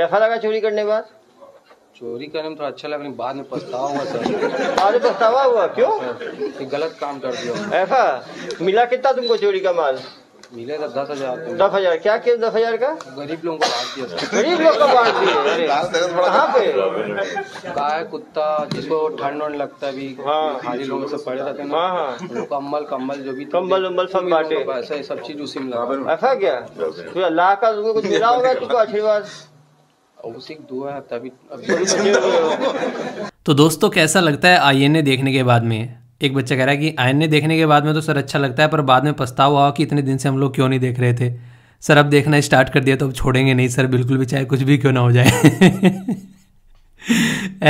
कैसा लगा चोरी करने बाद चोरी करने में तो अच्छा लगा बाद में पछतावा हुआ सर बाद में पछतावा हुआ क्यों ये गलत काम कर दिया ऐसा मिला कितना तुमको चोरी का माल मिले था तो दस हजार दस हजार क्या किया दस हजार का गरीब लोगों को बांट दिया गरीब लोग को बांट दिया कहाँ पे गाय कुत्ता जिसको ठंड वंड लगता है भी हाँ। खाली लोगों से पड़े रहते हैं हाँ, हाँ। कम्बल कम्बल जो भी कम्बल उम्बल सब बांटे ऐसा सब चीज उसी में ऐसा क्या अल्लाह तो का कुछ मिला होगा तुमको आशीर्वाद तो दोस्तों कैसा लगता है आई देखने के बाद में एक बच्चा कह रहा है कि आईएनए देखने के बाद में तो सर अच्छा लगता है पर बाद में पछतावा हुआ कि इतने दिन से हम लोग क्यों नहीं देख रहे थे सर अब देखना स्टार्ट कर दिया तो अब छोड़ेंगे नहीं सर बिल्कुल भी चाहे कुछ भी क्यों ना हो जाए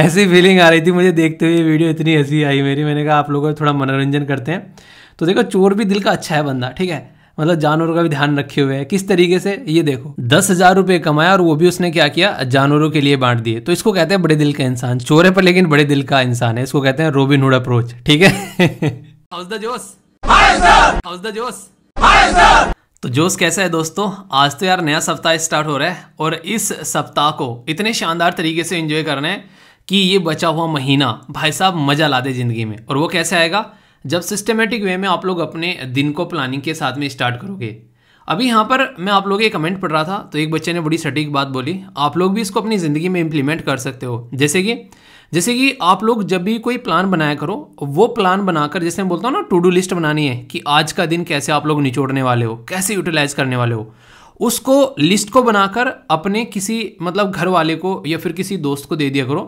ऐसी फीलिंग आ रही थी मुझे देखते हुए वीडियो इतनी हंसी आई मेरी मैंने कहा आप लोगों को थोड़ा मनोरंजन करते हैं तो देखो चोर भी दिल का अच्छा है बंदा ठीक है मतलब जानवरों का भी ध्यान रखे हुए है किस तरीके से ये देखो दस हजार रुपए कमाया और वो भी उसने क्या किया जानवरों के लिए बांट दिए तो इसको कहते हैं बड़े दिल का इंसान चोर है पर लेकिन बड़े दिल का इंसान है इसको कहते हैं रोबिन हुड अप्रोच ठीक है हाउस द हाउस द तो जोश कैसा है दोस्तों आज तो यार नया सप्ताह स्टार्ट हो रहा है और इस सप्ताह को इतने शानदार तरीके से एंजॉय करना है कि ये बचा हुआ महीना भाई साहब मज़ा ला दे ज़िंदगी में और वो कैसे आएगा जब सिस्टमेटिक वे में आप लोग अपने दिन को प्लानिंग के साथ में स्टार्ट करोगे अभी यहाँ पर मैं आप लोगों के कमेंट पढ़ रहा था तो एक बच्चे ने बड़ी सटीक बात बोली आप लोग भी इसको अपनी ज़िंदगी में इम्प्लीमेंट कर सकते हो जैसे कि जैसे कि आप लोग जब भी कोई प्लान बनाया करो वो प्लान बनाकर जैसे मैं बोलता हूँ ना टू डू लिस्ट बनानी है कि आज का दिन कैसे आप लोग निचोड़ने वाले हो कैसे यूटिलाइज करने वाले हो उसको लिस्ट को बनाकर अपने किसी मतलब घर वाले को या फिर किसी दोस्त को दे दिया करो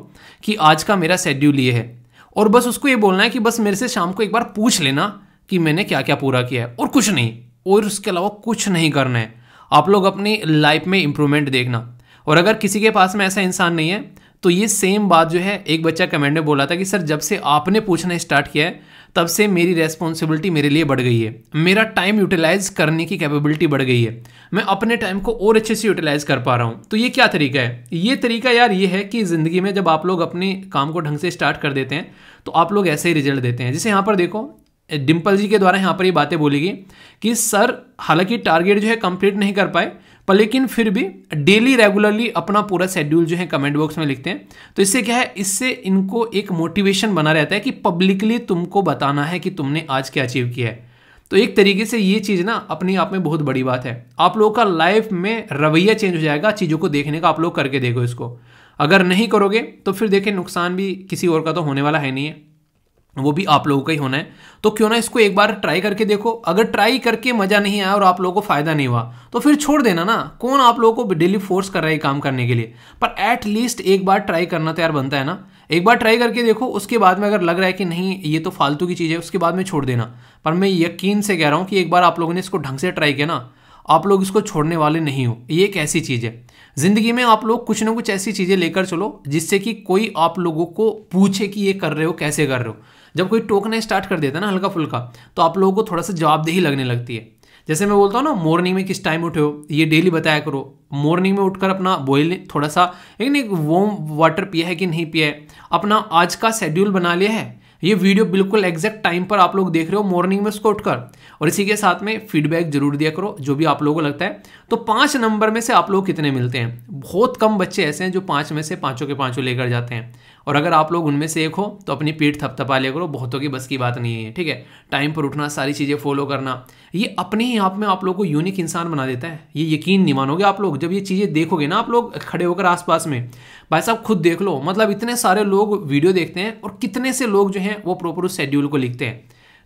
कि आज का मेरा शेड्यूल ये है और बस उसको ये बोलना है कि बस मेरे से शाम को एक बार पूछ लेना कि मैंने क्या क्या पूरा किया है और कुछ नहीं और उसके अलावा कुछ नहीं करना है आप लोग अपनी लाइफ में इम्प्रूवमेंट देखना और अगर किसी के पास में ऐसा इंसान नहीं है तो ये सेम बात जो है एक बच्चा कमेंट में बोला था कि सर जब से आपने पूछना स्टार्ट किया है तब से मेरी रेस्पॉन्सिबिलिटी मेरे लिए बढ़ गई है मेरा टाइम यूटिलाइज करने की कैपेबिलिटी बढ़ गई है मैं अपने टाइम को और अच्छे से यूटिलाइज कर पा रहा हूँ तो ये क्या तरीका है ये तरीका यार ये है कि ज़िंदगी में जब आप लोग अपने काम को ढंग से स्टार्ट कर देते हैं तो आप लोग ऐसे ही रिजल्ट देते हैं जैसे यहाँ पर देखो डिम्पल जी के द्वारा यहाँ पर ये बातें बोली गई कि सर हालांकि टारगेट जो है कंप्लीट नहीं कर पाए पर लेकिन फिर भी डेली रेगुलरली अपना पूरा शेड्यूल जो है कमेंट बॉक्स में लिखते हैं तो इससे क्या है इससे इनको एक मोटिवेशन बना रहता है कि पब्लिकली तुमको बताना है कि तुमने आज क्या अचीव किया है तो एक तरीके से ये चीज़ ना अपने आप में बहुत बड़ी बात है आप लोगों का लाइफ में रवैया चेंज हो जाएगा चीज़ों को देखने का आप लोग करके देखो इसको अगर नहीं करोगे तो फिर देखें नुकसान भी किसी और का तो होने वाला है नहीं है वो भी आप लोगों का ही होना है तो क्यों ना इसको एक बार ट्राई करके देखो अगर ट्राई करके मज़ा नहीं आया और आप लोगों को फ़ायदा नहीं हुआ तो फिर छोड़ देना ना कौन आप लोगों को डेली फोर्स कर रहा है काम करने के लिए पर एट लीस्ट एक बार ट्राई करना तैयार तो बनता है ना एक बार ट्राई करके देखो उसके बाद में अगर लग रहा है कि नहीं ये तो फालतू की चीज़ है उसके बाद में छोड़ देना पर मैं यकीन से कह रहा हूँ कि एक बार आप लोगों ने इसको ढंग से ट्राई किया ना आप लोग इसको छोड़ने वाले नहीं हो ये एक ऐसी चीज़ है ज़िंदगी में आप लोग कुछ ना कुछ ऐसी चीज़ें लेकर चलो जिससे कि कोई आप लोगों को पूछे कि ये कर रहे हो कैसे कर रहे हो जब कोई टोकना स्टार्ट कर देता है ना हल्का फुल्का तो आप लोगों को थोड़ा सा जवाबदेही लगने लगती है जैसे मैं बोलता हूँ ना मॉर्निंग में किस टाइम उठे हो ये डेली बताया करो मॉर्निंग में उठकर अपना बॉयल थोड़ा सा नहीं वॉम वाटर पिया है कि नहीं पिया है अपना आज का शेड्यूल बना लिया है ये वीडियो बिल्कुल एग्जैक्ट टाइम पर आप लोग देख रहे हो मॉर्निंग में उसको उठकर और इसी के साथ में फीडबैक जरूर दिया करो जो भी आप लोगों को लगता है तो पाँच नंबर में से आप लोग कितने मिलते हैं बहुत कम बच्चे ऐसे हैं जो पाँच में से पाँचों के पाँचों लेकर जाते हैं और अगर आप लोग उनमें से एक हो तो अपनी पीठ थपथपा लिया करो बहुतों की बस की बात नहीं है ठीक है टाइम पर उठना सारी चीज़ें फॉलो करना ये अपने ही आप में आप लोग को यूनिक इंसान बना देता है ये यकीन नहीं मानोगे आप लोग जब ये चीज़ें देखोगे ना आप लोग खड़े होकर आसपास में भाई साहब खुद देख लो मतलब इतने सारे लोग वीडियो देखते हैं और कितने से लोग जो हैं वो प्रॉपर उस शेड्यूल को लिखते हैं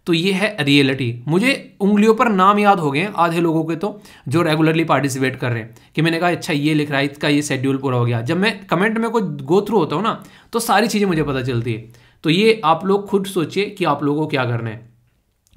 तो ये है रियलिटी मुझे उंगलियों पर नाम याद हो गए आधे लोगों के तो जो रेगुलरली पार्टिसिपेट कर रहे हैं कि मैंने कहा अच्छा ये लिख रहा है इसका ये शेड्यूल पूरा हो गया जब मैं कमेंट में कोई गो थ्रू होता हूँ ना तो सारी चीज़ें मुझे पता चलती है तो ये आप लोग खुद सोचिए कि आप लोगों को क्या करना है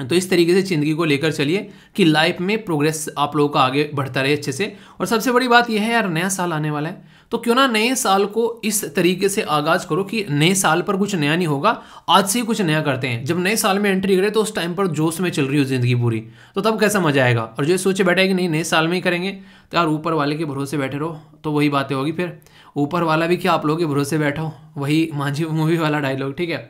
तो इस तरीके से ज़िंदगी को लेकर चलिए कि लाइफ में प्रोग्रेस आप लोगों का आगे बढ़ता रहे अच्छे से और सबसे बड़ी बात यह है यार नया साल आने वाला है तो क्यों ना नए साल को इस तरीके से आगाज़ करो कि नए साल पर कुछ नया नहीं होगा आज से ही कुछ नया करते हैं जब नए साल में एंट्री करें तो उस टाइम पर जोश में चल रही हो ज़िंदगी पूरी तो तब कैसा मज़ा आएगा और जो सोचे बैठा है कि नहीं नए साल में ही करेंगे तो यार ऊपर वाले के भरोसे बैठे रहो तो वही बातें होगी फिर ऊपर वाला भी क्या आप लोगों के भरोसे बैठो वही मांझी मूवी वाला डायलॉग ठीक है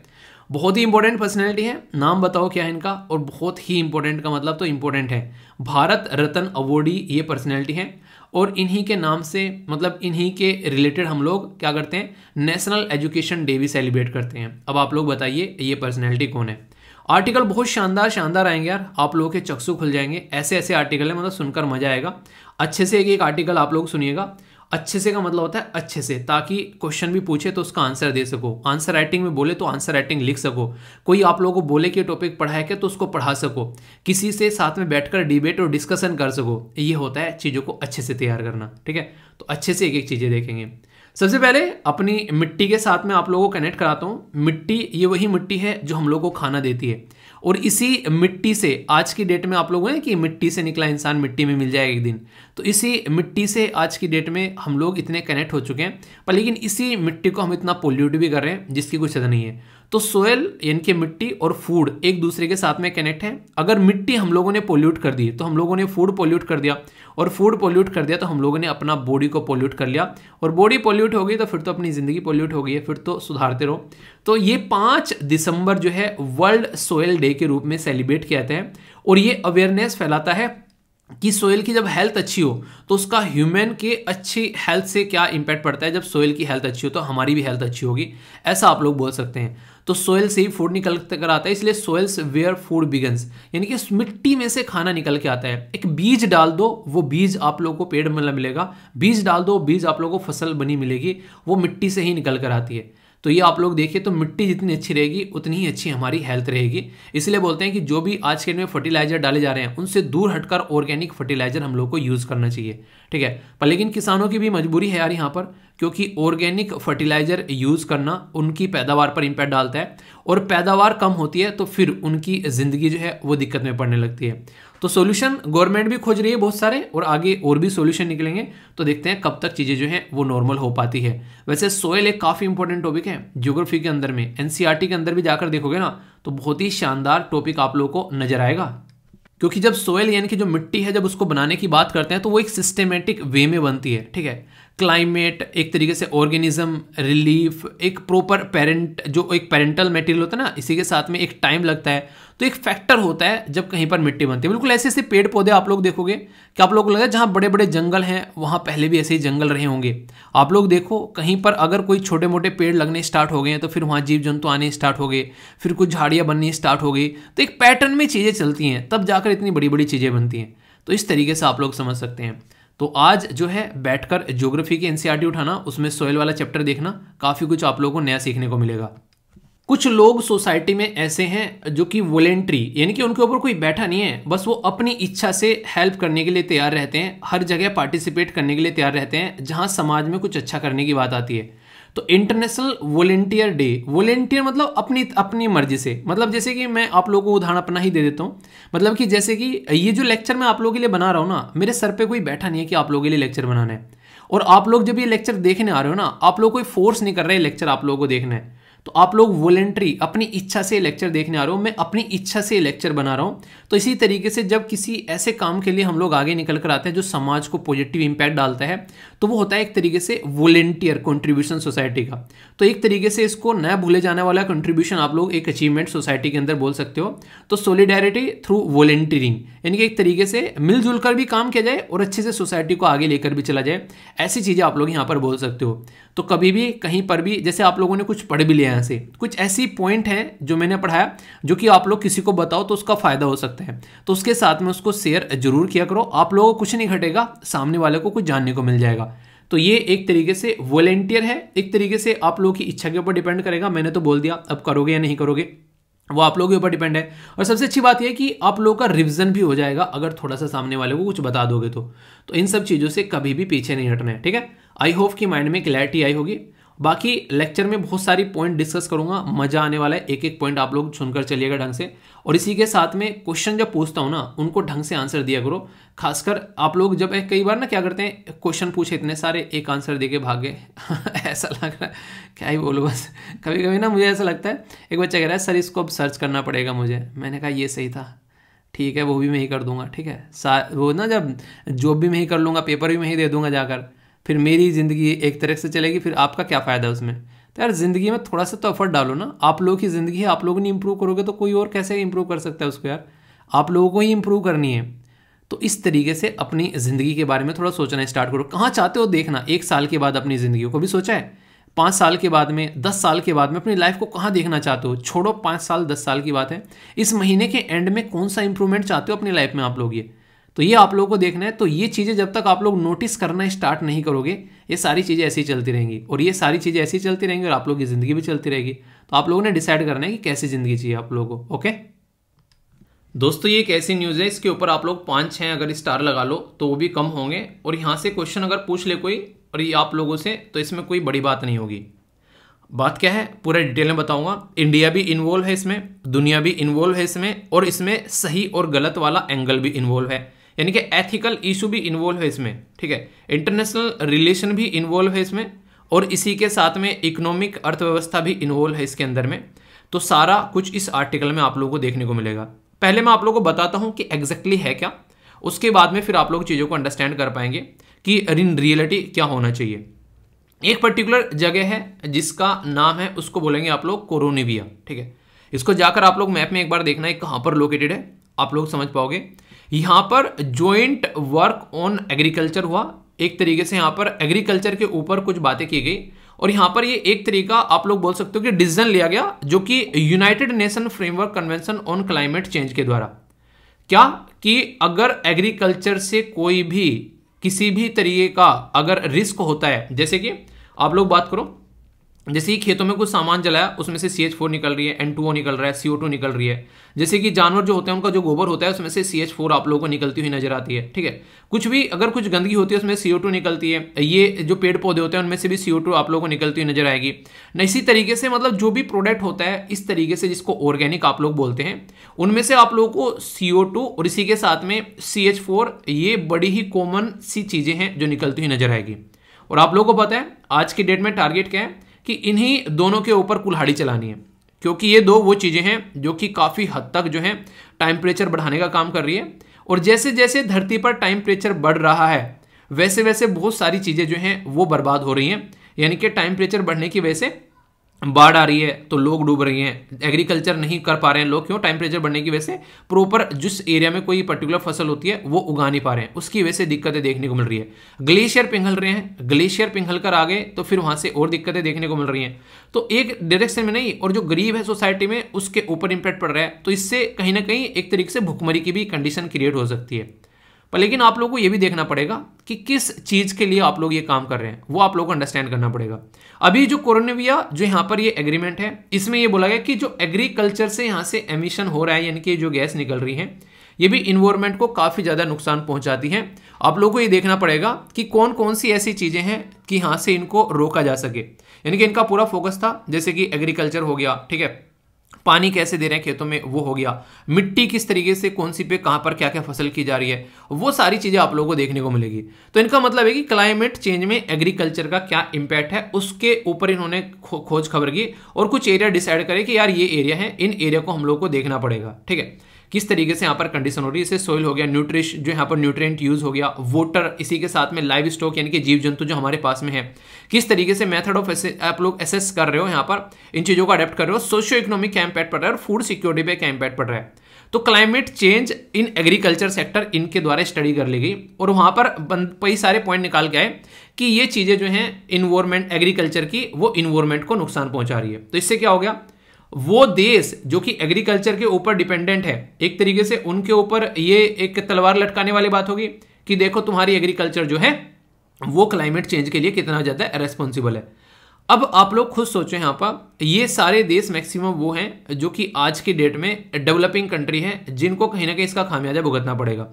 बहुत ही इंपॉर्टेंट पर्सनैलिटी है नाम बताओ क्या है इनका और बहुत ही इंपॉर्टेंट का मतलब तो इंपॉर्टेंट है भारत रत्न अवॉर्डी ये पर्सनैलिटी है और इन्हीं के नाम से मतलब इन्हीं के रिलेटेड हम लोग क्या करते हैं नेशनल एजुकेशन डे भी सेलिब्रेट करते हैं अब आप लोग बताइए ये पर्सनैलिटी कौन है आर्टिकल बहुत शानदार शानदार आएंगे यार आप लोगों के चक्षु खुल जाएंगे ऐसे ऐसे आर्टिकल है मतलब सुनकर मजा आएगा अच्छे से एक एक आर्टिकल आप लोग सुनिएगा अच्छे से का मतलब होता है अच्छे से ताकि क्वेश्चन भी पूछे तो उसका आंसर दे सको आंसर राइटिंग में बोले तो आंसर राइटिंग लिख सको कोई आप लोगों को बोले कि टॉपिक पढ़ाए के तो उसको पढ़ा सको किसी से साथ में बैठकर डिबेट और डिस्कशन कर सको ये होता है चीज़ों को अच्छे से तैयार करना ठीक है तो अच्छे से एक एक चीज़ें देखेंगे सबसे पहले अपनी मिट्टी के साथ में आप लोगों को कनेक्ट कराता हूँ मिट्टी ये वही मिट्टी है जो हम लोग को खाना देती है और इसी मिट्टी से आज की डेट में आप लोग हैं कि मिट्टी से निकला इंसान मिट्टी में मिल जाएगा एक दिन तो इसी मिट्टी से आज की डेट में हम लोग इतने कनेक्ट हो चुके हैं पर लेकिन इसी मिट्टी को हम इतना पोल्यूट भी कर रहे हैं जिसकी कोई सजा नहीं है तो सोयल यानी कि मिट्टी और फूड एक दूसरे के साथ में कनेक्ट है अगर मिट्टी हम लोगों ने पोल्यूट कर दी तो हम लोगों ने फूड पोल्यूट कर दिया और फूड पोल्यूट कर दिया तो हम लोगों ने अपना बॉडी को पोल्यूट कर लिया और बॉडी पोल्यूट हो गई तो फिर तो अपनी ज़िंदगी पोल्यूट हो गई है फिर तो सुधारते रहो तो ये पाँच दिसंबर जो है वर्ल्ड सोयल डे के रूप में सेलिब्रेट किया जाता है और ये अवेयरनेस फैलाता है कि सोयल की जब हेल्थ अच्छी हो तो उसका ह्यूमन के अच्छी हेल्थ से क्या इम्पैक्ट पड़ता है जब सोयल की हेल्थ अच्छी हो तो हमारी भी हेल्थ अच्छी होगी ऐसा आप लोग बोल सकते हैं तो सोयल से ही फूड निकल कर आता है इसलिए सोयल्स वेयर फूड बिगन्स यानी कि मिट्टी में से खाना निकल के आता है एक बीज डाल दो वो बीज आप लोगों को पेड़ में मिलेगा बीज डाल दो बीज आप लोगों को फसल बनी मिलेगी वो मिट्टी से ही निकल कर आती है तो ये आप लोग देखिए तो मिट्टी जितनी अच्छी रहेगी उतनी ही अच्छी हमारी हेल्थ रहेगी इसलिए बोलते हैं कि जो भी आज के डेट में फर्टिलाइजर डाले जा रहे हैं उनसे दूर हटकर ऑर्गेनिक फर्टिलाइजर हम लोग को यूज़ करना चाहिए ठीक है पर लेकिन किसानों की भी मजबूरी है यार यहाँ पर क्योंकि ऑर्गेनिक फर्टिलाइज़र यूज़ करना उनकी पैदावार पर इम्पैक्ट डालता है और पैदावार कम होती है तो फिर उनकी ज़िंदगी जो है वो दिक्कत में पड़ने लगती है तो सोल्यूशन गवर्नमेंट भी खोज रही है बहुत सारे और आगे और भी सोल्यूशन निकलेंगे तो देखते हैं कब तक चीज़ें जो हैं वो नॉर्मल हो पाती है वैसे सोयल एक काफ़ी इंपॉर्टेंट टॉपिक है ज्योग्राफी के अंदर में एन e के अंदर भी जाकर देखोगे ना तो बहुत ही शानदार टॉपिक आप लोगों को नजर आएगा क्योंकि जब सोयल यानी कि जो मिट्टी है जब उसको बनाने की बात करते हैं तो वो एक सिस्टमेटिक वे में बनती है ठीक है क्लाइमेट एक तरीके से ऑर्गेनिज्म रिलीफ एक प्रॉपर पेरेंट जो एक पेरेंटल मटेरियल होता है ना इसी के साथ में एक टाइम लगता है तो एक फैक्टर होता है जब कहीं पर मिट्टी बनती है बिल्कुल ऐसे ऐसे पेड़ पौधे आप लोग देखोगे कि आप लोग को लगता है जहाँ बड़े बड़े जंगल हैं वहाँ पहले भी ऐसे ही जंगल रहे होंगे आप लोग देखो कहीं पर अगर कोई छोटे मोटे पेड़ लगने स्टार्ट हो गए हैं तो फिर वहाँ जीव जंतु आने स्टार्ट हो गए फिर कुछ झाड़ियाँ बननी स्टार्ट हो गई तो एक पैटर्न में चीज़ें चलती हैं तब जाकर इतनी बड़ी बड़ी चीज़ें बनती हैं तो इस तरीके से आप लोग समझ सकते हैं तो आज जो है बैठकर ज्योग्राफी की एनसीईआरटी e उठाना उसमें सोयल वाला चैप्टर देखना काफ़ी कुछ आप लोगों को नया सीखने को मिलेगा कुछ लोग सोसाइटी में ऐसे हैं जो कि वॉलेंट्री यानी कि उनके ऊपर कोई बैठा नहीं है बस वो अपनी इच्छा से हेल्प करने के लिए तैयार रहते हैं हर जगह पार्टिसिपेट करने के लिए तैयार रहते हैं जहां समाज में कुछ अच्छा करने की बात आती है तो इंटरनेशनल वॉलेंटियर डे वॉलेंटियर मतलब अपनी अपनी मर्जी से मतलब जैसे कि मैं आप लोगों को उदाहरण अपना ही दे देता हूँ मतलब कि जैसे कि ये जो लेक्चर मैं आप लोगों के लिए बना रहा हूँ ना मेरे सर पर कोई बैठा नहीं है कि आप लोगों के लिए लेक्चर बनाना है और आप लोग जब ये लेक्चर देखने आ रहे हो ना आप लोग कोई फोर्स नहीं कर रहे लेक्चर आप लोगों को देखना है तो आप लोग वॉलेंट्री अपनी इच्छा से लेक्चर देखने आ रहे हो मैं अपनी इच्छा से लेक्चर बना रहा हूँ तो इसी तरीके से जब किसी ऐसे काम के लिए हम लोग आगे निकल कर आते हैं जो समाज को पॉजिटिव इम्पैक्ट डालता है तो वो होता है एक तरीके से वॉलेंटियर कॉन्ट्रीब्यूशन सोसाइटी का तो एक तरीके से इसको नया भूले जाने वाला कंट्रीब्यूशन आप लोग एक अचीवमेंट सोसाइटी के अंदर बोल सकते हो तो सोलिडेरिटी थ्रू वॉलेंटियरिंग यानी कि एक तरीके से मिलजुल कर भी काम किया जाए और अच्छे से सोसाइटी को आगे लेकर भी चला जाए ऐसी चीज़ें आप लोग यहाँ पर बोल सकते हो तो कभी भी कहीं पर भी जैसे आप लोगों ने कुछ पढ़ भी लिया यहाँ से कुछ ऐसी पॉइंट हैं जो मैंने पढ़ाया जो कि आप लोग किसी को बताओ तो उसका फ़ायदा हो सकता है करते हैं तो उसके साथ में उसको शेयर जरूर किया करो आप लोगों को कुछ नहीं घटेगा सामने वाले को कुछ जानने को मिल जाएगा तो ये एक तरीके से वॉलेंटियर है एक तरीके से आप लोगों की इच्छा के ऊपर डिपेंड करेगा मैंने तो बोल दिया अब करोगे या नहीं करोगे वो आप लोगों के ऊपर डिपेंड है और सबसे अच्छी बात यह कि आप लोगों का रिविजन भी हो जाएगा अगर थोड़ा सा सामने वाले को कुछ बता दोगे तो, तो इन सब चीज़ों से कभी भी पीछे नहीं हटना है ठीक है आई होप कि माइंड में क्लैरिटी आई होगी बाकी लेक्चर में बहुत सारी पॉइंट डिस्कस करूंगा मजा आने वाला है एक एक पॉइंट आप लोग सुनकर चलिएगा ढंग से और इसी के साथ में क्वेश्चन जब पूछता हूँ ना उनको ढंग से आंसर दिया करो खासकर आप लोग जब कई बार ना क्या करते हैं क्वेश्चन पूछे इतने सारे एक आंसर दे के भागे ऐसा लग रहा है क्या ही बोलो बस कभी कभी ना मुझे ऐसा लगता है एक बच्चा कह रहा है सर इसको अब सर्च करना पड़ेगा मुझे मैंने कहा ये सही था ठीक है वो भी मैं ही कर दूंगा ठीक है सा वो ना जब जॉब भी मैं ही कर लूँगा पेपर भी मैं ही दे दूंगा जाकर फिर मेरी ज़िंदगी एक तरह से चलेगी फिर आपका क्या फ़ायदा है उसमें तो यार ज़िंदगी में थोड़ा सा तो एफर्ट डालो ना आप लोगों की ज़िंदगी है आप लोग नहीं इम्प्रूव करोगे तो कोई और कैसे इम्प्रूव कर सकता है उसको यार आप लोगों को ही इम्प्रूव करनी है तो इस तरीके से अपनी ज़िंदगी के बारे में थोड़ा सोचना स्टार्ट करो कहाँ चाहते हो देखना एक साल के बाद अपनी ज़िंदगी को भी सोचा है पाँच साल के बाद में दस साल के बाद में अपनी लाइफ को कहाँ देखना चाहते हो छोड़ो पाँच साल दस साल की बात है इस महीने के एंड में कौन सा इंप्रूवमेंट चाहते हो अपनी लाइफ में आप लोग ये तो ये आप लोगों को देखना है तो ये चीज़ें जब तक आप लोग नोटिस करना स्टार्ट नहीं करोगे ये सारी चीज़ें ऐसी चलती रहेंगी और ये सारी चीज़ें ऐसी चलती रहेंगी और आप लोगों की ज़िंदगी भी चलती रहेगी तो आप लोगों ने डिसाइड करना है कि कैसी ज़िंदगी चाहिए आप लोगों को ओके दोस्तों ये एक ऐसी न्यूज़ है इसके ऊपर आप लोग पाँच छः अगर स्टार लगा लो तो वो भी कम होंगे और यहाँ से क्वेश्चन अगर पूछ ले कोई और ये आप लोगों से तो इसमें कोई बड़ी बात नहीं होगी बात क्या है पूरा डिटेल में बताऊंगा इंडिया भी इन्वॉल्व है इसमें दुनिया भी इन्वॉल्व है इसमें और इसमें सही और गलत वाला एंगल भी इन्वॉल्व है यानी कि एथिकल इशू भी इन्वॉल्व है इसमें ठीक है इंटरनेशनल रिलेशन भी इन्वॉल्व है इसमें और इसी के साथ में इकोनॉमिक अर्थव्यवस्था भी इन्वॉल्व है इसके अंदर में तो सारा कुछ इस आर्टिकल में आप लोगों को देखने को मिलेगा पहले मैं आप लोगों को बताता हूँ कि एग्जैक्टली है क्या उसके बाद में फिर आप लोग चीज़ों को अंडरस्टैंड कर पाएंगे कि इन रियलिटी क्या होना चाहिए एक पर्टिकुलर जगह है जिसका नाम है उसको बोलेंगे आप लोग कोरोनिविया ठीक है इसको जाकर आप लोग मैप में एक बार देखना है कहाँ पर लोकेटेड है आप लोग समझ पाओगे यहां पर ज्वाइंट वर्क ऑन एग्रीकल्चर हुआ एक तरीके से यहां पर एग्रीकल्चर के ऊपर कुछ बातें की गई और यहां पर ये एक तरीका आप लोग बोल सकते हो कि डिसीजन लिया गया जो कि United Nation framework convention on climate change के द्वारा क्या कि अगर एग्रीकल्चर से कोई भी किसी भी तरीके का अगर रिस्क होता है जैसे कि आप लोग बात करो जैसे ही खेतों में कुछ सामान जलाया उसमें से सी एच फोर निकल रही है एन टू ओ निकल रहा है सी ओ टू निकल रही है जैसे कि जानवर जो होते हैं उनका जो गोबर होता है उसमें से सी एच फोर आप लोगों को निकलती हुई नजर आती है ठीक है कुछ भी अगर कुछ गंदगी होती है उसमें सी ओ टू निकलती है ये जो पेड़ पौधे होते हैं उनमें से भी सी ओ टू आप लोगों को निकलती हुई नजर आएगी इसी तरीके से मतलब जो भी प्रोडक्ट होता है इस तरीके से जिसको ऑर्गेनिक आप लोग बोलते हैं उनमें से आप लोगों को सी ओ टू और इसी के साथ में सी एच फोर ये बड़ी ही कॉमन सी चीज़ें हैं जो निकलती हुई नजर आएगी और आप लोगों को पता है आज की डेट में टारगेट क्या है कि इन्हीं दोनों के ऊपर कुल्हाड़ी चलानी है क्योंकि ये दो वो चीज़ें हैं जो कि काफ़ी हद तक जो है टेम्परेचर बढ़ाने का काम कर रही है और जैसे जैसे धरती पर टेम्परेचर बढ़ रहा है वैसे वैसे बहुत सारी चीज़ें जो हैं वो बर्बाद हो रही हैं यानी कि टेम्परेचर बढ़ने की वजह से बाढ़ आ रही है तो लोग डूब रही हैं एग्रीकल्चर नहीं कर पा रहे हैं लोग क्यों टेम्परेचर बढ़ने की वजह से प्रॉपर जिस एरिया में कोई पर्टिकुलर फसल होती है वो उगा नहीं पा रहे हैं उसकी वजह से दिक्कतें देखने को मिल रही है ग्लेशियर पिघल रहे हैं ग्लेशियर पिघल कर आ गए तो फिर वहां से और दिक्कतें देखने को मिल रही हैं तो एक डायरेक्शन में नहीं और जो गरीब है सोसाइटी में उसके ऊपर इम्पैक्ट पड़ रहा है तो इससे कहीं ना कहीं एक तरीके से भुखमरी की भी कंडीशन क्रिएट हो सकती है पर लेकिन आप लोगों को ये भी देखना पड़ेगा कि किस चीज़ के लिए आप लोग ये काम कर रहे हैं वो आप लोगों को अंडरस्टैंड करना पड़ेगा अभी जो कोरोनाविया जो यहाँ पर ये एग्रीमेंट है इसमें ये बोला गया कि जो एग्रीकल्चर से यहाँ से एमिशन हो रहा है यानी कि जो गैस निकल रही है ये भी इन्वायरमेंट को काफ़ी ज़्यादा नुकसान पहुंचाती है आप लोगों को ये देखना पड़ेगा कि कौन कौन सी ऐसी चीज़ें हैं कि यहां से इनको रोका जा सके यानी कि इनका पूरा फोकस था जैसे कि एग्रीकल्चर हो गया ठीक है पानी कैसे दे रहे हैं खेतों में वो हो गया मिट्टी किस तरीके से कौन सी पे कहाँ पर क्या क्या फसल की जा रही है वो सारी चीज़ें आप लोगों को देखने को मिलेगी तो इनका मतलब है कि क्लाइमेट चेंज में एग्रीकल्चर का क्या इम्पैक्ट है उसके ऊपर इन्होंने खोज खबर की और कुछ एरिया डिसाइड करे कि यार ये एरिया है इन एरिया को हम लोग को देखना पड़ेगा ठीक है किस तरीके से यहाँ पर कंडीशन हो रही है इसे सोइल हो गया न्यूट्रिश जो यहाँ पर न्यूट्रिएंट यूज हो गया वोटर इसी के साथ में लाइव स्टॉक यानी कि जीव जंतु जो हमारे पास में है किस तरीके से मेथड ऑफ आप लोग एसेस कर रहे हो यहाँ पर इन चीज़ों को अडेप्ट कर रहे हो सोशियो इकोनॉमिक कैंप पैट पड़ रहा है और फूड सिक्योरिटी पे कैंप पैट पड़ रहा है तो climate change in agriculture sector इनके द्वारा स्टडी कर ली गई और वहाँ पर कई सारे पॉइंट निकाल के आए कि ये चीज़ें जो हैं इन्वायरमेंट एग्रीकल्चर की वो इन्वायरमेंट को नुकसान पहुंचा रही है तो इससे क्या हो गया वो देश जो कि एग्रीकल्चर के ऊपर डिपेंडेंट है एक तरीके से उनके ऊपर ये एक तलवार लटकाने वाली बात होगी कि देखो तुम्हारी एग्रीकल्चर जो है वो क्लाइमेट चेंज के लिए कितना ज़्यादा रेस्पॉन्सिबल है अब आप लोग खुद सोचो यहाँ पर ये सारे देश मैक्सिमम वो हैं जो कि आज की डेट में डेवलपिंग कंट्री हैं जिनको कहीं ना कहीं इसका खामियाजा भुगतना पड़ेगा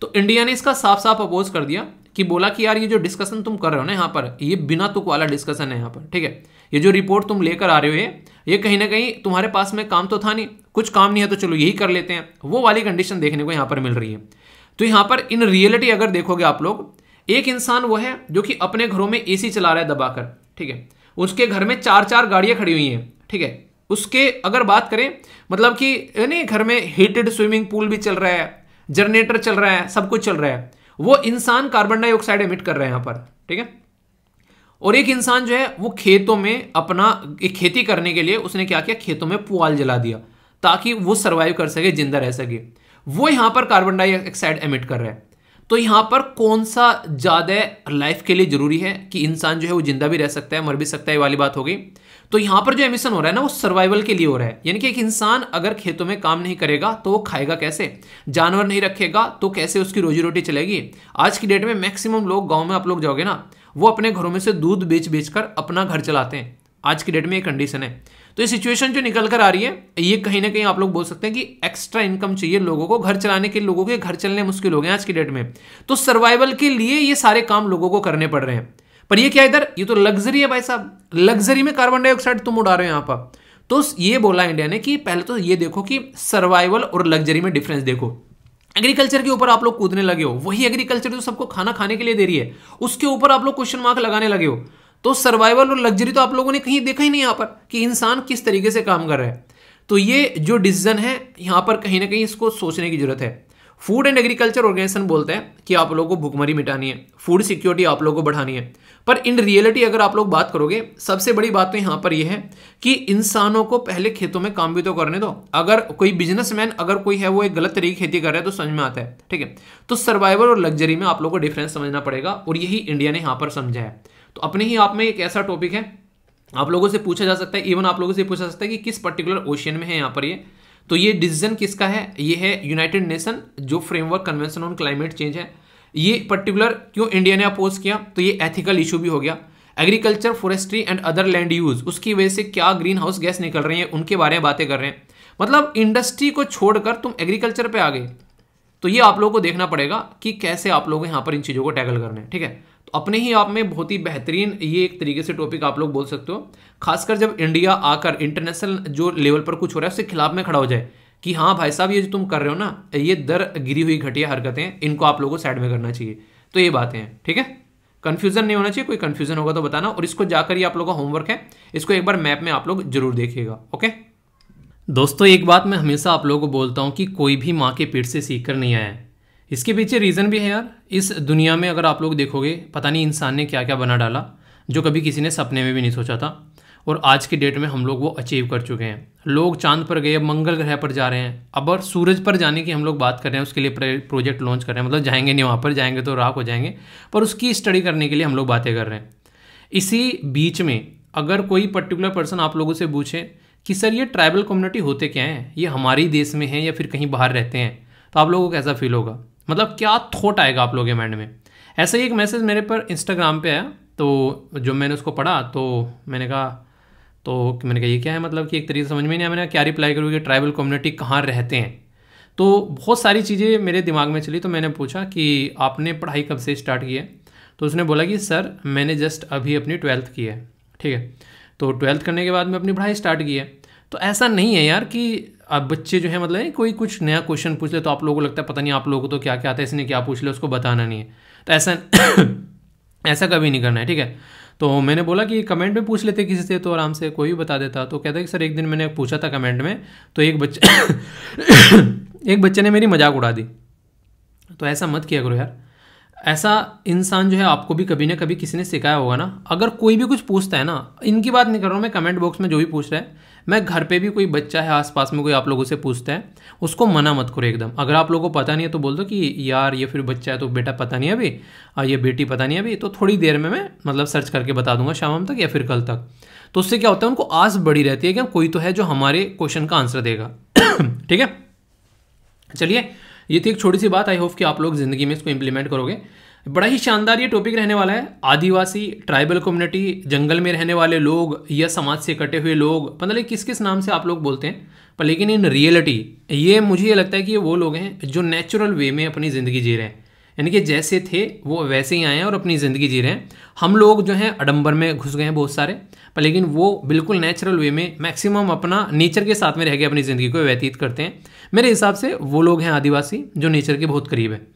तो इंडिया ने इसका साफ साफ अपोज कर दिया कि बोला कि यार ये जो डिस्कशन तुम कर रहे हो ना यहाँ पर ये बिना तुक वाला डिस्कशन है यहाँ पर ठीक है ये जो रिपोर्ट तुम लेकर आ रहे हो ये कहीं ना कहीं तुम्हारे पास में काम तो था नहीं कुछ काम नहीं है तो चलो यही कर लेते हैं वो वाली कंडीशन देखने को यहाँ पर मिल रही है तो यहाँ पर इन रियलिटी अगर देखोगे आप लोग एक इंसान वो है जो कि अपने घरों में एसी चला रहा है दबाकर ठीक है उसके घर में चार चार गाड़ियाँ खड़ी हुई हैं ठीक है उसके अगर बात करें मतलब कि यानी घर में हीटेड स्विमिंग पूल भी चल रहा है जनरेटर चल रहा है सब कुछ चल रहा है वो इंसान कार्बन डाइऑक्साइड एमिट कर रहे हैं यहाँ पर ठीक है और एक इंसान जो है वो खेतों में अपना खेती करने के लिए उसने क्या किया खेतों में पुआल जला दिया ताकि वो सर्वाइव कर सके जिंदा रह सके वो यहाँ पर कार्बन डाइऑक्साइड एमिट कर रहा है तो यहाँ पर कौन सा ज़्यादा लाइफ के लिए ज़रूरी है कि इंसान जो है वो जिंदा भी रह सकता है मर भी सकता है ये वाली बात हो गई तो यहाँ पर जो एमिशन हो रहा है ना वो सर्वाइवल के लिए हो रहा है यानी कि एक इंसान अगर खेतों में काम नहीं करेगा तो वो खाएगा कैसे जानवर नहीं रखेगा तो कैसे उसकी रोजी रोटी चलेगी आज की डेट में मैक्सिमम लोग गाँव में आप लोग जाओगे ना वो अपने घरों में से दूध बेच बेच कर अपना घर चलाते हैं आज की डेट में ये कंडीशन है तो ये सिचुएशन जो निकल कर आ रही है ये कहीं ना कहीं आप लोग बोल सकते हैं कि एक्स्ट्रा इनकम चाहिए लोगों को घर चलाने के लोगों के घर चलने मुश्किल हो गए आज की डेट में तो सर्वाइवल के लिए ये सारे काम लोगों को करने पड़ रहे हैं पर ये क्या इधर ये तो लग्जरी है भाई साहब लग्जरी में कार्बन डाइऑक्साइड तुम उड़ा रहे हो यहाँ पर तो ये बोला इंडिया ने कि पहले तो ये देखो कि सर्वाइवल और लग्जरी में डिफरेंस देखो एग्रीकल्चर के ऊपर आप लोग कूदने लगे हो वही एग्रीकल्चर जो सबको खाना खाने के लिए दे रही है उसके ऊपर आप लोग क्वेश्चन मार्क लगाने लगे हो तो सर्वाइवल और लग्जरी तो आप लोगों ने कहीं देखा ही नहीं यहाँ पर कि इंसान किस तरीके से काम कर रहा है तो ये जो डिसीजन है यहाँ पर कहीं ना कहीं इसको सोचने की जरूरत है फूड एंड एग्रीकल्चर ऑर्गेनाइजेशन बोलते हैं कि आप लोगों को भुखमरी मिटानी है फूड सिक्योरिटी आप लोगों को बढ़ानी है पर इन रियलिटी अगर आप लोग बात करोगे सबसे बड़ी बात तो यहाँ पर यह है कि इंसानों को पहले खेतों में काम भी तो करने दो अगर कोई बिजनेसमैन अगर कोई है वो एक गलत तरीके खेती कर रहा है तो समझ में आता है ठीक है तो सर्वाइवल और लग्जरी में आप लोगों को डिफरेंस समझना पड़ेगा और यही इंडिया ने यहाँ पर समझा है तो अपने ही आप में एक ऐसा टॉपिक है आप लोगों से पूछा जा सकता है इवन आप लोगों से पूछा जा सकता है कि किस पर्टिकुलर ओशियन में है यहाँ पर ये तो ये डिसीजन किसका है ये है यूनाइटेड नेशन जो framework convention on climate change है ये पर्टिकुलर क्यों इंडिया ने अपोज किया तो ये एथिकल इशू भी हो गया agriculture forestry and other land use उसकी वजह से क्या ग्रीन हाउस गैस निकल रही है उनके बारे में बातें कर रहे हैं मतलब इंडस्ट्री को छोड़कर तुम एग्रीकल्चर पे आ गए तो ये आप लोगों को देखना पड़ेगा कि कैसे आप लोग यहाँ पर इन चीज़ों को टैकल करना है ठीक है तो अपने ही आप में बहुत ही बेहतरीन ये एक तरीके से टॉपिक आप लोग बोल सकते हो खासकर जब इंडिया आकर इंटरनेशनल जो लेवल पर कुछ हो रहा है उसके खिलाफ में खड़ा हो जाए कि हाँ भाई साहब ये जो तुम कर रहे हो ना ये दर गिरी हुई घटिया हरकतें इनको आप लोगों को साइड में करना चाहिए तो ये बातें हैं ठीक है कन्फ्यूजन नहीं होना चाहिए कोई कन्फ्यूजन होगा तो बताना और इसको जाकर ये आप लोगों का होमवर्क है इसको एक बार मैप में आप लोग जरूर देखिएगा ओके दोस्तों एक बात मैं हमेशा आप लोगों को बोलता हूँ कि कोई भी माँ के पेट से सीख कर नहीं आया इसके पीछे रीज़न भी है यार इस दुनिया में अगर आप लोग देखोगे पता नहीं इंसान ने क्या क्या बना डाला जो कभी किसी ने सपने में भी नहीं सोचा था और आज की डेट में हम लोग वो अचीव कर चुके हैं लोग चांद पर गए अब मंगल ग्रह पर जा रहे हैं अब और सूरज पर जाने की हम लोग बात कर रहे हैं उसके लिए प्रोजेक्ट लॉन्च कर रहे हैं मतलब जाएंगे नहीं वहाँ पर जाएंगे तो राख हो जाएंगे पर उसकी स्टडी करने के लिए हम लोग बातें कर रहे हैं इसी बीच में अगर कोई पर्टिकुलर पर्सन आप लोगों से पूछे कि सर ये ट्राइबल कम्युनिटी होते क्या हैं ये हमारे ही देश में हैं या फिर कहीं बाहर रहते हैं तो आप लोगों को कैसा फील होगा मतलब क्या थॉट आएगा आप लोगों के माइंड में ऐसा ही एक मैसेज मेरे पर इंस्टाग्राम पे आया तो जो मैंने उसको पढ़ा तो मैंने कहा तो मैंने कहा ये क्या है मतलब कि एक तरीके से समझ में नहीं आया मैंने क्या रिप्लाई करूँ कि ट्राइबल कम्युनिटी कहाँ रहते हैं तो बहुत सारी चीज़ें मेरे दिमाग में चली तो मैंने पूछा कि आपने पढ़ाई कब से स्टार्ट की है तो उसने बोला कि सर मैंने जस्ट अभी अपनी ट्वेल्थ की है ठीक है तो ट्वेल्थ करने के बाद मैं अपनी पढ़ाई स्टार्ट की है तो ऐसा नहीं है यार कि अब बच्चे जो है मतलब कोई कुछ नया क्वेश्चन पूछ ले तो आप लोगों को लगता है पता नहीं आप लोगों को तो क्या क्या आता है इसने क्या पूछ लिया उसको बताना नहीं है तो ऐसा ऐसा कभी नहीं करना है ठीक है तो मैंने बोला कि कमेंट में पूछ लेते किसी से तो आराम से कोई भी बता देता तो कहता है कि सर एक दिन मैंने पूछा था कमेंट में तो एक बच्चे एक बच्चे ने मेरी मजाक उड़ा दी तो ऐसा मत किया करो यार ऐसा इंसान जो है आपको भी कभी ना कभी किसी ने सिखाया होगा ना अगर कोई भी कुछ पूछता है ना इनकी बात नहीं कर रहा हूँ मैं कमेंट बॉक्स में जो भी पूछ रहा है मैं घर पे भी कोई बच्चा है आसपास में कोई आप लोगों से पूछता है उसको मना मत करो एकदम अगर आप लोगों को पता नहीं है तो बोल दो कि यार ये फिर बच्चा है तो बेटा पता नहीं अभी ये बेटी पता नहीं अभी तो थोड़ी देर में मैं मतलब सर्च करके बता दूंगा शाम तक या फिर कल तक तो उससे क्या होता है उनको आस बड़ी रहती है कि कोई तो है जो हमारे क्वेश्चन का आंसर देगा ठीक है चलिए ये थी एक छोटी सी बात आई होप कि आप लोग ज़िंदगी में इसको इम्प्लीमेंट करोगे बड़ा ही शानदार ये टॉपिक रहने वाला है आदिवासी ट्राइबल कम्युनिटी जंगल में रहने वाले लोग या समाज से कटे हुए लोग मतलब किस किस नाम से आप लोग बोलते हैं पर लेकिन इन रियलिटी ये मुझे ये लगता है कि ये वो लोग हैं जो नेचुरल वे में अपनी ज़िंदगी जी रहे हैं यानी कि जैसे थे वो वैसे ही आए हैं और अपनी ज़िंदगी जी रहे हैं हम लोग जो हैं अडम्बर में घुस गए हैं बहुत सारे पर लेकिन वो बिल्कुल नेचुरल वे में मैक्सिमम अपना नेचर के साथ में रह के अपनी ज़िंदगी को व्यतीत करते हैं मेरे हिसाब से वो लोग हैं आदिवासी जो नेचर के बहुत करीब हैं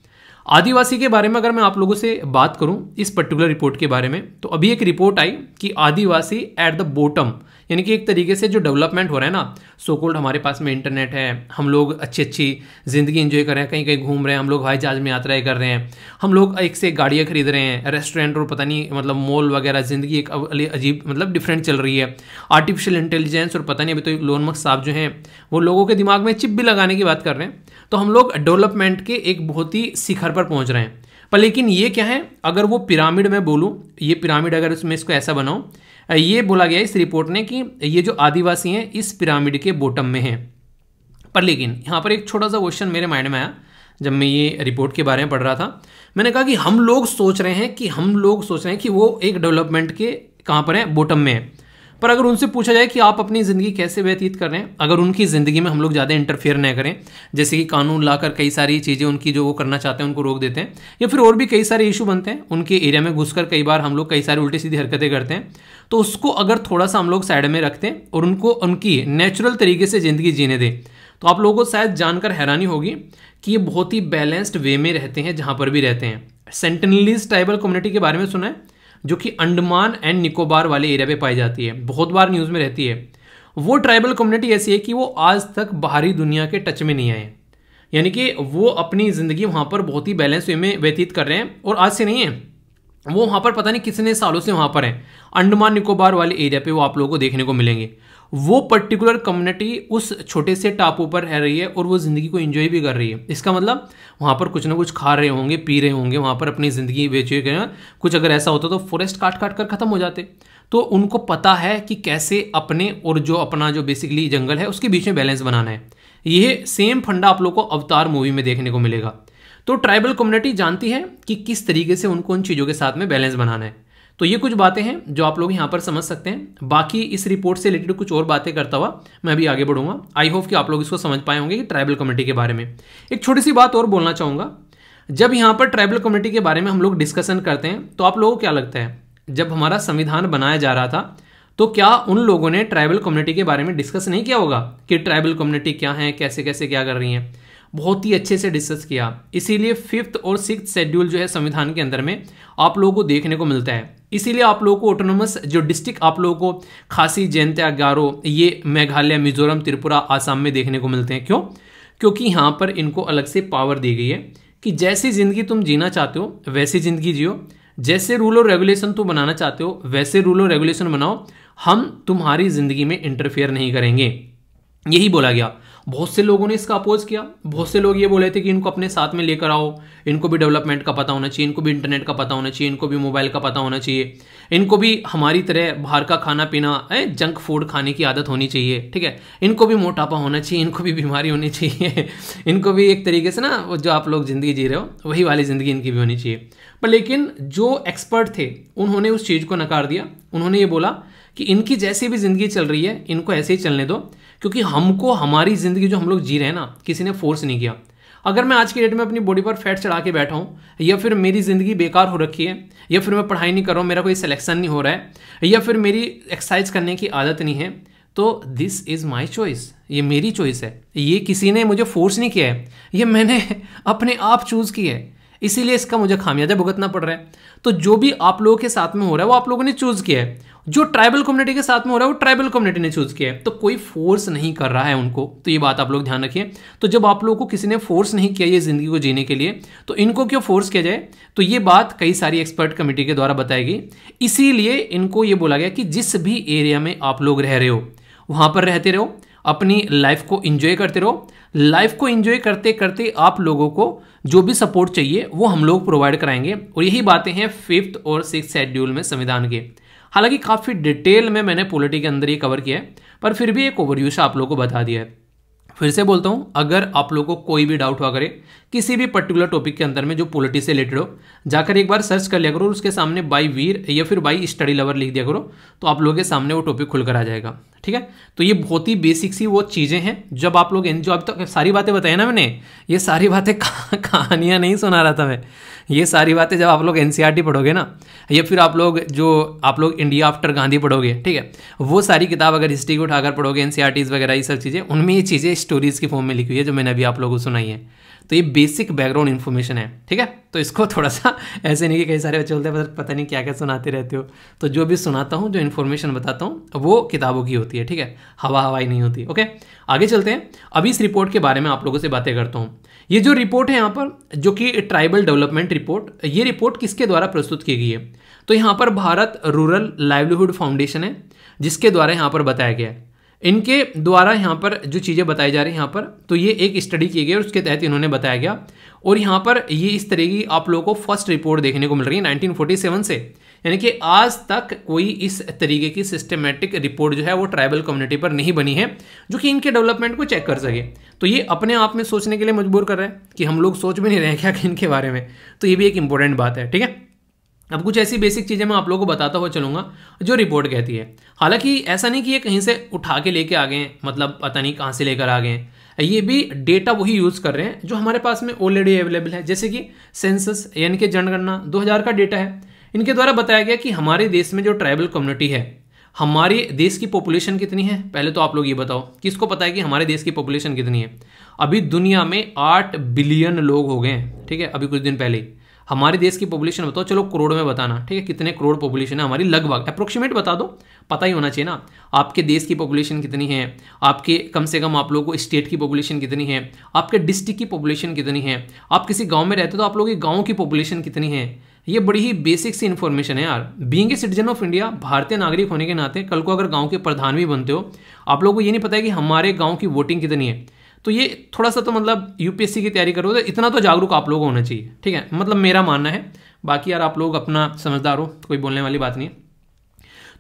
आदिवासी के बारे में अगर मैं आप लोगों से बात करूं इस पर्टिकुलर रिपोर्ट के बारे में तो अभी एक रिपोर्ट आई कि आदिवासी एट द बॉटम यानी कि एक तरीके से जो डेवलपमेंट हो रहा है ना सो कोल्ड हमारे पास में इंटरनेट है हम लोग अच्छी अच्छी ज़िंदगी इंजॉय कर रहे हैं कहीं कहीं घूम रहे हैं हम लोग हवाई जहाज़ में यात्राएं कर रहे हैं हम लोग एक से गाड़ियाँ खरीद रहे हैं रेस्टोरेंट और पता नहीं मतलब मॉल वगैरह ज़िंदगी एक अजीब मतलब डिफरेंट चल रही है आर्टिफिशियल इंटेलिजेंस और पता नहीं अभी तो लोन मक साहब जो हैं वो लोगों के दिमाग में चिप भी लगाने की बात कर रहे हैं तो हम लोग डेवलपमेंट के एक बहुत ही शिखर पर पहुँच रहे हैं पर लेकिन ये क्या है अगर वो पिरामिड में बोलूँ ये पिरामिड अगर उसमें इसको ऐसा बनाऊँ ये बोला गया इस रिपोर्ट ने कि ये जो आदिवासी हैं इस पिरामिड के बॉटम में हैं पर लेकिन यहाँ पर एक छोटा सा क्वेश्चन मेरे माइंड में आया जब मैं ये रिपोर्ट के बारे में पढ़ रहा था मैंने कहा कि हम लोग सोच रहे हैं कि हम लोग सोच रहे हैं कि वो एक डेवलपमेंट के कहाँ पर हैं बॉटम में है पर अगर उनसे पूछा जाए कि आप अपनी ज़िंदगी कैसे व्यतीत कर रहे हैं अगर उनकी ज़िंदगी में हम लोग ज़्यादा इंटरफेयर न करें जैसे कि कानून लाकर कई सारी चीज़ें उनकी जो वो करना चाहते हैं उनको रोक देते हैं या फिर और भी कई सारे इशू बनते हैं उनके एरिया में घुसकर कई बार हम लोग कई सारी उल्टी सीधी हरकतें करते हैं तो उसको अगर थोड़ा सा हम लोग साइड में रखते हैं और उनको उनकी नेचुरल तरीके से ज़िंदगी जीने दें तो आप लोगों को शायद जानकर हैरानी होगी कि ये बहुत ही बैलेंस्ड वे में रहते हैं जहाँ पर भी रहते हैं सेंटनलीज ट्राइबल कम्युनिटी के बारे में सुना है जो कि अंडमान एंड निकोबार वाले एरिया पे पाई जाती है बहुत बार न्यूज़ में रहती है वो ट्राइबल कम्युनिटी ऐसी है कि वो आज तक बाहरी दुनिया के टच में नहीं आए यानी कि वो अपनी ज़िंदगी वहाँ पर बहुत ही बैलेंस वे में व्यतीत कर रहे हैं और आज से नहीं है वो वहाँ पर पता नहीं कितने सालों से वहाँ पर हैं अंडमान निकोबार वाले एरिया पे वो आप लोगों को देखने को मिलेंगे वो पर्टिकुलर कम्युनिटी उस छोटे से टापू पर रह रही है और वो ज़िंदगी को एंजॉय भी कर रही है इसका मतलब वहां पर कुछ ना कुछ खा रहे होंगे पी रहे होंगे वहां पर अपनी ज़िंदगी बेचे हैं कुछ अगर ऐसा होता तो फॉरेस्ट काट काट कर ख़त्म हो जाते तो उनको पता है कि कैसे अपने और जो अपना जो बेसिकली जंगल है उसके बीच में बैलेंस बनाना है यह सेम फंडा आप लोग को अवतार मूवी में देखने को मिलेगा तो ट्राइबल कम्युनिटी जानती है कि किस तरीके से उनको उन चीज़ों के साथ में बैलेंस बनाना है तो ये कुछ बातें हैं जो आप लोग यहाँ पर समझ सकते हैं बाकी इस रिपोर्ट से रिलेटेड कुछ और बातें करता हुआ मैं अभी आगे बढ़ूंगा आई होप कि आप लोग इसको समझ पाए होंगे कि ट्राइबल कमेटी के बारे में एक छोटी सी बात और बोलना चाहूँगा जब यहाँ पर ट्राइबल कमेटी के बारे में हम लोग डिस्कशन करते हैं तो आप लोगों को क्या लगता है जब हमारा संविधान बनाया जा रहा था तो क्या उन लोगों ने ट्राइबल कम्युनिटी के बारे में डिस्कस नहीं किया होगा कि ट्राइबल कम्युनिटी क्या है कैसे कैसे क्या कर रही हैं बहुत ही अच्छे से डिस्कस किया इसीलिए फिफ्थ और सिक्स शेड्यूल जो है संविधान के अंदर में आप लोगों को देखने को मिलता है इसीलिए आप लोगों को ऑटोनोमस जो डिस्ट्रिक्ट आप लोगों को खासी जयंत्या ग्यारो ये मेघालय मिजोरम त्रिपुरा आसाम में देखने को मिलते हैं क्यों क्योंकि यहाँ पर इनको अलग से पावर दी गई है कि जैसी ज़िंदगी तुम जीना चाहते हो वैसी ज़िंदगी जियो जैसे रूल और रेगुलेशन तुम बनाना चाहते हो वैसे रूल और रेगुलेशन बनाओ हम तुम्हारी ज़िंदगी में इंटरफेयर नहीं करेंगे यही बोला गया बहुत से लोगों ने इसका अपोज किया बहुत से लोग ये बोले थे कि इनको अपने साथ में लेकर आओ इनको भी डेवलपमेंट का पता होना चाहिए इनको भी इंटरनेट का पता होना चाहिए इनको भी मोबाइल का पता होना चाहिए इनको भी हमारी तरह बाहर का खाना पीना है जंक फूड खाने की आदत होनी चाहिए ठीक है इनको भी मोटापा होना चाहिए इनको भी बीमारी होनी चाहिए इनको भी एक तरीके से ना जो आप लोग ज़िंदगी जी रहे हो वही वाली ज़िंदगी इनकी भी होनी चाहिए पर लेकिन जो एक्सपर्ट थे उन्होंने उस चीज़ को नकार दिया उन्होंने ये बोला कि इनकी जैसी भी ज़िंदगी चल रही है इनको ऐसे ही चलने दो क्योंकि हमको हमारी ज़िंदगी जो हम लोग जी रहे हैं ना किसी ने फोर्स नहीं किया अगर मैं आज की डेट में अपनी बॉडी पर फैट चढ़ा के बैठा हूँ या फिर मेरी ज़िंदगी बेकार हो रखी है या फिर मैं पढ़ाई नहीं कर रहा हूँ मेरा कोई सिलेक्शन नहीं हो रहा है या फिर मेरी एक्सरसाइज करने की आदत नहीं है तो दिस इज़ माई चॉइस ये मेरी चॉइस है ये किसी ने मुझे फोर्स नहीं किया है ये मैंने अपने आप चूज़ की है इसीलिए इसका मुझे खामियाजा भुगतना पड़ रहा है तो जो भी आप लोगों के साथ में हो रहा है वो आप लोगों ने चूज़ किया है जो ट्राइबल कम्युनिटी के साथ में हो रहा है वो ट्राइबल कम्युनिटी ने चूज किया है तो कोई फोर्स नहीं कर रहा है उनको तो ये बात आप लोग ध्यान रखिए तो जब आप लोगों को किसी ने फोर्स नहीं किया ये जिंदगी को जीने के लिए तो इनको क्यों फोर्स किया जाए तो ये बात कई सारी एक्सपर्ट कमेटी के द्वारा बताएगी इसीलिए इनको ये बोला गया कि जिस भी एरिया में आप लोग रह रहे हो वहाँ पर रहते रहो अपनी लाइफ को इंजॉय करते रहो लाइफ को इंजॉय करते करते आप लोगों को जो भी सपोर्ट चाहिए वो हम लोग प्रोवाइड कराएंगे और यही बातें हैं फिफ्थ और सिक्स शेड्यूल में संविधान के हालांकि काफ़ी डिटेल में मैंने पोलिटी के अंदर ये कवर किया है पर फिर भी एक ओवरव्यू से आप लोगों को बता दिया है फिर से बोलता हूँ अगर आप लोगों को कोई भी डाउट हुआ करे किसी भी पर्टिकुलर टॉपिक के अंदर में जो पॉलिटी से रिलेटेड हो जाकर एक बार सर्च कर लिया करो और उसके सामने बाई वीर या फिर बाई स्टडी लवर लिख दिया करो तो आप लोगों के सामने वो टॉपिक खुलकर आ जाएगा ठीक है तो ये बहुत ही बेसिक सी वो चीज़ें हैं जब आप लोग जो अब तक तो सारी बातें बताई ना मैंने ये सारी बातें कहानियाँ नहीं सुना रहा था मैं ये सारी बातें जब आप लोग एन e पढ़ोगे ना या फिर आप लोग जो आप लोग इंडिया आफ्टर गांधी पढ़ोगे ठीक है वो सारी किताब अगर हिस्ट्री को उठाकर पढ़ोगे एन e वगैरह ये सब चीज़ें उनमें ये चीज़ें स्टोरीज़ की फॉर्म में लिखी हुई है जो मैंने अभी आप लोगों को सुनाई है तो ये बेसिक बैकग्राउंड इन्फॉर्मेशन है ठीक है तो इसको थोड़ा सा ऐसे नहीं कि कई सारे बच्चे बोलते हैं पता नहीं क्या क्या सुनाते रहते हो तो जो भी सुनाता हूँ जो इन्फॉर्मेशन बताता हूँ वो किताबों की होती है ठीक है हवा हवाई नहीं होती ओके आगे चलते हैं अभी इस रिपोर्ट के बारे में आप लोगों से बातें करता हूँ ये जो रिपोर्ट है यहाँ पर जो कि ट्राइबल डेवलपमेंट रिपोर्ट ये रिपोर्ट किसके द्वारा प्रस्तुत की गई है तो यहाँ पर भारत रूरल लाइवलीहुड फाउंडेशन है जिसके द्वारा यहाँ पर बताया गया है इनके द्वारा यहाँ पर जो चीज़ें बताई जा रही हैं यहाँ पर तो ये एक स्टडी की गई और उसके तहत इन्होंने बताया गया और यहाँ पर ये इस तरह की आप लोगों को फर्स्ट रिपोर्ट देखने को मिल रही है 1947 से यानी कि आज तक कोई इस तरीके की सिस्टमेटिक रिपोर्ट जो है वो ट्राइबल कम्युनिटी पर नहीं बनी है जो कि इनके डेवलपमेंट को चेक कर सके तो ये अपने आप में सोचने के लिए मजबूर कर रहे हैं कि हम लोग सोच भी नहीं रहे क्या कि इनके बारे में तो ये भी एक इंपॉर्टेंट बात है ठीक है अब कुछ ऐसी बेसिक चीज़ें मैं आप लोगों को बताता हुआ चलूंगा जो रिपोर्ट कहती है हालांकि ऐसा नहीं कि ये कहीं से उठा के लेके आ गए मतलब पता नहीं कहाँ से लेकर आ गए ये भी डेटा वही यूज़ कर रहे हैं जो हमारे पास में ऑलरेडी अवेलेबल है जैसे कि सेंसस यानी कि जनगणना 2000 का डेटा है इनके द्वारा बताया गया कि हमारे देश में जो ट्राइबल कम्युनिटी है हमारे देश की पॉपुलेशन कितनी है पहले तो आप लोग ये बताओ किसको पता है कि हमारे देश की पॉपुलेशन कितनी है अभी दुनिया में आठ बिलियन लोग हो गए हैं ठीक है अभी कुछ दिन पहले ही हमारे देश की पॉपुलेशन बताओ चलो करोड़ में बताना ठीक है कितने करोड़ पॉपुलेशन है हमारी लगभग अप्रोक्सीमेट बता दो पता ही होना चाहिए ना आपके देश की पॉपुलेशन कितनी है आपके कम से कम आप लोगों को स्टेट की पॉपुलेशन कितनी है आपके डिस्ट्रिक्ट की पॉपुलेशन कितनी है आप किसी गाँव में रहते हो तो आप लोग के गाँव की पॉपुलेशन कितनी है ये बड़ी ही बेसिक सी इन्फॉर्मेशन है यार being a citizen of India भारतीय नागरिक होने के नाते कल को अगर गाँव के प्रधान भी बनते हो आप लोगों को ये नहीं पता है कि हमारे गाँव की वोटिंग कितनी है तो ये थोड़ा सा तो मतलब यूपीएससी की तैयारी करो तो इतना तो जागरूक आप लोग होना चाहिए ठीक है मतलब मेरा मानना है बाकी यार आप लोग अपना समझदार हो कोई बोलने वाली बात नहीं है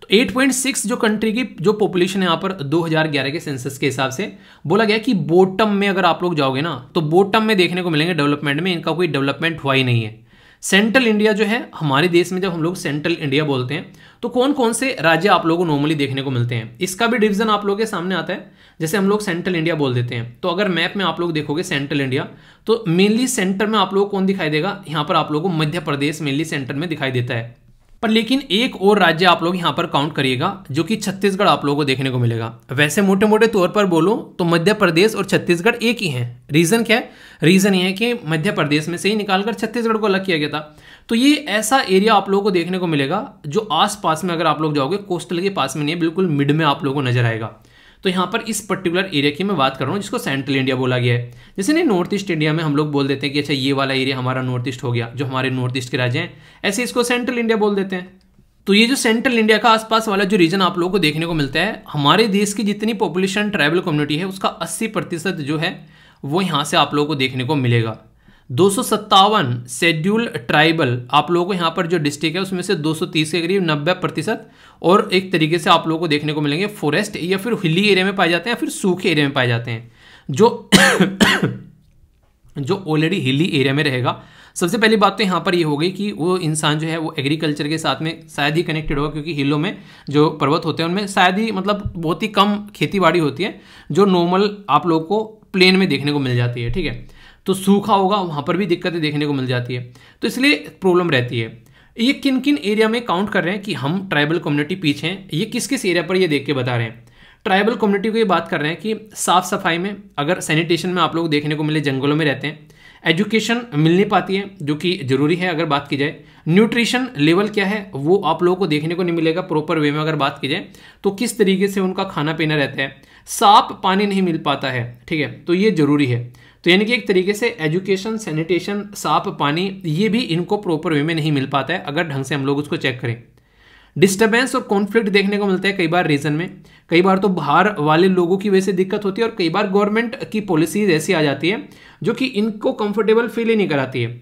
तो 8.6 जो कंट्री की जो पॉपुलेशन है यहाँ पर 2011 के सेंसस के हिसाब से बोला गया कि बोटम में अगर आप लोग जाओगे ना तो बोटम में देखने को मिलेंगे डेवलपमेंट में इनका कोई डेवलपमेंट हुआ ही नहीं है सेंट्रल इंडिया जो है हमारे देश में जब हम लोग सेंट्रल इंडिया बोलते हैं तो कौन कौन से राज्य आप लोगों को नॉर्मली देखने को मिलते हैं इसका भी डिवीजन आप लोगों के सामने आता है जैसे हम लोग सेंट्रल इंडिया बोल देते हैं तो अगर मैप में आप लोग देखोगे सेंट्रल इंडिया तो मेनली सेंटर में आप लोगों को कौन दिखाई देगा यहाँ पर आप लोगों को मध्य प्रदेश मेनली सेंटर में दिखाई देता है पर लेकिन एक और राज्य आप लोग यहाँ पर काउंट करिएगा जो कि छत्तीसगढ़ आप लोगों को देखने को मिलेगा वैसे मोटे मोटे तौर पर बोलो तो मध्य प्रदेश और छत्तीसगढ़ एक ही हैं रीज़न क्या है रीज़न ये है कि मध्य प्रदेश में से ही निकालकर छत्तीसगढ़ को अलग किया गया था तो ये ऐसा एरिया आप लोगों को देखने को मिलेगा जो आस में अगर आप लोग जाओगे कोस्टल के पास में नहीं बिल्कुल मिड में आप लोगों को नजर आएगा तो यहाँ पर इस पर्टिकुलर एरिया की मैं बात कर रहा हूँ जिसको सेंट्रल इंडिया बोला गया है जैसे नहीं नॉर्थ ईस्ट इंडिया में हम लोग बोल देते हैं कि अच्छा ये वाला एरिया हमारा नॉर्थ ईस्ट हो गया जो हमारे नॉर्थ ईस्ट के राज्य हैं ऐसे इसको सेंट्रल इंडिया बोल देते हैं तो ये जो सेंट्रल इंडिया का आसपास वाला जो रीजन आप लोगों को देखने को मिलता है हमारे देश की जितनी पॉपुलेशन ट्राइबल कम्युनिटी है उसका अस्सी प्रतिशत जो है वो यहाँ से आप लोगों को देखने को मिलेगा दो शेड्यूल ट्राइबल आप लोगों को यहाँ पर जो डिस्ट्रिक्ट है उसमें से 230 के करीब 90 प्रतिशत और एक तरीके से आप लोगों को देखने को मिलेंगे फॉरेस्ट या फिर हिली एरिया में पाए जाते हैं या फिर सूखे एरिया में पाए जाते हैं जो जो ऑलरेडी हिली एरिया में रहेगा सबसे पहली बात तो यहाँ पर ये हो गई कि वो इंसान जो है वो एग्रीकल्चर के साथ में शायद ही कनेक्टेड होगा क्योंकि हिलों में जो पर्वत होते हैं उनमें शायद ही मतलब बहुत ही कम खेती बाड़ी होती है जो नॉर्मल आप लोग को प्लेन में देखने को मिल जाती है ठीक है तो सूखा होगा वहाँ पर भी दिक्कतें देखने को मिल जाती है तो इसलिए प्रॉब्लम रहती है ये किन किन एरिया में काउंट कर रहे हैं कि हम ट्राइबल कम्युनिटी पीछे हैं ये किस किस एरिया पर ये देख के बता रहे हैं ट्राइबल कम्युनिटी को ये बात कर रहे हैं कि साफ़ सफाई में अगर सैनिटेशन में आप लोग देखने को मिले जंगलों में रहते हैं एजुकेशन मिल नहीं पाती है जो कि ज़रूरी है अगर बात की जाए न्यूट्रिशन लेवल क्या है वो आप लोगों को देखने को नहीं मिलेगा प्रॉपर वे में अगर बात की जाए तो किस तरीके से उनका खाना पीना रहता है साफ पानी नहीं मिल पाता है ठीक है तो ये ज़रूरी है तो यानी कि एक तरीके से एजुकेशन सैनिटेशन साफ पानी ये भी इनको प्रॉपर वे में नहीं मिल पाता है अगर ढंग से हम लोग उसको चेक करें डिस्टर्बेंस और कॉन्फ्लिक्ट देखने को मिलता है कई बार रीजन में कई बार तो बाहर वाले लोगों की वजह से दिक्कत होती है और कई बार गवर्नमेंट की पॉलिसीज ऐसी आ जाती है जो कि इनको कंफर्टेबल फील ही नहीं कराती है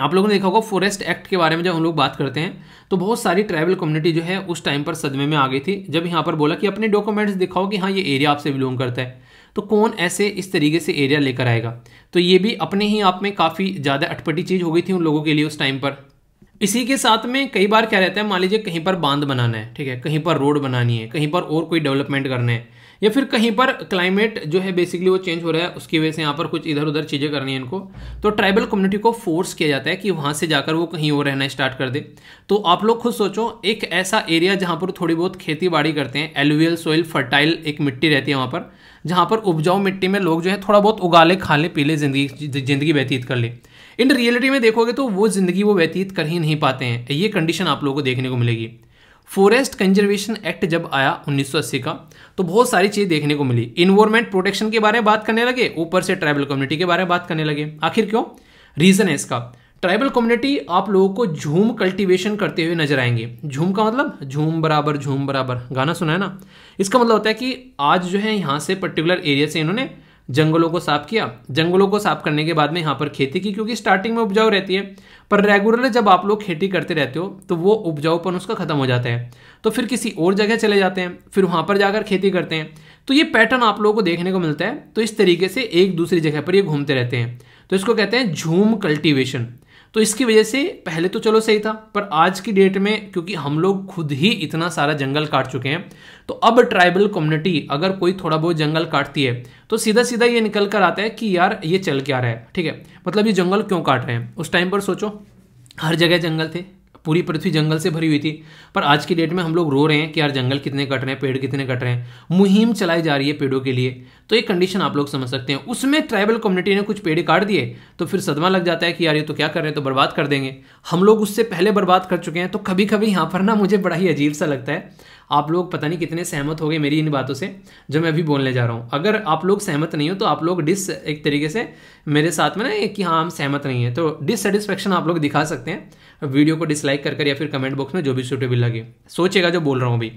आप लोगों ने देखा होगा फॉरेस्ट एक्ट के बारे में जब हम लोग बात करते हैं तो बहुत सारी ट्राइबल कम्युनिटी जो है उस टाइम पर सदमे में आ गई थी जब यहाँ पर बोला कि अपने डॉक्यूमेंट्स दिखाओ कि हाँ ये एरिया आपसे बिलोंग करता है तो कौन ऐसे इस तरीके से एरिया लेकर आएगा तो ये भी अपने ही आप में काफ़ी ज़्यादा अटपटी चीज़ हो गई थी उन लोगों के लिए उस टाइम पर इसी के साथ में कई बार क्या रहता है मान लीजिए कहीं पर बांध बनाना है ठीक है कहीं पर रोड बनानी है कहीं पर और कोई डेवलपमेंट करना है या फिर कहीं पर क्लाइमेट जो है बेसिकली वो चेंज हो रहा है उसकी वजह से यहाँ पर कुछ इधर उधर चीज़ें करनी है इनको तो ट्राइबल कम्युनिटी को फोर्स किया जाता है कि वहाँ से जाकर वो कहीं और रहना स्टार्ट कर दे तो आप लोग खुद सोचो एक ऐसा एरिया जहाँ पर थोड़ी बहुत खेती बाड़ी करते हैं एलुवियल सोइल फर्टाइल एक मिट्टी रहती है वहाँ पर जहाँ पर उपजाऊ मिट्टी में लोग जो है थोड़ा बहुत उगा ले खा ले पी ले जिंदगी जिंदगी व्यतीत कर ले इन रियलिटी में देखोगे तो वो ज़िंदगी वो व्यतीत कर ही नहीं पाते हैं ये कंडीशन आप लोगों को देखने को मिलेगी फॉरेस्ट कंजर्वेशन एक्ट जब आया 1980 का तो बहुत सारी चीज़ देखने को मिली इन्वायरमेंट प्रोटेक्शन के बारे में बात करने लगे ऊपर से ट्राइबल कम्युनिटी के बारे में बात करने लगे आखिर क्यों रीज़न है इसका ट्राइबल कम्युनिटी आप लोगों को झूम कल्टीवेशन करते हुए नजर आएंगे झूम का मतलब झूम बराबर झूम बराबर गाना सुना है ना इसका मतलब होता है कि आज जो है यहाँ से पर्टिकुलर एरिया से इन्होंने जंगलों को साफ किया जंगलों को साफ करने के बाद में यहाँ पर खेती की क्योंकि स्टार्टिंग में उपजाऊ रहती है पर रेगुलरली जब आप लोग खेती करते रहते हो तो वो उपजाऊपन उसका खत्म हो जाता है तो फिर किसी और जगह चले जाते हैं फिर वहाँ पर जाकर खेती करते हैं तो ये पैटर्न आप लोगों को देखने को मिलता है तो इस तरीके से एक दूसरी जगह पर ये घूमते रहते हैं तो इसको कहते हैं झूम कल्टिवेशन तो इसकी वजह से पहले तो चलो सही था पर आज की डेट में क्योंकि हम लोग खुद ही इतना सारा जंगल काट चुके हैं तो अब ट्राइबल कम्युनिटी अगर कोई थोड़ा बहुत जंगल काटती है तो सीधा सीधा ये निकल कर आता है कि यार ये चल क्या रहा है ठीक है मतलब ये जंगल क्यों काट रहे हैं उस टाइम पर सोचो हर जगह जंगल थे पूरी पृथ्वी जंगल से भरी हुई थी पर आज की डेट में हम लोग रो रहे हैं कि यार जंगल कितने कट रहे हैं पेड़ कितने कट रहे हैं मुहिम चलाई जा रही है पेड़ों के लिए तो एक कंडीशन आप लोग समझ सकते हैं उसमें ट्राइबल कम्युनिटी ने कुछ पेड़ काट दिए तो फिर सदमा लग जाता है कि यार ये तो क्या कर रहे हैं तो बर्बाद कर देंगे हम लोग उससे पहले बर्बाद कर चुके हैं तो कभी कभी यहाँ पर ना मुझे बड़ा ही अजीब सा लगता है आप लोग पता नहीं कितने सहमत हो गए मेरी इन बातों से जो मैं अभी बोलने जा रहा हूँ अगर आप लोग सहमत नहीं हो तो आप लोग डिस एक तरीके से मेरे साथ में ना कि हाँ हम सहमत नहीं है तो डिससेटिस्फेक्शन आप लोग दिखा सकते हैं वीडियो को डिसलाइक कर कर या फिर कमेंट बॉक्स में जो भी सूटेबल लगे सोचेगा जो बोल रहा हूँ अभी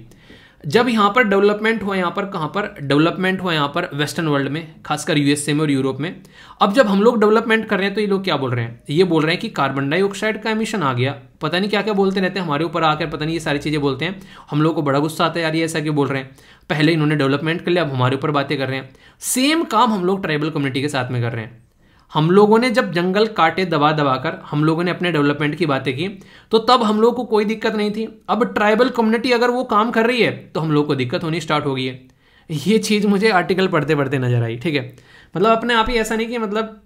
जब यहाँ पर डेवलपमेंट हुआ यहाँ पर कहाँ पर डेवलपमेंट हुआ यहाँ पर वेस्टर्न वर्ल्ड में खासकर यूएसए में और यूरोप में अब जब हम लोग डेवलपमेंट कर रहे हैं तो ये लोग क्या बोल रहे हैं ये बोल रहे हैं कि कार्बन डाइऑक्साइड का एमिशन आ गया पता नहीं क्या क्या बोलते रहते हैं हमारे ऊपर आकर पता नहीं ये सारी चीज़ें बोलते हैं हम लोग को बड़ा गुस्सा आता है यार ये ऐसा क्यों बोल रहे हैं पहले इन्होंने डेवलपमेंट कर लिया अब हमारे ऊपर बातें कर रहे हैं सेम काम हम लोग ट्राइबल कम्युनिटी के साथ में कर रहे हैं हम लोगों ने जब जंगल काटे दबा दबा कर हम लोगों ने अपने डेवलपमेंट की बातें की तो तब हम लोग को कोई दिक्कत नहीं थी अब ट्राइबल कम्युनिटी अगर वो काम कर रही है तो हम लोग को दिक्कत होनी स्टार्ट हो गई है ये चीज़ मुझे आर्टिकल पढ़ते पढ़ते नजर आई ठीक है मतलब अपने आप ही ऐसा नहीं कि मतलब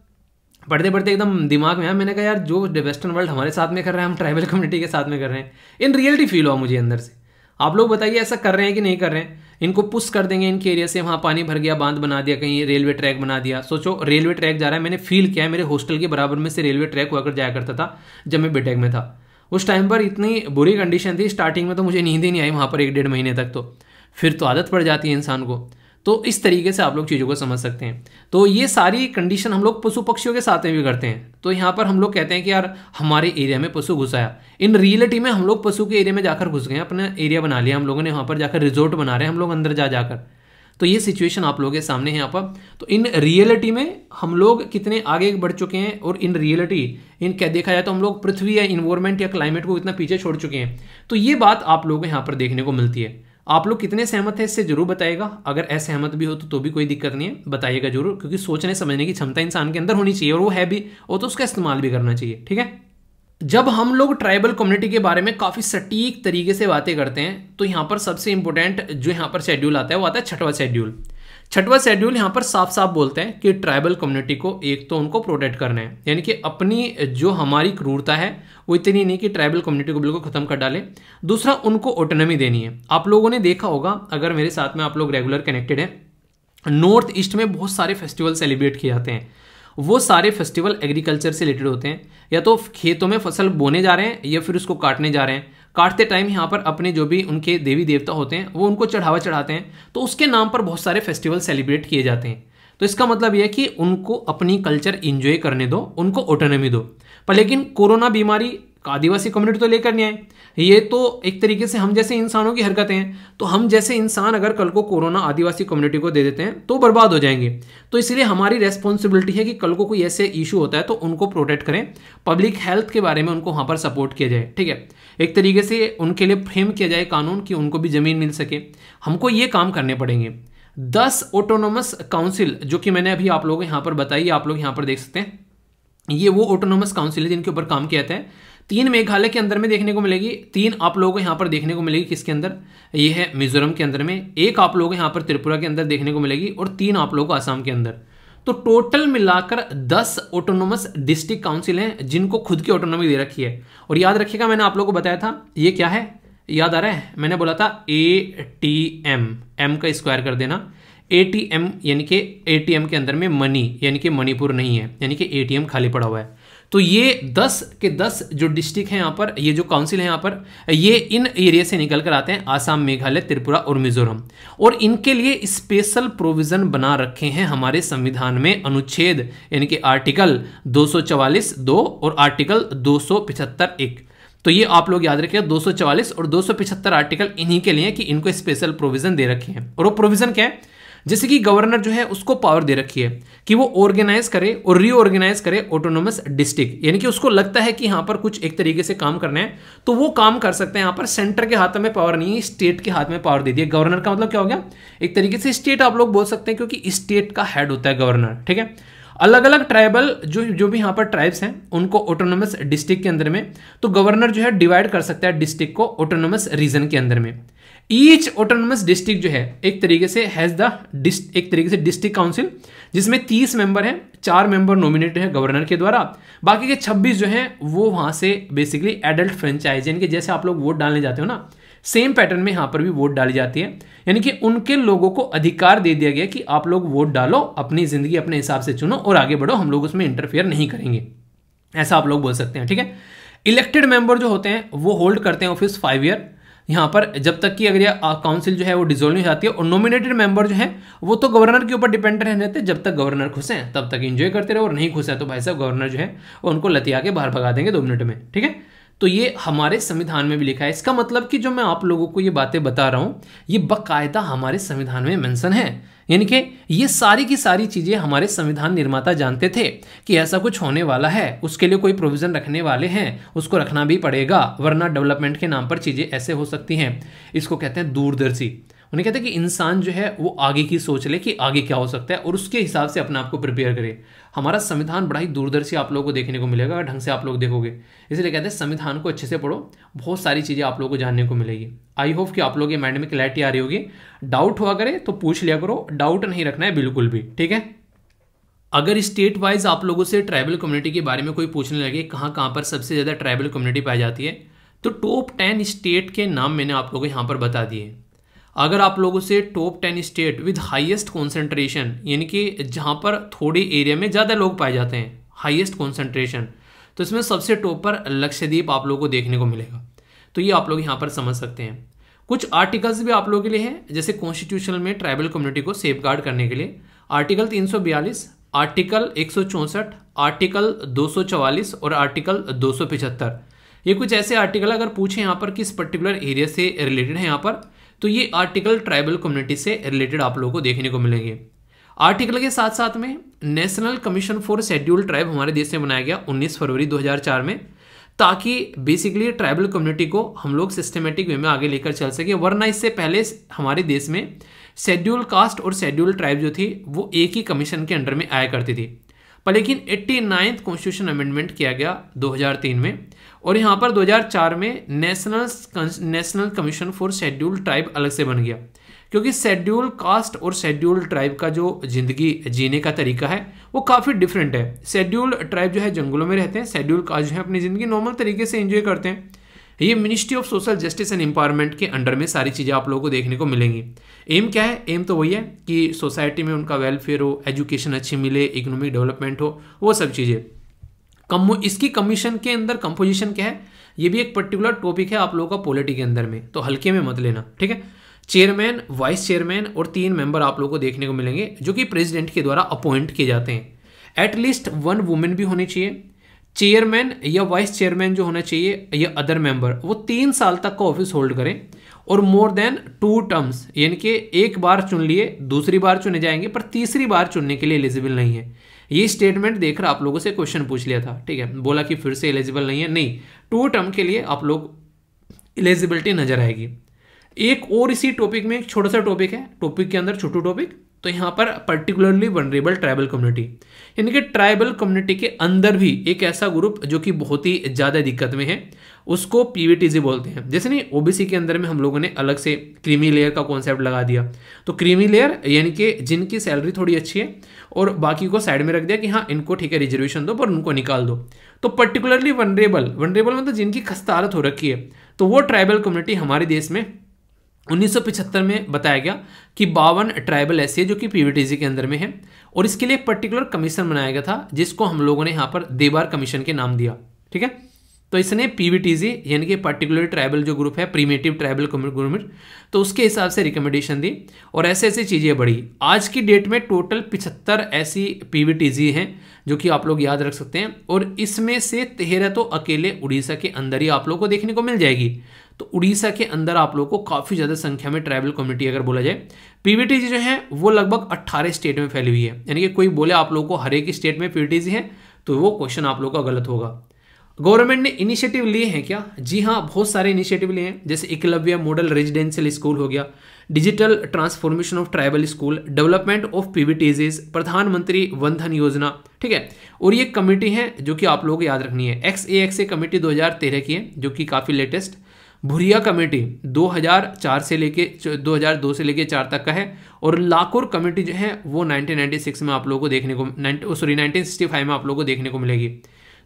पढ़ते पढ़ते एकदम दिमाग में आया मैंने कहा यार जो वेस्टर्न वर्ल्ड हमारे साथ में कर रहे हैं हम ट्राइबल कम्युनिटी के साथ में कर रहे हैं इन रियलिटी फील हुआ मुझे अंदर से आप लोग बताइए ऐसा कर रहे हैं कि नहीं कर रहे हैं इनको पुश कर देंगे इनके एरिया से वहाँ पानी भर गया बांध बना दिया कहीं रेलवे ट्रैक बना दिया सोचो रेलवे ट्रैक जा रहा है मैंने फील किया है मेरे हॉस्टल के बराबर में से रेलवे ट्रैक हुआ कर जाया करता था जब मैं बेटेक में था उस टाइम पर इतनी बुरी कंडीशन थी स्टार्टिंग में तो मुझे नींद ही नहीं आई वहाँ पर एक डेढ़ महीने तक तो फिर तो आदत पड़ जाती है इंसान को तो इस तरीके से आप लोग चीज़ों को समझ सकते हैं तो ये सारी कंडीशन हम लोग पशु पक्षियों के साथ में भी करते हैं तो यहाँ पर हम लोग कहते हैं कि यार हमारे एरिया में पशु घुसाया इन रियलिटी में हम लोग पशु के एरिया में जाकर घुस गए अपना एरिया बना लिया हम लोगों ने वहाँ पर जाकर रिजोर्ट बना रहे हैं हम लोग अंदर जा जाकर तो ये सिचुएशन आप लोगों के सामने है यहाँ पर तो इन रियलिटी में हम लोग कितने आगे बढ़ चुके हैं और इन रियलिटी इन क्या देखा जाए तो हम लोग पृथ्वी या इन्वायरमेंट या क्लाइमेट को इतना पीछे छोड़ चुके हैं तो ये बात आप लोगों को यहाँ पर देखने को मिलती है आप लोग कितने सहमत हैं इससे जरूर बताएगा अगर असहमत भी हो तो, तो भी कोई दिक्कत नहीं है बताइएगा जरूर क्योंकि सोचने समझने की क्षमता इंसान के अंदर होनी चाहिए और वो है भी और तो उसका इस्तेमाल भी करना चाहिए ठीक है जब हम लोग ट्राइबल कम्युनिटी के बारे में काफ़ी सटीक तरीके से बातें करते हैं तो यहां पर सबसे इंपॉर्टेंट जो यहां पर शेड्यूल आता है वो आता है छठवा शेड्यूल छठवा शेड्यूल यहाँ पर साफ साफ बोलते हैं कि ट्राइबल कम्युनिटी को एक तो उनको प्रोटेक्ट करना है यानी कि अपनी जो हमारी क्रूरता है वो इतनी नहीं कि ट्राइबल कम्युनिटी को बिल्कुल ख़त्म कर डाले दूसरा उनको ऑटोनमी देनी है आप लोगों ने देखा होगा अगर मेरे साथ में आप लोग रेगुलर कनेक्टेड हैं नॉर्थ ईस्ट में बहुत सारे फेस्टिवल सेलिब्रेट किए जाते हैं वो सारे फेस्टिवल एग्रीकल्चर से रिलेटेड होते हैं या तो खेतों में फसल बोने जा रहे हैं या फिर उसको काटने जा रहे हैं काटते टाइम यहाँ पर अपने जो भी उनके देवी देवता होते हैं वो उनको चढ़ावा चढ़ाते हैं तो उसके नाम पर बहुत सारे फेस्टिवल सेलिब्रेट किए जाते हैं तो इसका मतलब यह कि उनको अपनी कल्चर इंजॉय करने दो उनको ऑटोनमी दो पर लेकिन कोरोना बीमारी आदिवासी कम्युनिटी तो लेकर नहीं आए ये तो एक तरीके से हम जैसे इंसानों की हरकतें हैं तो हम जैसे इंसान अगर कल को कोरोना आदिवासी कम्युनिटी को दे देते हैं तो बर्बाद हो जाएंगे तो इसलिए हमारी रेस्पॉन्सिबिलिटी है कि कल को कोई ऐसे इशू होता है तो उनको प्रोटेक्ट करें पब्लिक हेल्थ के बारे में उनको वहाँ पर सपोर्ट किया जाए ठीक है एक तरीके से उनके लिए फ्रेम किया जाए कानून कि उनको भी ज़मीन मिल सके हमको ये काम करने पड़ेंगे दस ऑटोनोमस काउंसिल जो कि मैंने अभी आप लोग यहाँ पर बताई आप लोग यहाँ पर देख सकते हैं ये वो ऑटोनोमस काउंसिल है जिनके ऊपर काम किया जाता है तीन मेघालय के अंदर में देखने को मिलेगी तीन आप लोगों को यहाँ पर देखने को मिलेगी किसके अंदर ये है मिजोरम के अंदर में एक आप लोगों को यहाँ पर त्रिपुरा के अंदर देखने को मिलेगी और तीन आप लोगों को आसाम के अंदर तो टोटल मिलाकर दस ऑटोनोमस डिस्ट्रिक्ट काउंसिल हैं जिनको खुद की ऑटोनोमी दे रखी है और याद रखिएगा मैंने आप लोगों को बताया था ये क्या है याद आ रहा है मैंने बोला था ए टी एम एम का स्क्वायर कर देना एटीएम यानी कि एटीएम के अंदर में मनी यानी कि मणिपुर नहीं है यानी कि एटीएम खाली पड़ा हुआ है तो ये दस के दस जो डिस्ट्रिक्ट हैं यहाँ पर ये जो काउंसिल हैं यहाँ पर ये इन एरिया से निकल कर आते हैं आसाम मेघालय त्रिपुरा और मिजोरम और इनके लिए स्पेशल प्रोविज़न बना रखे हैं हमारे संविधान में अनुच्छेद यानी कि आर्टिकल 244 दो और आर्टिकल 275 एक तो ये आप लोग याद रखिए 244 और 275 आर्टिकल इन्हीं के लिए कि इनको स्पेशल प्रोविज़न दे रखे हैं और वो प्रोविज़न क्या है जैसे कि गवर्नर जो है उसको पावर दे रखी है कि वो ऑर्गेनाइज करे और रीऑर्गेनाइज करे ऑटोनोमस डिस्ट्रिक्ट यानी कि उसको लगता है कि यहां पर कुछ एक तरीके से काम करना है तो वो काम कर सकते हैं यहां पर सेंटर के हाथ में पावर नहीं है स्टेट के हाथ में पावर दे दिए गवर्नर का मतलब क्या हो गया एक तरीके से स्टेट आप लोग बोल सकते हैं क्योंकि स्टेट का हेड होता है गवर्नर ठीक है अलग अलग ट्राइबल जो जो भी यहाँ पर ट्राइब्स हैं उनको ऑटोनोमस डिस्ट्रिक्ट के अंदर में तो गवर्नर जो है डिवाइड कर सकता है डिस्ट्रिक्ट को ऑटोनोमस रीजन के अंदर में ईच ऑटोनमस डिस्ट्रिक्ट जो है एक तरीके से हैज द एक तरीके से डिस्ट्रिक्ट काउंसिल जिसमें तीस मेंबर हैं चार मेंबर नॉमिनेटेड हैं गवर्नर के द्वारा बाकी के छब्बीस जो हैं वो वहाँ से बेसिकली एडल्ट फ्रेंचाइज यानी कि जैसे आप लोग वोट डालने जाते हो ना सेम पैटर्न में यहाँ पर भी वोट डाली जाती है यानी कि उनके लोगों को अधिकार दे दिया गया कि आप लोग वोट डालो अपनी ज़िंदगी अपने हिसाब से चुनो और आगे बढ़ो हम लोग उसमें इंटरफेयर नहीं करेंगे ऐसा आप लोग बोल सकते हैं ठीक है इलेक्टेड मेंबर जो होते हैं वो होल्ड करते हैं ऑफिस फाइव ईयर यहाँ पर जब तक कि अगर यह काउंसिल जो है वो डिजोल्व नहीं हो जाती है और नॉमिनेटेड मेंबर जो है वो तो गवर्नर के ऊपर डिपेंड रहते जब तक गवर्नर खुश हैं तब तक इन्जॉय करते रहे और नहीं खुश है तो भाई साहब गवर्नर जो है उनको लतिया के बाहर भगा देंगे दो मिनट में ठीक है तो ये हमारे संविधान में भी लिखा है इसका मतलब कि जो मैं आप लोगों को ये बातें बता रहा हूँ ये बाकायदा हमारे संविधान में मैंसन है यानी कि ये सारी की सारी चीज़ें हमारे संविधान निर्माता जानते थे कि ऐसा कुछ होने वाला है उसके लिए कोई प्रोविज़न रखने वाले हैं उसको रखना भी पड़ेगा वरना डेवलपमेंट के नाम पर चीज़ें ऐसे हो सकती हैं इसको कहते हैं दूरदर्शी उन्हें कहते हैं कि इंसान जो है वो आगे की सोच ले कि आगे क्या हो सकता है और उसके हिसाब से अपने आप को प्रिपेयर करे हमारा संविधान बड़ा ही दूरदर्शी आप लोगों को देखने को मिलेगा ढंग से आप लोग देखोगे इसलिए कहते हैं संविधान को अच्छे से पढ़ो बहुत सारी चीज़ें आप लोगों को जानने को मिलेगी आई होप कि आप लोगों के माइंड में क्लैरिटी आ रही होगी डाउट हुआ करे तो पूछ लिया करो डाउट नहीं रखना है बिल्कुल भी ठीक है अगर स्टेट वाइज आप लोगों से ट्राइबल कम्युनिटी के बारे में कोई पूछने लगे कहाँ कहाँ पर सबसे ज़्यादा ट्राइबल कम्युनिटी पाई जाती है तो टॉप टेन स्टेट के नाम मैंने आप लोगों को यहाँ पर बता दिए अगर आप लोगों से top ten state with highest concentration यानी कि जहाँ पर थोड़े एरिया में ज़्यादा लोग पाए जाते हैं हाईएस्ट कॉन्सेंट्रेशन तो इसमें सबसे टॉप पर लक्षद्वीप आप लोगों को देखने को मिलेगा तो ये आप लोग यहाँ पर समझ सकते हैं कुछ आर्टिकल्स भी आप लोगों के लिए हैं जैसे कॉन्स्टिट्यूशनल में ट्राइबल कम्युनिटी को सेफ करने के लिए आर्टिकल तीन आर्टिकल एक आर्टिकल दो और आर्टिकल दो ये कुछ ऐसे आर्टिकल अगर पूछें यहाँ पर किस पर्टिकुलर एरिया से रिलेटेड है यहाँ पर तो ये आर्टिकल ट्राइबल कम्युनिटी से रिलेटेड आप लोगों को देखने को मिलेंगे आर्टिकल के साथ साथ में national commission for schedule tribe हमारे देश में बनाया गया 19 फरवरी 2004 में ताकि बेसिकली ट्राइबल कम्युनिटी को हम लोग सिस्टमेटिक वे में आगे लेकर चल सके वरना इससे पहले हमारे देश में शेड्यूल कास्ट और शेड्यूल ट्राइब जो थी वो एक ही कमीशन के अंडर में आया करती थी पर लेकिन एट्टी नाइन्थ कॉन्स्टिट्यूशन अमेंडमेंट किया गया 2003 में और यहाँ पर 2004 में national national commission for schedule tribe अलग से बन गया क्योंकि शेड्यूल कास्ट और शेड्यूल ट्राइब का जो जिंदगी जीने का तरीका है वो काफ़ी डिफरेंट है शेड्यूल ट्राइब जो है जंगलों में रहते हैं शेड्यूल कास्ट जो है अपनी ज़िंदगी नॉर्मल तरीके से इंजॉय करते हैं ये ministry of social justice and empowerment के अंडर में सारी चीज़ें आप लोगों को देखने को मिलेंगी एम क्या है एम तो वही है कि सोसाइटी में उनका वेलफेयर हो एजुकेशन अच्छी मिले इकोनॉमिक डेवलपमेंट हो वो सब चीज़ें कम इसकी कमीशन के अंदर कंपोजिशन क्या है ये भी एक पर्टिकुलर टॉपिक है आप लोगों का पॉलिटी के अंदर में तो हल्के में मत लेना ठीक है चेयरमैन वाइस चेयरमैन और तीन मेंबर आप लोगों को देखने को मिलेंगे जो कि प्रेसिडेंट के द्वारा अपॉइंट किए जाते हैं एटलीस्ट वन वुमेन भी होनी चाहिए चेयरमैन या वाइस चेयरमैन जो होना चाहिए या अदर मेंबर वो तीन साल तक का ऑफिस होल्ड करें और मोर देन टू टर्म्स यानी कि एक बार चुन लिए दूसरी बार चुने जाएंगे पर तीसरी बार चुनने के लिए एलिजिबल नहीं है ये स्टेटमेंट देखकर आप लोगों से क्वेश्चन पूछ लिया था ठीक है बोला कि फिर से एलिजिबल नहीं है नहीं टू टर्म के लिए आप लोग एलिजिबिलिटी नजर आएगी एक और इसी टॉपिक में एक छोटा सा टॉपिक है टॉपिक के अंदर छोटू टॉपिक तो यहाँ पर पर्टिकुलरली वनरेबल ट्राइबल कम्युनिटी यानी कि ट्राइबल कम्युनिटी के अंदर भी एक ऐसा ग्रुप जो कि बहुत ही ज़्यादा दिक्कत में है उसको पीवीटीजी बोलते हैं जैसे नहीं ओबीसी के अंदर में हम लोगों ने अलग से क्रीमी लेयर का कॉन्सेप्ट लगा दिया तो क्रीमी लेयर यानी कि जिनकी सैलरी थोड़ी अच्छी है और बाकी को साइड में रख दिया कि हाँ इनको ठीक है रिजर्वेशन दो पर उनको निकाल दो तो पर्टिकुलरली वनरेबल वनरेबल मतलब जिनकी खस्ता हालत हो रखी है तो वो ट्राइबल कम्युनिटी हमारे देश में 1975 में बताया गया कि बावन ट्राइबल ऐसे जो कि पी के अंदर में है और इसके लिए पर्टिकुलर कमीशन बनाया गया था जिसको हम लोगों ने यहाँ पर देवार कमीशन के नाम दिया ठीक है तो इसने पीवीटीजी यानी कि पर्टिकुलर ट्राइबल जो ग्रुप है प्रीमेटिव ट्राइबल ग्रुप तो उसके हिसाब से रिकमेंडेशन दी और ऐसे ऐसी चीज़ें बढ़ी आज की डेट में टोटल पिछहत्तर ऐसी पीवीटीजी हैं जो कि आप लोग याद रख सकते हैं और इसमें से तेरह तो अकेले उड़ीसा के अंदर ही आप लोग को देखने को मिल जाएगी तो उड़ीसा के अंदर आप लोग को काफ़ी ज़्यादा संख्या में ट्राइबल कम्युनिटी अगर बोला जाए पीवीटीजी जो है वो लगभग अट्ठारह स्टेट में फैली हुई है यानी कि कोई बोले आप लोग को हर एक स्टेट में पीवीटी है तो वो क्वेश्चन आप लोग का गलत होगा गवर्नमेंट ने इनिशिएटिव लिए हैं क्या जी हाँ बहुत सारे इनिशिएटिव लिए हैं जैसे एकलव्य मॉडल रेजिडेंशियल स्कूल हो गया digital transformation of tribal school development of PVTGs Pradhanmantri Van Dhan Yojana ठीक है और ये कमेटी है जो कि आप लोगों को याद रखनी है X A X A committee दो की है जो कि काफ़ी लेटेस्ट भुरिया कमेटी 2004 से लेके 2002 से लेके चार तक का है और लाकोर कमेटी जो है वो 1996 में आप लोगों को देखने को सॉरी 1965 में आप लोगों को देखने को मिलेगी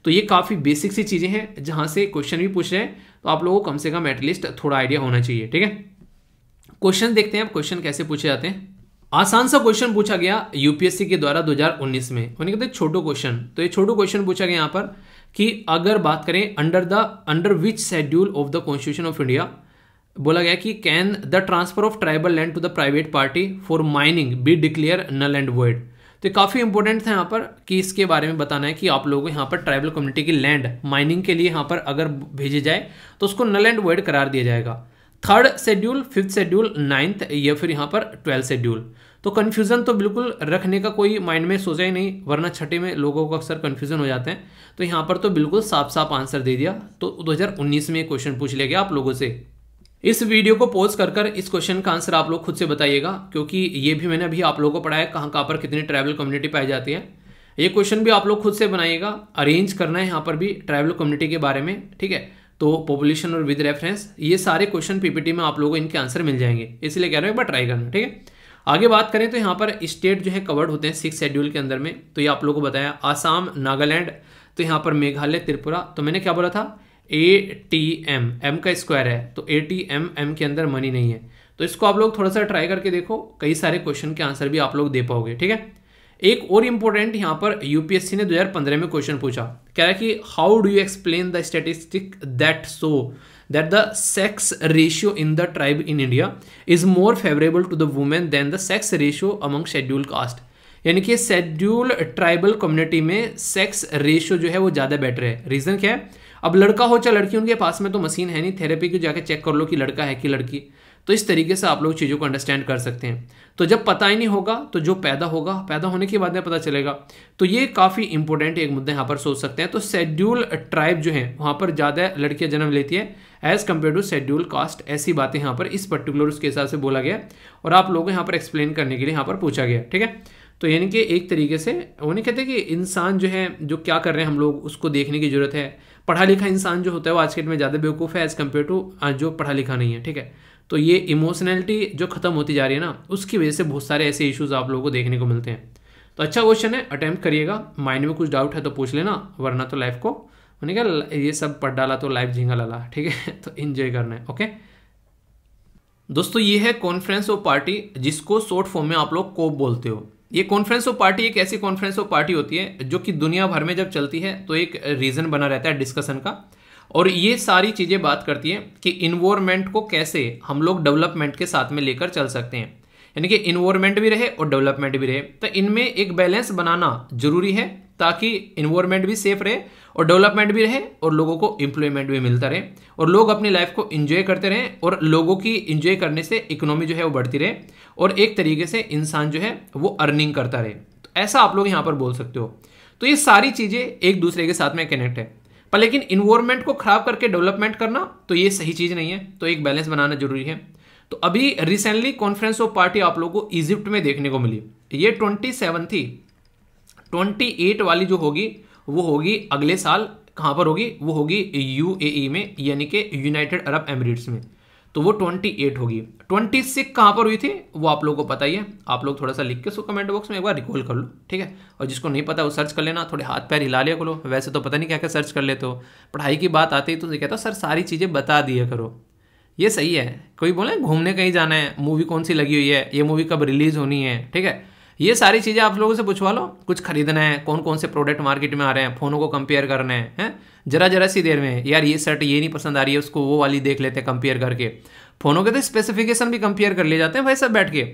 तो ये काफ़ी बेसिक सी चीज़ें हैं जहाँ से क्वेश्चन भी पूछ रहे हैं तो आप लोगों को कम से कम एटलीस्ट थोड़ा आइडिया होना चाहिए ठीक है क्वेश्चन देखते हैं आप क्वेश्चन कैसे पूछे जाते हैं आसान सा क्वेश्चन पूछा गया यूपीएससी के द्वारा 2019 में उन्हें कहते हैं छोटो क्वेश्चन तो ये छोटो क्वेश्चन पूछा गया यहाँ पर कि अगर बात करें under the under which schedule of the constitution of India बोला गया कि can the transfer of tribal land to the private party for mining be declare null and void तो काफ़ी इंपॉर्टेंट था यहाँ पर कि इसके बारे में बताना है कि आप लोगों को यहाँ पर ट्राइबल कम्युनिटी की लैंड माइनिंग के लिए यहाँ पर अगर भेजे जाए तो उसको नल एंड वर्ड करार दिया जाएगा third schedule fifth schedule ninth या फिर यहाँ पर ट्वेल्थ शेड्यूल तो कन्फ्यूज़न तो बिल्कुल रखने का कोई माइंड में सोचा ही नहीं वरना छठे में लोगों को अक्सर कन्फ्यूज़न हो जाते हैं तो यहाँ पर तो बिल्कुल साफ साफ आंसर दे दिया तो 2019 में क्वेश्चन पूछ लिया गया आप लोगों से इस वीडियो को पोज कर कर इस क्वेश्चन का आंसर आप लोग खुद से बताइएगा क्योंकि ये भी मैंने अभी आप लोगों को पढ़ाया कहाँ कहाँ पर कितनी ट्रैवल कम्युनिटी पाई जाती है ये क्वेश्चन भी आप लोग खुद से बनाइएगा अरेंज करना है यहाँ पर भी ट्रैवल कम्युनिटी के बारे में ठीक है तो पॉपुलेशन और विद रेफरेंस ये सारे क्वेश्चन पीपीटी में आप लोगों को इनके आंसर मिल जाएंगे इसलिए कह रहे हैं एक बार ट्राई करना ठीक है आगे बात करें तो यहाँ पर स्टेट जो है कवर्ड होते हैं सिक्स शेड्यूल के अंदर में तो ये आप लोगों को बताया आसाम नागालैंड तो यहाँ पर मेघालय त्रिपुरा तो मैंने क्या बोला था ए टी एम एम का स्क्वायर है तो ए टी एम एम के अंदर मनी नहीं है तो इसको आप लोग थोड़ा सा ट्राई करके देखो कई सारे क्वेश्चन के आंसर भी आप लोग दे पाओगे ठीक है एक और इम्पोर्टेंट यहाँ पर यूपीएससी ने 2015 में क्वेश्चन पूछा कह रहा है कि how do you explain the statistic that so that the sex ratio in the tribe in India is more favorable to the women than the sex ratio among scheduled caste यानी कि schedule tribal community में sex ratio जो है वो ज़्यादा better है reason क्या है अब लड़का हो चाहे लड़की उनके पास में तो मशीन है नहीं थेरेपी को जाके चेक कर लो कि लड़का है कि लड़की तो इस तरीके से आप लोग चीज़ों को अंडरस्टैंड कर सकते हैं तो जब पता ही नहीं होगा तो जो पैदा होगा पैदा होने के बाद में पता चलेगा तो ये काफ़ी इंपॉर्टेंट एक मुद्दा यहाँ पर सोच सकते हैं तो शेड्यूल ट्राइब जो है वहाँ पर ज़्यादा लड़कियाँ जन्म लेती है as compare to schedule caste ऐसी बातें यहाँ पर इस पर्टिकुलर उसके हिसाब से बोला गया और आप लोगों को यहाँ पर एक्सप्लेन करने के लिए यहाँ पर पूछा गया ठीक है तो यानी कि एक तरीके से वो नहीं कहते कि इंसान जो है जो क्या कर रहे हैं हम लोग उसको देखने की ज़रूरत है पढ़ा लिखा इंसान जो होता है वो आज के डेट में ज़्यादा बेवकूफ़ है एज़ कम्पेयर टू जो पढ़ा लिखा नहीं है ठीक है तो ये इमोशनलिटी जो खत्म होती जा रही है ना उसकी वजह से बहुत सारे ऐसे इश्यूज आप लोगों को देखने को मिलते हैं तो अच्छा क्वेश्चन है अटैम्प्ट करिएगा माइंड में कुछ डाउट है तो पूछ लेना वरना तो लाइफ को मैंने कहा ये सब पढ़ डाला तो लाइफ झींगा लाला ठीक है तो इन्जॉय करना है ओके दोस्तों ये है कॉन्फ्रेंस ऑफ पार्टी जिसको शॉर्ट फॉर्म में आप लोग कोप बोलते हो ये कॉन्फ्रेंस ऑफ पार्टी एक ऐसी कॉन्फ्रेंस ऑफ पार्टी होती है जो कि दुनिया भर में जब चलती है तो एक रीज़न बना रहता है डिस्कशन का और ये सारी चीज़ें बात करती है कि इन्वॉर्मेंट को कैसे हम लोग डेवलपमेंट के साथ में लेकर चल सकते हैं यानी कि इन्वॉर्मेंट भी रहे और डेवलपमेंट भी रहे तो इनमें एक बैलेंस बनाना जरूरी है ताकि इन्वॉर्मेंट भी सेफ रहे और डेवलपमेंट भी रहे और लोगों को एम्प्लॉयमेंट भी मिलता रहे और लोग अपनी लाइफ को इन्जॉय करते रहें और लोगों की इन्जॉय करने से इकोनॉमी जो है वो बढ़ती रहे और एक तरीके से इंसान जो है वो अर्निंग करता रहे तो ऐसा आप लोग यहाँ पर बोल सकते हो तो ये सारी चीज़ें एक दूसरे के साथ में कनेक्ट है पर लेकिन इन्वायरमेंट को खराब करके डेवलपमेंट करना तो ये सही चीज़ नहीं है तो एक बैलेंस बनाना जरूरी है तो अभी रिसेंटली कॉन्फ्रेंस ऑफ पार्टी आप लोगों को इजिप्ट में देखने को मिली ये ट्वेंटी सेवन थी ट्वेंटी एट वाली जो होगी वो होगी अगले साल कहां पर होगी वो होगी यूएई e में यानी कि यूनाइटेड अरब एमिरेट्स में तो वो ट्वेंटी एट होगी ट्वेंटी सिक्स कहाँ पर हुई थी वो आप लोगों को पता ही है आप लोग थोड़ा सा लिख के उसको कमेंट बॉक्स में एक बार रिकॉल कर लो ठीक है और जिसको नहीं पता वो सर्च कर लेना थोड़े हाथ पैर हिला लिया करो वैसे तो पता नहीं क्या क्या सर्च कर लेते हो पढ़ाई की बात आती है तो कहता सर सारी चीज़ें बता दिया करो ये सही है कोई बोले घूमने कहीं जाना है मूवी कौन सी लगी हुई है ये मूवी कब रिलीज़ होनी है ठीक है ये सारी चीज़ें आप लोगों से पूछवा लो कुछ खरीदना है कौन कौन से प्रोडक्ट मार्केट में आ रहे हैं फ़ोनों को कंपेयर करना है जरा जरा सी देर में यार ये शर्ट ये नहीं पसंद आ रही है उसको वो वाली देख लेते हैं कंपेयर करके फ़ोनों के तो स्पेसिफिकेशन भी कंपेयर कर ले जाते हैं भाई सब बैठ के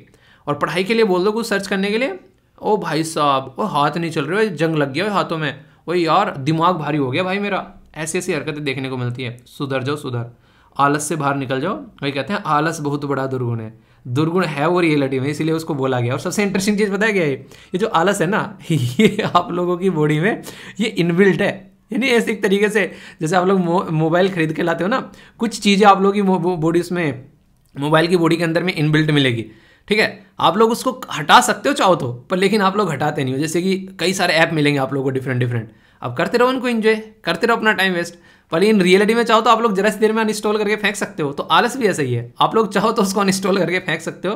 और पढ़ाई के लिए बोल दो कुछ सर्च करने के लिए ओ भाई साहब वो हाथ नहीं चल रहे जंग लग गया हाथों में वो यार दिमाग भारी हो गया भाई मेरा ऐसी ऐसी हरकतें देखने को मिलती है सुधर जाओ सुधर आलस से बाहर निकल जाओ वही कहते हैं आलस बहुत बड़ा दुर्गुण है दुर्गुण है वो रियलिटी में इसीलिए उसको बोला गया और सबसे इंटरेस्टिंग चीज़ बताया गया है ये जो आलस है ना ये आप लोगों की बॉडी में ये इनबिल्ट है यानी ऐसे एक तरीके से जैसे आप लोग मो, मोबाइल खरीद के लाते हो ना कुछ चीज़ें आप लोगों की बॉडी उसमें मोबाइल की बॉडी के अंदर में इनबिल्ट मिलेगी ठीक है आप लोग उसको हटा सकते हो चाहो तो पर लेकिन आप लोग हटाते नहीं हो जैसे कि कई सारे ऐप मिलेंगे आप लोगों को डिफरेंट डिफरेंट अब करते रहो उनको इन्जॉय करते रहो अपना टाइम वेस्ट पर इन रियलिटी में चाहो तो आप लोग जरा सी देर में अनस्टॉल करके फेंक सकते हो तो आलस भी ऐसा ही है आप लोग चाहो तो उसको अनस्टॉल करके फेंक सकते हो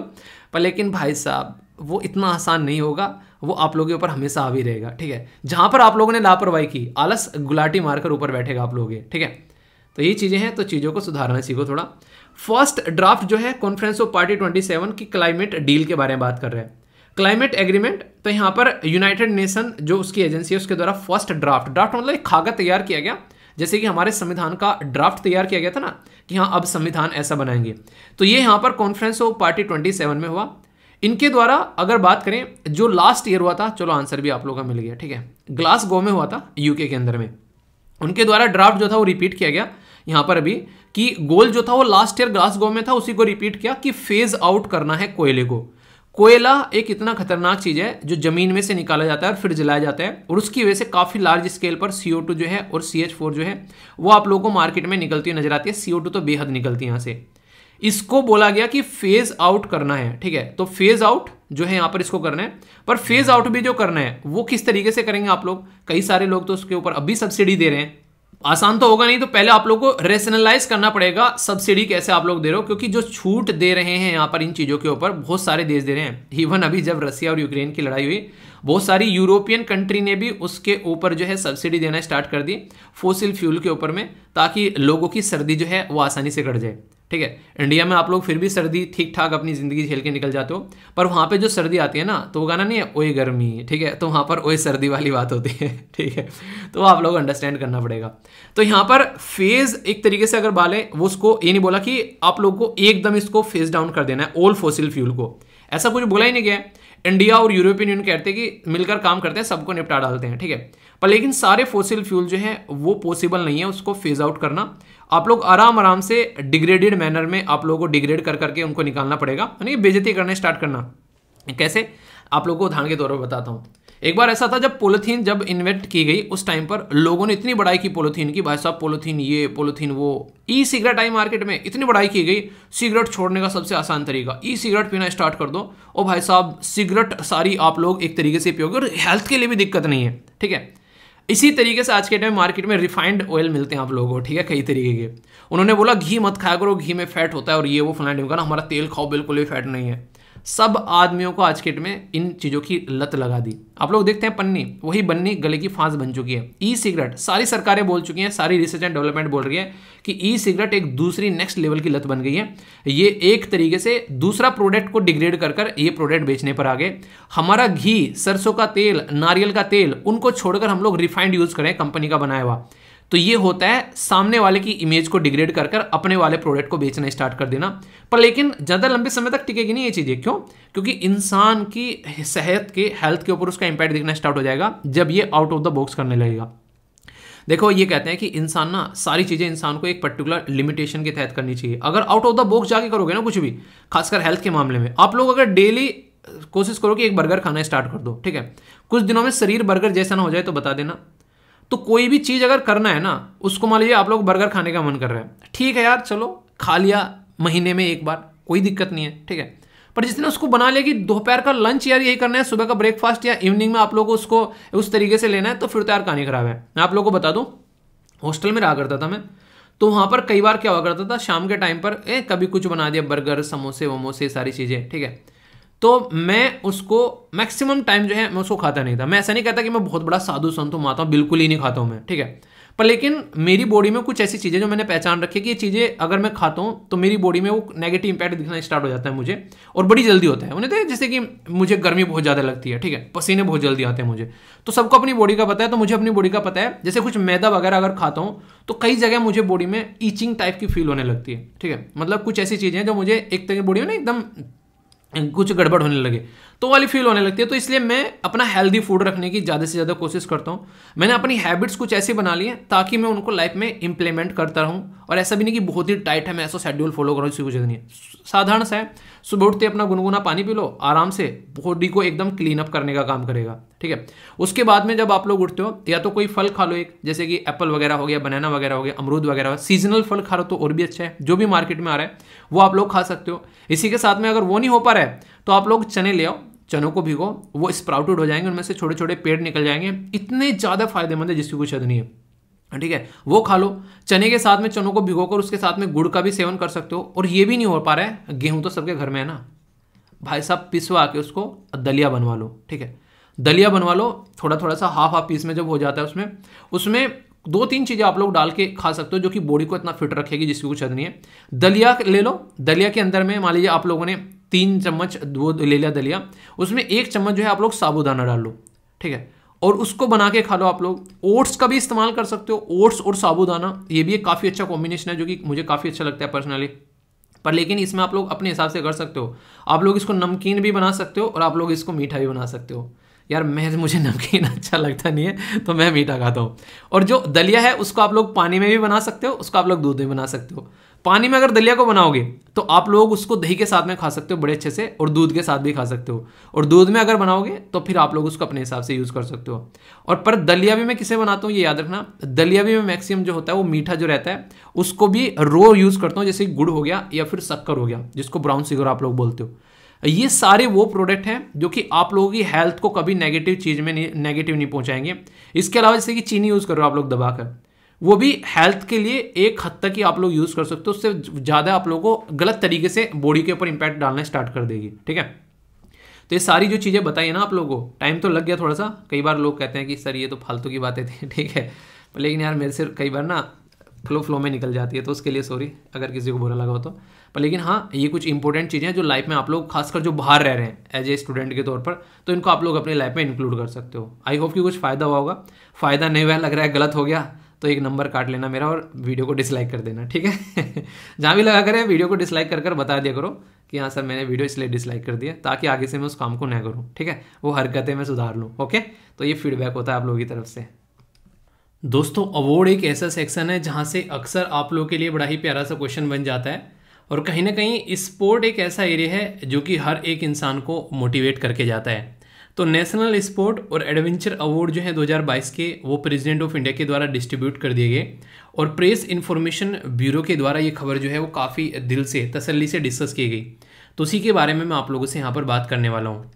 पर लेकिन भाई साहब वो इतना आसान नहीं होगा वो आप लोगों के ऊपर हमेशा भी रहेगा ठीक है जहाँ पर आप लोगों ने लापरवाही की आलस गुलाटी मारकर ऊपर बैठेगा आप के ठीक है तो ये चीज़ें हैं तो चीज़ों को सुधारना सीखो थोड़ा फर्स्ट ड्राफ्ट जो है कॉन्फ्रेंस ऑफ पार्टी ट्वेंटी की क्लाइमेट डील के बारे में बात कर रहे हैं क्लाइमेट एग्रीमेंट तो यहाँ पर यूनाइटेड नेशन जो उसकी एजेंसी है उसके द्वारा फर्स्ट ड्राफ्ट ड्राफ्ट मतलब एक खागा तैयार किया गया जैसे कि हमारे संविधान का ड्राफ्ट तैयार किया गया था ना कि हाँ अब संविधान ऐसा बनाएंगे तो ये यहाँ पर conference of party twenty seven में हुआ इनके द्वारा अगर बात करें जो लास्ट ईयर हुआ था चलो आंसर भी आप लोगों का मिल गया ठीक है ग्लास गो में हुआ था यूके के अंदर में उनके द्वारा ड्राफ्ट जो था वो रिपीट किया गया यहाँ पर अभी कि गोल जो था वो लास्ट ईयर ग्लास में था उसी को रिपीट किया कि फेज आउट करना है कोयले को कोयला एक इतना खतरनाक चीज़ है जो ज़मीन में से निकाला जाता है और फिर जलाया जाता है और उसकी वजह से काफ़ी लार्ज स्केल पर सी जो है और सी जो है वो आप लोगों को मार्केट में निकलती हुई नजर आती है सी तो बेहद निकलती है यहाँ से इसको बोला गया कि फेज़ आउट करना है ठीक है तो फेज़ आउट जो है यहां पर इसको करना है पर फेज़ आउट भी जो करना है वो किस तरीके से करेंगे आप लोग कई सारे लोग तो उसके ऊपर अभी सब्सिडी दे रहे हैं आसान तो होगा नहीं तो पहले आप लोग को रेशनलाइज करना पड़ेगा सब्सिडी कैसे आप लोग दे रहे हो क्योंकि जो छूट दे रहे हैं यहाँ पर इन चीज़ों के ऊपर बहुत सारे देश दे रहे हैं इवन अभी जब रसिया और यूक्रेन की लड़ाई हुई बहुत सारी यूरोपियन कंट्री ने भी उसके ऊपर जो है सब्सिडी देना स्टार्ट कर दी फोसिल फ्यूल के ऊपर में ताकि लोगों की सर्दी जो है वो आसानी से घट जाए ठीक है इंडिया में आप लोग फिर भी सर्दी ठीक ठाक अपनी ज़िंदगी झेल के निकल जाते हो पर वहाँ पे जो सर्दी आती है ना तो वो गाना नहीं है ओए गर्मी ठीक है तो वहाँ पर ओए सर्दी वाली बात होती है ठीक है तो आप लोग अंडरस्टैंड करना पड़ेगा तो यहाँ पर फेज़ एक तरीके से अगर बाले वो उसको ये नहीं बोला कि आप लोग को एकदम इसको फेस डाउन कर देना है ओल्ड फोसिल फ्यूल को ऐसा कुछ बोला ही नहीं गया है इंडिया और यूरोपियन यूनियन कहते हैं कि मिलकर काम करते हैं सबको निपटा डालते हैं ठीक है पर लेकिन सारे फोसिल फ्यूल जो है वो पॉसिबल नहीं है उसको फेज आउट करना आप लोग आराम आराम से डिग्रेडेड मैनर में आप लोगों को डिग्रेड कर करके उनको निकालना पड़ेगा यानी बेजती करने स्टार्ट करना कैसे आप लोगों को उदाहरण के तौर पर बताता हूँ एक बार ऐसा था जब पोलिथीन जब इन्वेंट की गई उस टाइम पर लोगों ने इतनी बढ़ाई की पोलिथीन की भाई साहब पोलिथीन ये पोलिथीन वो ई सिगरेट आई मार्केट में इतनी बढ़ाई की गई सिगरेट छोड़ने का सबसे आसान तरीका ई सिगरेट पीना स्टार्ट कर दो और भाई साहब सिगरेट सारी आप लोग एक तरीके से पियोगे और हेल्थ के लिए भी दिक्कत नहीं है ठीक है इसी तरीके से आज के टाइम मार्केट में रिफाइंड ऑयल मिलते हैं आप लोगों को ठीक है कई तरीके के उन्होंने बोला घी मत खाया करो घी में फैट होता है और ये वो फलाना ढिमकाना हमारा तेल खाओ बिल्कुल भी फैट नहीं है सब आदमियों को आज के डेट में इन चीज़ों की लत लगा दी आप लोग देखते हैं पन्नी वही बन्नी गले की फांस बन चुकी है ई सिगरेट सारी सरकारें बोल चुकी हैं सारी रिसर्च एंड डेवलपमेंट बोल रही है कि ई सिगरेट एक दूसरी नेक्स्ट लेवल की लत बन गई है ये एक तरीके से दूसरा प्रोडक्ट को डिग्रेड कर कर ये प्रोडक्ट बेचने पर आ गए हमारा घी सरसों का तेल नारियल का तेल उनको छोड़कर हम लोग रिफाइंड यूज़ करें कंपनी का बनाया हुआ तो ये होता है सामने वाले की इमेज को डिग्रेड कर कर अपने वाले प्रोडक्ट को बेचना स्टार्ट कर देना पर लेकिन ज़्यादा लंबे समय तक टिकेगी नहीं ये चीज़ें क्यों क्योंकि इंसान की सेहत के हेल्थ के ऊपर उसका इंपैक्ट दिखना स्टार्ट हो जाएगा जब ये आउट ऑफ द बॉक्स करने लगेगा देखो ये कहते हैं कि इंसान ना सारी चीज़ें इंसान को एक पर्टिकुलर लिमिटेशन के तहत करनी चाहिए अगर आउट ऑफ द बॉक्स जाके करोगे ना कुछ भी खासकर हेल्थ के मामले में आप लोग अगर डेली कोशिश करो कि एक बर्गर खाना स्टार्ट कर दो ठीक है कुछ दिनों में शरीर बर्गर जैसा ना हो जाए तो बता देना तो कोई भी चीज़ अगर करना है ना उसको मान लीजिए आप लोग बर्गर खाने का मन कर रहे हैं ठीक है यार चलो खा लिया महीने में एक बार कोई दिक्कत नहीं है ठीक है पर जिसने उसको बना लिया कि दोपहर का लंच यार यही करना है सुबह का ब्रेकफास्ट या इवनिंग में आप लोगों को उसको उस तरीके से लेना है तो फिर तो यार कहानी खराब है मैं आप लोग को बता दूं हॉस्टल में रहा करता था मैं तो वहां पर कई बार क्या हुआ करता था शाम के टाइम पर ए कभी कुछ बना दिया बर्गर समोसे वमोसे सारी चीज़ें ठीक है तो मैं उसको मैक्सिमम टाइम जो है मैं उसको खाता नहीं था मैं ऐसा नहीं कहता कि मैं बहुत बड़ा साधु संत हूँ माता हूँ बिल्कुल ही नहीं खाता हूँ मैं ठीक है पर लेकिन मेरी बॉडी में कुछ ऐसी चीज़ें जो मैंने पहचान रखी कि ये चीज़ें अगर मैं खाता हूँ तो मेरी बॉडी में वो नेगेटिव इंपैक्ट दिखना स्टार्ट हो जाता है मुझे और बड़ी जल्दी होता है उन्हें तो जैसे कि मुझे गर्मी बहुत ज़्यादा लगती है ठीक है पसीने बहुत जल्दी आते हैं मुझे तो सबको अपनी बॉडी का पता है तो मुझे अपनी बॉडी का पता है जैसे कुछ मैदा वगैरह अगर खाता हूँ तो कई जगह मुझे बॉडी में ईचिंग टाइप की फील होने लगती है ठीक है मतलब कुछ ऐसी चीज़ें जो मुझे एक तरह बॉडी में ना एकदम कुछ गड़बड़ होने लगे तो वाली फील होने लगती है तो इसलिए मैं अपना हेल्दी फूड रखने की ज़्यादा से ज़्यादा कोशिश करता हूँ मैंने अपनी हैबिट्स कुछ ऐसी बना ली है ताकि मैं उनको लाइफ में इंप्लीमेंट करता रहूँ और ऐसा भी नहीं कि बहुत ही टाइट है मैं ऐसा शेड्यूल फॉलो करूँ इसकी कुछ नहीं है साधारण सा है सुबह उठते अपना गुनगुना पानी पी लो आराम से बॉडी को एकदम क्लीन अप करने का काम करेगा ठीक है उसके बाद में जब आप लोग उठते हो या तो कोई फल खा लो एक जैसे कि एप्पल वगैरह हो गया बनाना वगैरह हो गया अमरूद वगैरह हो सीजनल फल खा लो तो और भी अच्छा है जो भी मार्केट में आ रहा है वो आप लोग खा सकते हो इसी के साथ में अगर वो नहीं हो पा रहा है तो आप लोग चने ले आओ चनों को भिगो वो स्प्राउटेड हो जाएंगे उनमें से छोटे छोटे पेड़ निकल जाएंगे इतने ज़्यादा फायदेमंद है जिसकी कुछ हद नहीं है ठीक है वो खा लो चने के साथ में चनों को भिगोकर उसके साथ में गुड़ का भी सेवन कर सकते हो और ये भी नहीं हो पा रहा है गेहूँ तो सबके घर में है ना भाई साहब पिसवा के उसको दलिया बनवा लो ठीक है दलिया बनवा लो थोड़ा थोड़ा सा हाफ हाफ पीस में जब हो जाता है उसमें उसमें दो तीन चीज़ें आप लोग डाल के खा सकते हो जो कि बॉडी को इतना फिट रखेगी जिसकी कुछ हद नहीं है दलिया ले लो दलिया के अंदर में मान लीजिए आप लोगों ने तीन चम्मच वो ले लिया दलिया उसमें एक चम्मच जो है आप लोग साबुदाना डाल लो ठीक है और उसको बना के खा लो आप लोग ओट्स का भी इस्तेमाल कर सकते हो ओट्स और साबुदाना ये भी एक काफ़ी अच्छा कॉम्बिनेशन है जो कि मुझे काफ़ी अच्छा लगता है पर्सनली पर लेकिन इसमें आप लोग अपने हिसाब से कर सकते हो आप लोग इसको नमकीन भी बना सकते हो और आप लोग इसको मीठा भी बना सकते हो यार मैं मुझे नमकीन अच्छा लगता नहीं है तो मैं मीठा खाता हूँ और जो दलिया है उसको आप लोग पानी में भी बना सकते हो उसको आप लोग दूध में बना सकते हो पानी में अगर दलिया को बनाओगे तो आप लोग उसको दही के साथ में खा सकते हो बड़े अच्छे से और दूध के साथ भी खा सकते हो और दूध में अगर बनाओगे तो फिर आप लोग उसको अपने हिसाब से यूज़ कर सकते हो और पर दलिया भी मैं किसे बनाता हूँ ये याद रखना दलिया भी मैं मैक्सिमम जो होता है वो मीठा जो रहता है उसको भी रो यूज़ करता हूँ जैसे गुड़ हो गया या फिर शक्कर हो गया जिसको ब्राउन शुगर आप लोग बोलते हो ये सारे वो प्रोडक्ट हैं जो कि आप लोगों की हेल्थ को कभी नेगेटिव चीज़ में नेगेटिव नहीं पहुंचाएंगे इसके अलावा जैसे कि चीनी यूज़ करो आप लोग दबाकर वो भी हेल्थ के लिए एक हद तक ही आप लोग यूज़ कर सकते हो उससे ज़्यादा आप लोगों को गलत तरीके से बॉडी के ऊपर इंपैक्ट डालना स्टार्ट कर देगी ठीक है तो ये सारी जो चीज़ें बताई ना आप लोगों को टाइम तो लग गया थोड़ा सा कई बार लोग कहते हैं कि सर ये तो फालतू की बातें थी ठीक है लेकिन यार मेरे से कई बार ना फ्लो फ्लो में निकल जाती है तो उसके लिए सॉरी अगर किसी को बुरा लगा हो तो पर लेकिन हाँ ये कुछ इंपॉर्टेंट चीज़ें हैं जो लाइफ में आप लोग खासकर जो बाहर रह रहे हैं एज ए स्टूडेंट के तौर पर तो इनको आप लोग अपनी लाइफ में इंक्लूड कर सकते हो आई होप कि कुछ फ़ायदा हुआ होगा फ़ायदा नहीं हुआ लग रहा है गलत हो गया तो एक नंबर काट लेना मेरा और वीडियो को डिसलाइक कर देना ठीक है जहाँ भी लगा करें वीडियो को डिसलाइक कर कर बता दिया करो कि हाँ सर मैंने वीडियो इसलिए डिसलाइक कर दिया ताकि आगे से मैं उस काम को न करूँ ठीक है वो हरकतें मैं सुधार लूँ ओके तो ये फीडबैक होता है आप लोगों की तरफ से दोस्तों अवॉर्ड एक ऐसा सेक्शन है जहाँ से अक्सर आप लोगों के लिए बड़ा ही प्यारा सा क्वेश्चन बन जाता है और कहीं ना कहीं स्पोर्ट एक ऐसा एरिया है जो कि हर एक इंसान को मोटिवेट करके जाता है तो नेशनल स्पोर्ट और एडवेंचर अवार्ड जो है 2022 के वो प्रेसिडेंट ऑफ इंडिया के द्वारा डिस्ट्रीब्यूट कर दिए गए और प्रेस इन्फॉर्मेशन ब्यूरो के द्वारा ये खबर जो है वो काफ़ी दिल से तसल्ली से डिस्कस की गई तो उसी के बारे में मैं आप लोगों से यहाँ पर बात करने वाला हूँ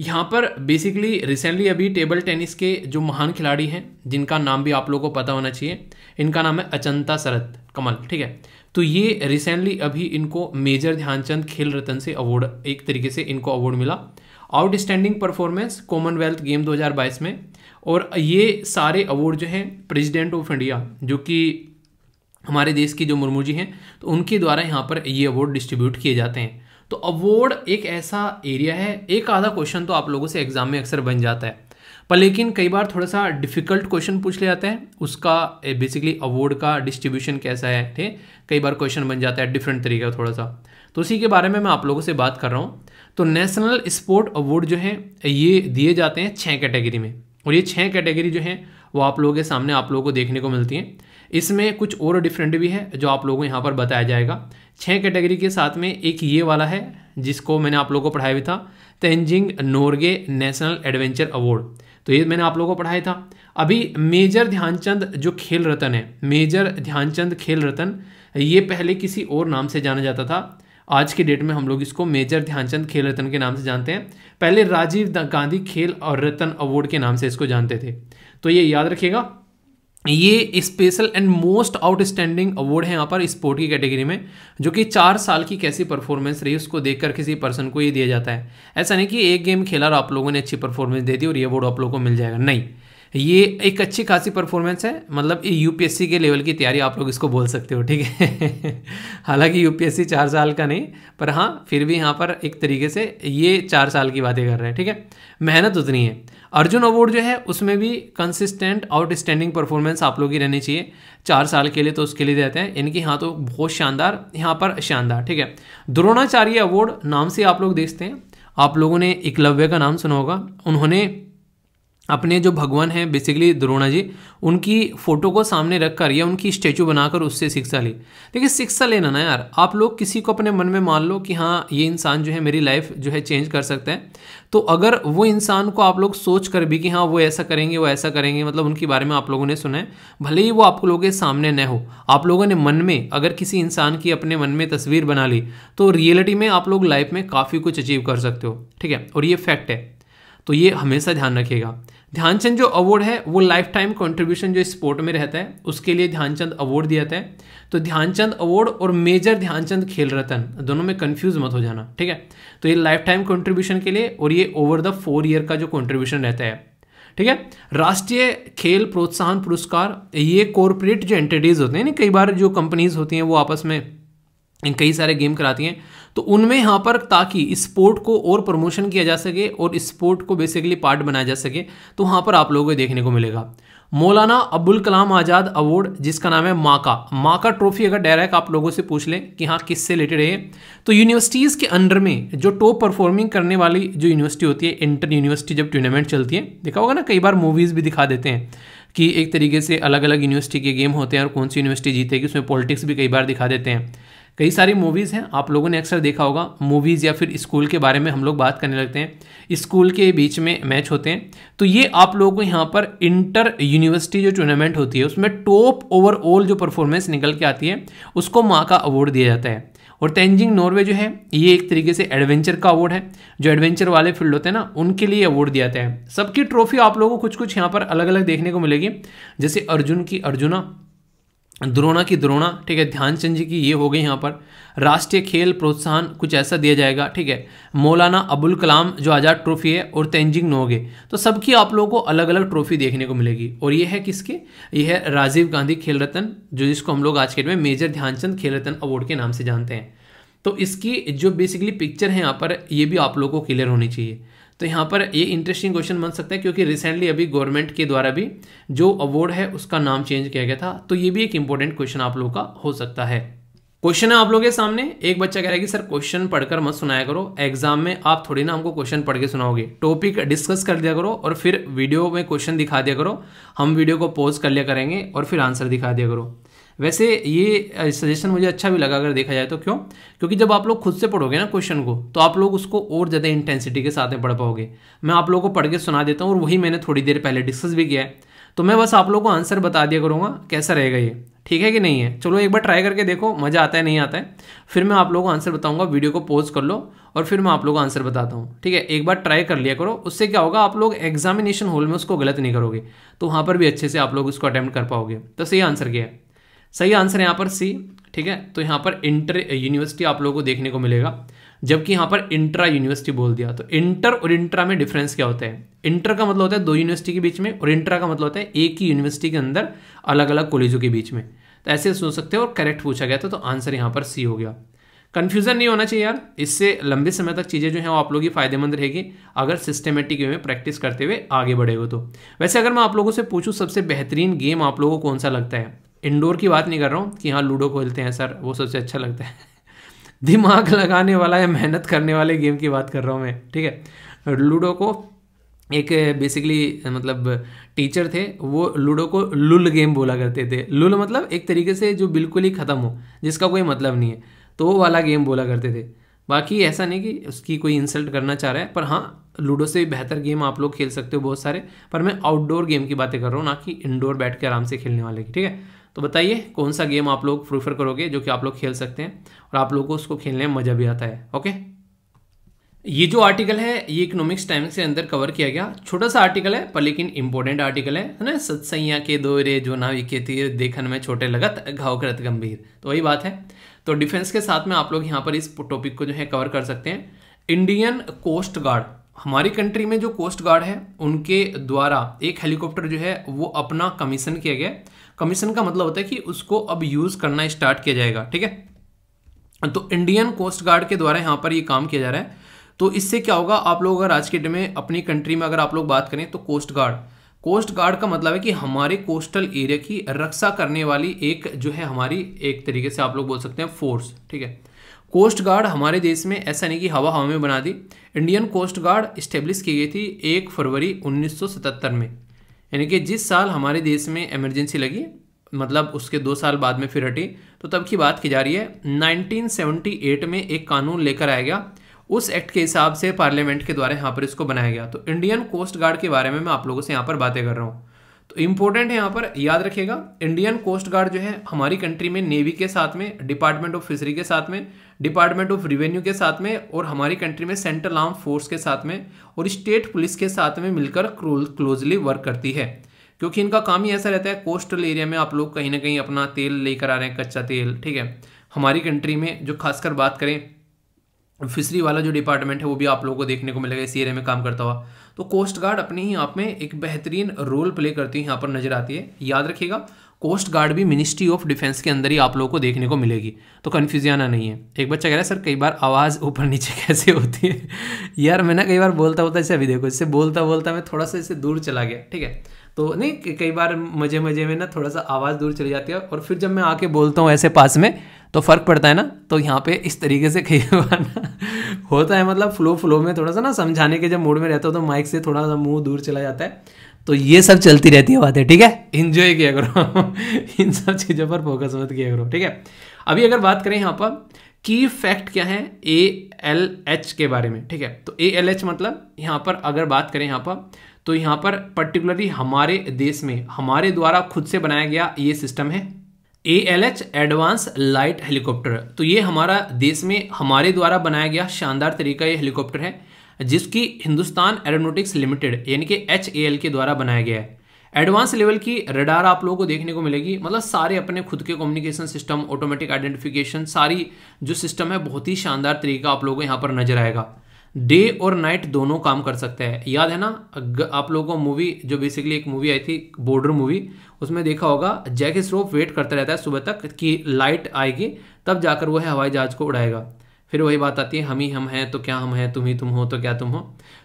यहाँ पर बेसिकली रिसेंटली अभी टेबल टेनिस के जो महान खिलाड़ी हैं जिनका नाम भी आप लोगों को पता होना चाहिए इनका नाम है अचंता शरत कमल ठीक है तो ये रिसेंटली अभी इनको मेजर ध्यानचंद खेल रत्न से अवार्ड एक तरीके से इनको अवार्ड मिला आउटस्टैंडिंग परफॉर्मेंस कॉमनवेल्थ गेम 2022 में और ये सारे अवार्ड जो हैं प्रेसिडेंट ऑफ इंडिया जो कि हमारे देश की जो मुर्मू जी हैं तो उनके द्वारा यहाँ पर ये अवार्ड डिस्ट्रीब्यूट किए जाते हैं तो अवार्ड एक ऐसा एरिया है एक आधा क्वेश्चन तो आप लोगों से एग्जाम में अक्सर बन जाता है पर लेकिन कई बार थोड़ा सा डिफिकल्ट क्वेश्चन पूछ लिया जाता है उसका बेसिकली eh, अवार्ड का डिस्ट्रीब्यूशन कैसा है ठीक कई बार क्वेश्चन बन जाता है डिफरेंट तरीके का थोड़ा सा तो उसी के बारे में मैं आप लोगों से बात कर रहा हूँ तो नेशनल स्पोर्ट अवार्ड जो है ये दिए जाते हैं छः कैटेगरी में और ये छः कैटेगरी जो हैं वो आप लोगों के सामने आप लोगों को देखने को मिलती हैं इसमें कुछ और डिफरेंट भी है जो आप लोगों को यहाँ पर बताया जाएगा छः कैटेगरी के साथ में एक ये वाला है जिसको मैंने आप लोगों को पढ़ाया भी था Tenzing Norgay national adventure award तो ये मैंने आप लोगों को पढ़ाया था अभी मेजर ध्यानचंद जो खेल रत्न है मेजर ध्यानचंद खेल रतन ये पहले किसी और नाम से जाना जाता था आज के डेट में हम लोग इसको मेजर ध्यानचंद खेल रत्न के नाम से जानते हैं पहले राजीव गांधी खेल और रत्न अवार्ड के नाम से इसको जानते थे तो ये याद रखिएगा ये special and most outstanding award है यहाँ पर स्पोर्ट की कैटेगरी में जो कि चार साल की कैसी परफॉर्मेंस रही उसको देखकर किसी पर्सन को ये दिया जाता है ऐसा नहीं कि एक गेम खेला और आप लोगों ने अच्छी परफॉर्मेंस दे दी और ये अवार्ड आप लोगों को मिल जाएगा नहीं ये एक अच्छी खासी परफॉर्मेंस है मतलब ये यूपीएससी के लेवल की तैयारी आप लोग इसको बोल सकते हो ठीक है हालांकि यूपीएससी चार साल का नहीं पर हाँ फिर भी यहाँ पर एक तरीके से ये चार साल की बातें कर रहे हैं ठीक है मेहनत उतनी है अर्जुन अवार्ड जो है उसमें भी कंसिस्टेंट आउटस्टैंडिंग परफॉर्मेंस आप लोग की रहनी चाहिए चार साल के लिए तो उसके लिए देते हैं इनकी हाँ तो बहुत शानदार यहाँ पर शानदार ठीक है द्रोणाचार्य अवार्ड नाम से आप लोग देखते हैं आप लोगों ने एकलव्य का नाम सुना होगा उन्होंने अपने जो भगवान हैं बेसिकली द्रोणा जी उनकी फ़ोटो को सामने रख कर या उनकी स्टैचू बनाकर उससे शिक्षा ली देखिए शिक्षा लेना ना यार आप लोग किसी को अपने मन में मान लो कि हाँ ये इंसान जो है मेरी लाइफ जो है चेंज कर सकता है तो अगर वो इंसान को आप लोग सोच कर भी कि हाँ वो ऐसा करेंगे वो ऐसा करेंगे मतलब उनके बारे में आप लोगों ने सुना है भले ही वो आप लोगों के सामने न हो आप लोगों ने मन में अगर किसी इंसान की अपने मन में तस्वीर बना ली तो रियलिटी में आप लोग लाइफ में काफ़ी कुछ अचीव कर सकते हो ठीक है और ये फैक्ट है तो ये हमेशा ध्यान रखिएगा ध्यानचंद जो अवार्ड है वो लाइफ टाइम कॉन्ट्रीब्यूशन जो स्पोर्ट में रहता है उसके लिए ध्यानचंद अवार्ड दिया जाता है तो ध्यानचंद अवार्ड और मेजर ध्यानचंद खेल रतन दोनों में कंफ्यूज मत हो जाना ठीक है तो ये लाइफ टाइम कॉन्ट्रीब्यूशन के लिए और ये ओवर द फोर ईयर का जो कॉन्ट्रीब्यूशन रहता है ठीक है राष्ट्रीय खेल प्रोत्साहन पुरस्कार ये कॉरपोरेट जो एंटिटीज़ होते हैं ना कई बार जो कंपनीज होती हैं वो आपस में कई सारे गेम कराती हैं तो उनमें यहाँ पर ताकि स्पोर्ट को और प्रमोशन किया जा सके और स्पोर्ट को बेसिकली पार्ट बनाया जा सके तो वहाँ पर आप लोगों को देखने को मिलेगा मौलाना अब्दुल कलाम आज़ाद अवार्ड जिसका नाम है माका माका ट्रॉफी अगर डायरेक्ट आप लोगों से पूछ लें कि हाँ किससे रिलेटेड है तो यूनिवर्सिटीज़ के अंडर में जो टॉप परफॉर्मिंग करने वाली जो यूनिवर्सिटी होती है इंटर यूनिवर्सिटी जब टूर्नामेंट चलती है देखा होगा ना कई बार मूवीज़ भी दिखा देते हैं कि एक तरीके से अलग अलग यूनिवर्सिटी के गेम होते हैं और कौन सी यूनिवर्सिटी जीतेगी उसमें पॉलिटिक्स भी कई बार दिखा देते हैं कई सारी मूवीज़ हैं आप लोगों ने अक्सर देखा होगा मूवीज़ या फिर स्कूल के बारे में हम लोग बात करने लगते हैं स्कूल के बीच में मैच होते हैं तो ये आप लोगों को यहाँ पर इंटर यूनिवर्सिटी जो टूर्नामेंट होती है उसमें टॉप ओवरऑल जो परफॉर्मेंस निकल के आती है उसको माँ का अवार्ड दिया जाता है और तेंजिंग नॉर्वे जो है ये एक तरीके से एडवेंचर का अवार्ड है जो एडवेंचर वाले फील्ड होते हैं ना उनके लिए अवार्ड दिया जाता है सबकी ट्रॉफी आप लोगों को कुछ कुछ यहाँ पर अलग अलग देखने को मिलेगी जैसे अर्जुन की अर्जुना द्रोणा की द्रोणा ठीक है ध्यानचंद जी की ये हो गई यहाँ पर राष्ट्रीय खेल प्रोत्साहन कुछ ऐसा दिया जाएगा ठीक है मौलाना अबुल कलाम जो आज़ाद ट्रॉफी है और तेंजिंग नोगे तो सबकी आप लोगों को अलग अलग ट्रॉफी देखने को मिलेगी और ये है किसके ये है राजीव गांधी खेल रत्न जो जिसको हम लोग आज के डेट में मेजर ध्यानचंद खेल रत्न अवार्ड के नाम से जानते हैं तो इसकी जो बेसिकली पिक्चर है यहाँ पर ये भी आप लोगों को क्लियर होनी चाहिए तो यहाँ पर ये इंटरेस्टिंग क्वेश्चन बन सकता है क्योंकि रिसेंटली अभी गवर्नमेंट के द्वारा भी जो अवार्ड है उसका नाम चेंज किया गया था तो ये भी एक इंपॉर्टेंट क्वेश्चन आप लोगों का हो सकता है क्वेश्चन है आप लोगों के सामने एक बच्चा कह रहा है कि सर क्वेश्चन पढ़कर मत सुनाया करो एग्जाम में आप थोड़ी ना हमको क्वेश्चन पढ़ के सुनाओगे टॉपिक डिस्कस कर दिया करो और फिर वीडियो में क्वेश्चन दिखा दिया करो हम वीडियो को पॉज कर लिया करेंगे और फिर आंसर दिखा दिया करो वैसे ये सजेशन मुझे अच्छा भी लगा अगर देखा जाए तो क्यों क्योंकि जब आप लोग खुद से पढ़ोगे ना क्वेश्चन को तो आप लोग उसको और ज़्यादा इंटेंसिटी के साथ में पढ़ पाओगे मैं आप लोगों को पढ़ के सुना देता हूँ और वही मैंने थोड़ी देर पहले डिस्कस भी किया है तो मैं बस आप लोग को आंसर बता दिया करूँगा कैसा रहेगा ये ठीक है कि नहीं है चलो एक बार ट्राई करके देखो मज़ा आता है नहीं आता है फिर मैं आप लोगों को आंसर बताऊंगा वीडियो को पॉज कर लो और फिर मैं आप लोगों को आंसर बताता हूँ ठीक है एक बार ट्राई कर लिया करो उससे क्या होगा आप लोग एग्जामिनेशन हॉल में उसको गलत नहीं करोगे तो वहाँ पर भी अच्छे से आप लोग उसको अटैम्प्ट कर पाओगे तो सही आंसर क्या है सही आंसर यहाँ पर सी ठीक है तो यहाँ पर इंटर यूनिवर्सिटी आप लोगों को देखने को मिलेगा जबकि यहाँ पर इंट्रा यूनिवर्सिटी बोल दिया तो इंटर और इंट्रा में डिफरेंस क्या होता है इंटर का मतलब होता है दो यूनिवर्सिटी के बीच में और इंट्रा का मतलब होता है एक ही यूनिवर्सिटी के अंदर अलग अलग कॉलेजों के बीच में तो ऐसे सोच सकते हो और करेक्ट पूछा गया था तो आंसर यहाँ पर सी हो गया कन्फ्यूजन नहीं होना चाहिए यार इससे लंबे समय तक चीज़ें जो हैं वो आप लोग की फायदेमंद रहेगी अगर सिस्टमेटिक वे में प्रैक्टिस करते हुए आगे बढ़ेगा तो वैसे अगर मैं आप लोगों से पूछूँ सबसे बेहतरीन गेम आप लोगों को कौन सा लगता है इंडोर की बात नहीं कर रहा हूँ कि हाँ लूडो खेलते हैं सर वो सबसे अच्छा लगता है दिमाग लगाने वाला या मेहनत करने वाले गेम की बात कर रहा हूँ मैं ठीक है लूडो को एक बेसिकली मतलब टीचर थे वो लूडो को लुल गेम बोला करते थे लुल मतलब एक तरीके से जो बिल्कुल ही ख़त्म हो जिसका कोई मतलब नहीं है तो वो वाला गेम बोला करते थे बाकी ऐसा नहीं कि उसकी कोई इंसल्ट करना चाह रहा है पर हाँ लूडो से भी बेहतर गेम आप लोग खेल सकते हो बहुत सारे पर मैं आउटडोर गेम की बातें कर रहा हूँ ना कि इंडोर बैठ के आराम से खेलने वाले की ठीक है तो बताइए कौन सा गेम आप लोग प्रीफर करोगे जो कि आप लोग खेल सकते हैं और आप लोगों को उसको खेलने में मज़ा भी आता है ओके ये जो आर्टिकल है ये इकोनॉमिक्स टाइम्स के अंदर कवर किया गया छोटा सा आर्टिकल है पर लेकिन इंपॉर्टेंट आर्टिकल है है ना सत्सैया के दो रे जो ना विके तीर देखन में छोटे लगत घाव करत गंभीर तो वही बात है तो डिफेंस के साथ में आप लोग यहाँ पर इस टॉपिक को जो है कवर कर सकते हैं इंडियन कोस्ट गार्ड हमारी कंट्री में जो कोस्ट गार्ड है उनके द्वारा एक हेलीकॉप्टर जो है वो अपना कमीशन किया गया कमीशन का मतलब होता है कि उसको अब यूज करना स्टार्ट किया जाएगा ठीक है तो इंडियन कोस्ट गार्ड के द्वारा यहाँ पर ये काम किया जा रहा है तो इससे क्या होगा आप लोग अगर आज के डेट में अपनी कंट्री में अगर आप लोग बात करें तो कोस्ट गार्ड कोस्ट गार्ड का मतलब है कि हमारे कोस्टल एरिया की रक्षा करने वाली एक जो है हमारी एक तरीके से आप लोग बोल सकते हैं फोर्स ठीक है कोस्ट गार्ड हमारे देश में ऐसा नहीं कि हवा हवा में बना दी इंडियन कोस्ट गार्ड इस्टेब्लिश की गई थी एक फरवरी 1977 में यानी कि जिस साल हमारे देश में इमरजेंसी लगी मतलब उसके दो साल बाद में फिर हटी तो तब की बात की जा रही है 1978 में एक कानून लेकर आया गया उस एक्ट के हिसाब से पार्लियामेंट के द्वारा यहाँ पर इसको बनाया गया तो इंडियन कोस्ट गार्ड के बारे में मैं आप लोगों से यहाँ पर बातें कर रहा हूँ तो इम्पोर्टेंट है यहाँ पर याद रखिएगा इंडियन कोस्ट गार्ड जो है हमारी कंट्री में नेवी के साथ में डिपार्टमेंट ऑफ फिशरी के साथ में डिपार्टमेंट ऑफ रिवेन्यू के साथ में और हमारी कंट्री में सेंट्रल आर्म फोर्स के साथ में और स्टेट पुलिस के साथ में मिलकर क्लोजली वर्क करती है क्योंकि इनका काम ही ऐसा रहता है कोस्टल एरिया में आप लोग कहीं ना कहीं अपना तेल लेकर आ रहे हैं कच्चा तेल ठीक है हमारी कंट्री में जो खासकर बात करें फिशरी वाला जो डिपार्टमेंट है वो भी आप लोगों को देखने को मिलेगा इसी एरिया में काम करता हुआ तो कोस्ट गार्ड अपने ही आप में एक बेहतरीन रोल प्ले करती है यहाँ पर नजर आती है याद रखिएगा कोस्ट गार्ड भी मिनिस्ट्री ऑफ डिफेंस के अंदर ही आप लोगों को देखने को मिलेगी तो कन्फ्यूज़ आना नहीं है एक बच्चा कह रहा है सर कई बार आवाज़ ऊपर नीचे कैसे होती है यार मैं ना कई बार बोलता बोलता इसे अच्छा, अभी देखो इससे बोलता बोलता मैं थोड़ा सा इसे दूर चला गया ठीक है तो नहीं कई बार मज़े मज़े में ना थोड़ा सा आवाज़ दूर चली जाती है और फिर जब मैं आके बोलता हूँ ऐसे पास में तो फ़र्क पड़ता है ना तो यहाँ पे इस तरीके से कई बार ना होता है मतलब फ्लो फ्लो में थोड़ा सा ना समझाने के जब मूड में रहता हो तो माइक से थोड़ा सा मुंह दूर चला जाता है तो ये सब चलती रहती है बातें ठीक है इंजॉय किया करो इन सब चीज़ों पर फोकस मत किया करो ठीक है अभी अगर बात करें यहां पर की फैक्ट क्या है ए एल एच के बारे में ठीक है तो ए एल एच मतलब यहां पर अगर बात करें यहां पर तो यहां पर पर्टिकुलरली हमारे देश में हमारे द्वारा खुद से बनाया गया ये सिस्टम है A L H advance light helicopter तो ये हमारा देश में हमारे द्वारा बनाया गया शानदार तरीका ये हेलीकॉप्टर है जिसकी हिंदुस्तान एरोनोटिक्स लिमिटेड यानी कि एच के द्वारा बनाया गया है एडवांस लेवल की रडार आप लोगों को देखने को मिलेगी मतलब सारे अपने खुद के कम्युनिकेशन सिस्टम ऑटोमेटिक आइडेंटिफिकेशन सारी जो सिस्टम है बहुत ही शानदार तरीका आप लोगों को यहाँ पर नजर आएगा डे और नाइट दोनों काम कर सकते हैं याद है ना आप लोगों को मूवी जो बेसिकली एक मूवी आई थी बॉर्डर मूवी उसमें देखा होगा जैक स्रोप वेट करता रहता है सुबह तक कि लाइट आएगी तब जाकर वह हवाई जहाज को उड़ाएगा फिर वही बात आती है हम ही हम हैं तो क्या हम हैं तुम ही तुम हो तो क्या तुम हो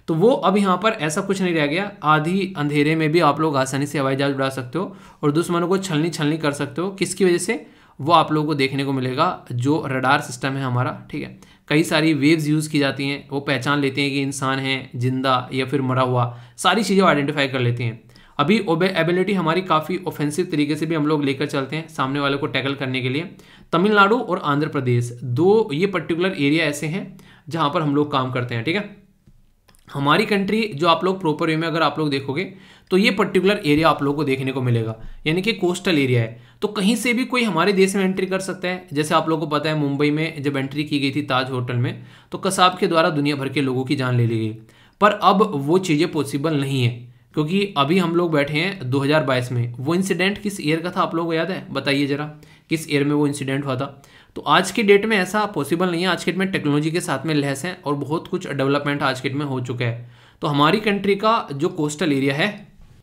तो वो अब यहाँ पर ऐसा कुछ नहीं रह गया आधी अंधेरे में भी आप लोग आसानी से हवाई जहाज़ उड़ा सकते हो और दुश्मनों को छलनी छलनी कर सकते हो किसकी वजह से वो आप लोगों को देखने को मिलेगा जो रडार सिस्टम है हमारा ठीक है कई सारी वेव्स यूज़ की जाती हैं वो पहचान लेते हैं कि इंसान है जिंदा या फिर मरा हुआ सारी चीज़ें आइडेंटिफाई कर लेती हैं अभी एबिलिटी हमारी काफ़ी ऑफेंसिव तरीके से भी हम लोग लेकर चलते हैं सामने वाले को टैकल करने के लिए तमिलनाडु और आंध्र प्रदेश दो ये पर्टिकुलर एरिया ऐसे हैं जहाँ पर हम लोग काम करते हैं ठीक है हमारी कंट्री जो आप लोग प्रॉपर वे में अगर आप लोग देखोगे तो ये पर्टिकुलर एरिया आप लोगों को देखने को मिलेगा यानी कि कोस्टल एरिया है तो कहीं से भी कोई हमारे देश में एंट्री कर सकता है जैसे आप लोगों को पता है मुंबई में जब एंट्री की गई थी ताज होटल में तो कसाब के द्वारा दुनिया भर के लोगों की जान ले ली गई पर अब वो चीज़ें पॉसिबल नहीं है क्योंकि अभी हम लोग बैठे हैं 2022 में वो इंसिडेंट किस ईयर का था आप लोगों को याद है बताइए ज़रा किस ईयर में वो इंसिडेंट हुआ था तो आज की डेट में ऐसा पॉसिबल नहीं है आज के डेट में टेक्नोलॉजी के साथ में लहस है और बहुत कुछ डेवलपमेंट आज के डेट में हो चुका है तो हमारी कंट्री का जो कोस्टल एरिया है